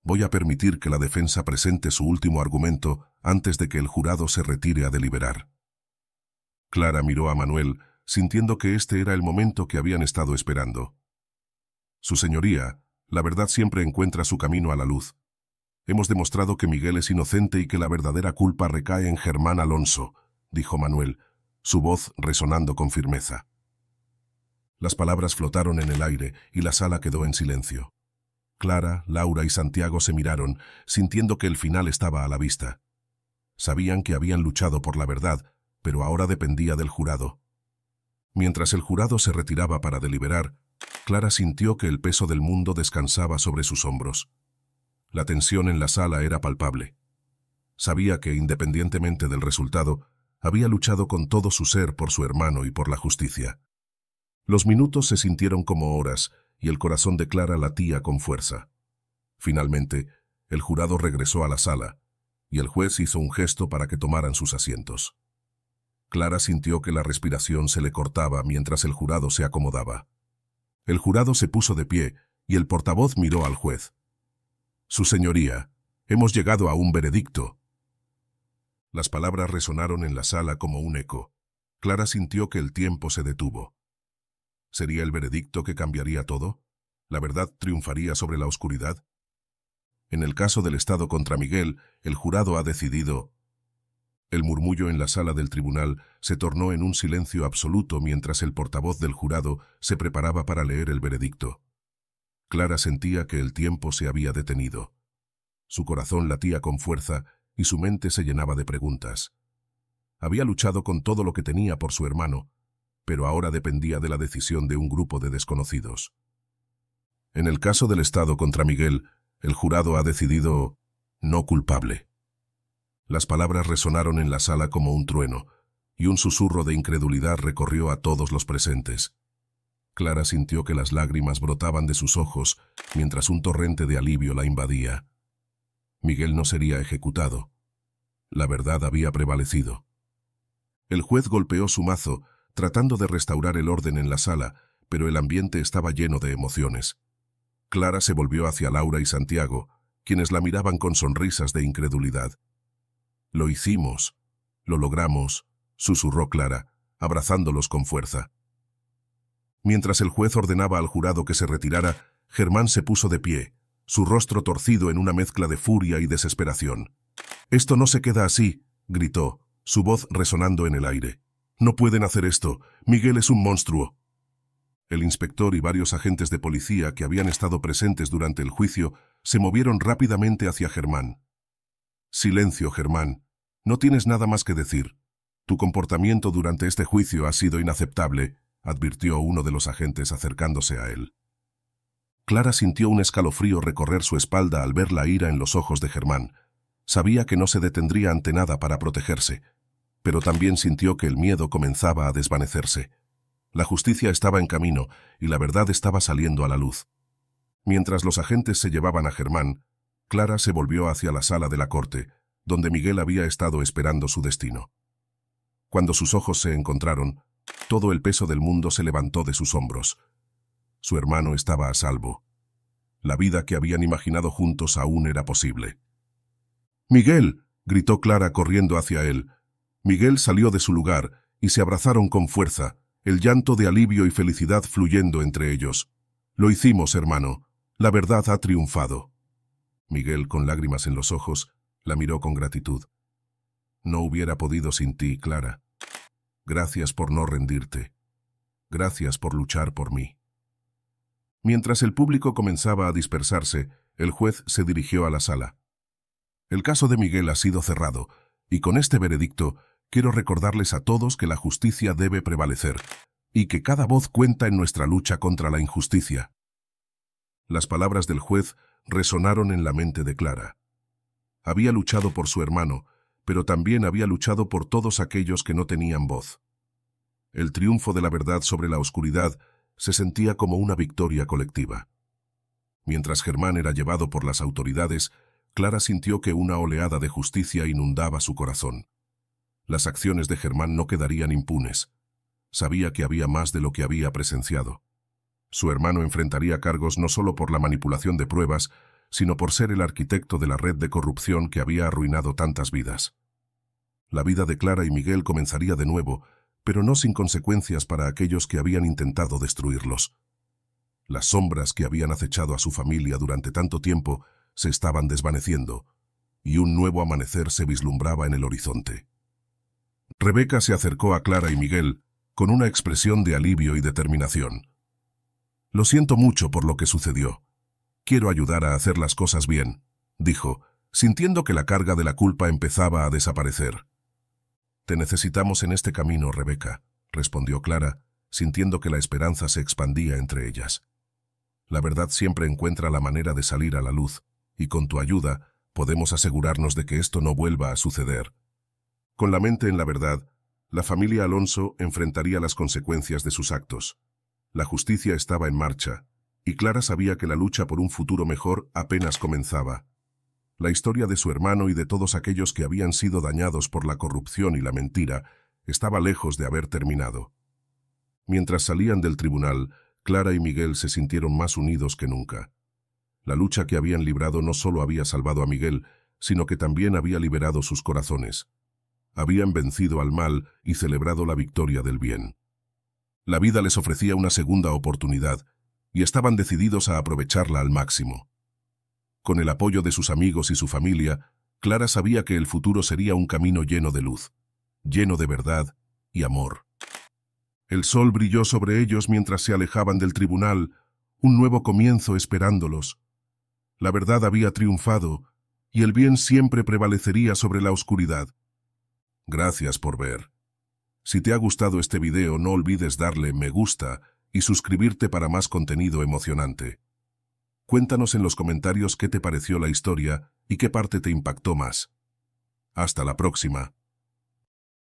Voy a permitir que la defensa presente su último argumento antes de que el jurado se retire a deliberar. Clara miró a Manuel, sintiendo que este era el momento que habían estado esperando. Su señoría, la verdad siempre encuentra su camino a la luz, Hemos demostrado que Miguel es inocente y que la verdadera culpa recae en Germán Alonso, dijo Manuel, su voz resonando con firmeza. Las palabras flotaron en el aire y la sala quedó en silencio. Clara, Laura y Santiago se miraron, sintiendo que el final estaba a la vista. Sabían que habían luchado por la verdad, pero ahora dependía del jurado. Mientras el jurado se retiraba para deliberar, Clara sintió que el peso del mundo descansaba sobre sus hombros. La tensión en la sala era palpable. Sabía que, independientemente del resultado, había luchado con todo su ser por su hermano y por la justicia. Los minutos se sintieron como horas y el corazón de Clara latía con fuerza. Finalmente, el jurado regresó a la sala y el juez hizo un gesto para que tomaran sus asientos. Clara sintió que la respiración se le cortaba mientras el jurado se acomodaba. El jurado se puso de pie y el portavoz miró al juez. Su señoría, hemos llegado a un veredicto. Las palabras resonaron en la sala como un eco. Clara sintió que el tiempo se detuvo. ¿Sería el veredicto que cambiaría todo? ¿La verdad triunfaría sobre la oscuridad? En el caso del Estado contra Miguel, el jurado ha decidido... El murmullo en la sala del tribunal se tornó en un silencio absoluto mientras el portavoz del jurado se preparaba para leer el veredicto. Clara sentía que el tiempo se había detenido. Su corazón latía con fuerza y su mente se llenaba de preguntas. Había luchado con todo lo que tenía por su hermano, pero ahora dependía de la decisión de un grupo de desconocidos. En el caso del Estado contra Miguel, el jurado ha decidido no culpable. Las palabras resonaron en la sala como un trueno, y un susurro de incredulidad recorrió a todos los presentes. Clara sintió que las lágrimas brotaban de sus ojos mientras un torrente de alivio la invadía. Miguel no sería ejecutado. La verdad había prevalecido. El juez golpeó su mazo, tratando de restaurar el orden en la sala, pero el ambiente estaba lleno de emociones. Clara se volvió hacia Laura y Santiago, quienes la miraban con sonrisas de incredulidad. Lo hicimos, lo logramos, susurró Clara, abrazándolos con fuerza. Mientras el juez ordenaba al jurado que se retirara, Germán se puso de pie, su rostro torcido en una mezcla de furia y desesperación. «Esto no se queda así», gritó, su voz resonando en el aire. «No pueden hacer esto. Miguel es un monstruo». El inspector y varios agentes de policía que habían estado presentes durante el juicio se movieron rápidamente hacia Germán. «Silencio, Germán. No tienes nada más que decir. Tu comportamiento durante este juicio ha sido inaceptable advirtió uno de los agentes acercándose a él. Clara sintió un escalofrío recorrer su espalda al ver la ira en los ojos de Germán. Sabía que no se detendría ante nada para protegerse, pero también sintió que el miedo comenzaba a desvanecerse. La justicia estaba en camino y la verdad estaba saliendo a la luz. Mientras los agentes se llevaban a Germán, Clara se volvió hacia la sala de la corte, donde Miguel había estado esperando su destino. Cuando sus ojos se encontraron, todo el peso del mundo se levantó de sus hombros. Su hermano estaba a salvo. La vida que habían imaginado juntos aún era posible. ¡Miguel! gritó Clara corriendo hacia él. Miguel salió de su lugar y se abrazaron con fuerza, el llanto de alivio y felicidad fluyendo entre ellos. Lo hicimos, hermano. La verdad ha triunfado. Miguel, con lágrimas en los ojos, la miró con gratitud. No hubiera podido sin ti, Clara. Gracias por no rendirte. Gracias por luchar por mí. Mientras el público comenzaba a dispersarse, el juez se dirigió a la sala. El caso de Miguel ha sido cerrado, y con este veredicto quiero recordarles a todos que la justicia debe prevalecer y que cada voz cuenta en nuestra lucha contra la injusticia. Las palabras del juez resonaron en la mente de Clara. Había luchado por su hermano pero también había luchado por todos aquellos que no tenían voz. El triunfo de la verdad sobre la oscuridad se sentía como una victoria colectiva. Mientras Germán era llevado por las autoridades, Clara sintió que una oleada de justicia inundaba su corazón. Las acciones de Germán no quedarían impunes. Sabía que había más de lo que había presenciado. Su hermano enfrentaría cargos no solo por la manipulación de pruebas, sino por ser el arquitecto de la red de corrupción que había arruinado tantas vidas. La vida de Clara y Miguel comenzaría de nuevo, pero no sin consecuencias para aquellos que habían intentado destruirlos. Las sombras que habían acechado a su familia durante tanto tiempo se estaban desvaneciendo, y un nuevo amanecer se vislumbraba en el horizonte. Rebeca se acercó a Clara y Miguel con una expresión de alivio y determinación. Lo siento mucho por lo que sucedió. Quiero ayudar a hacer las cosas bien, dijo, sintiendo que la carga de la culpa empezaba a desaparecer. Te necesitamos en este camino, Rebeca, respondió Clara, sintiendo que la esperanza se expandía entre ellas. La verdad siempre encuentra la manera de salir a la luz, y con tu ayuda podemos asegurarnos de que esto no vuelva a suceder. Con la mente en la verdad, la familia Alonso enfrentaría las consecuencias de sus actos. La justicia estaba en marcha, y Clara sabía que la lucha por un futuro mejor apenas comenzaba. La historia de su hermano y de todos aquellos que habían sido dañados por la corrupción y la mentira estaba lejos de haber terminado. Mientras salían del tribunal, Clara y Miguel se sintieron más unidos que nunca. La lucha que habían librado no solo había salvado a Miguel, sino que también había liberado sus corazones. Habían vencido al mal y celebrado la victoria del bien. La vida les ofrecía una segunda oportunidad, y estaban decididos a aprovecharla al máximo. Con el apoyo de sus amigos y su familia, Clara sabía que el futuro sería un camino lleno de luz, lleno de verdad y amor. El sol brilló sobre ellos mientras se alejaban del tribunal, un nuevo comienzo esperándolos. La verdad había triunfado y el bien siempre prevalecería sobre la oscuridad. Gracias por ver. Si te ha gustado este video no olvides darle me gusta y suscribirte para más contenido emocionante. Cuéntanos en los comentarios qué te pareció la historia y qué parte te impactó más. Hasta la próxima.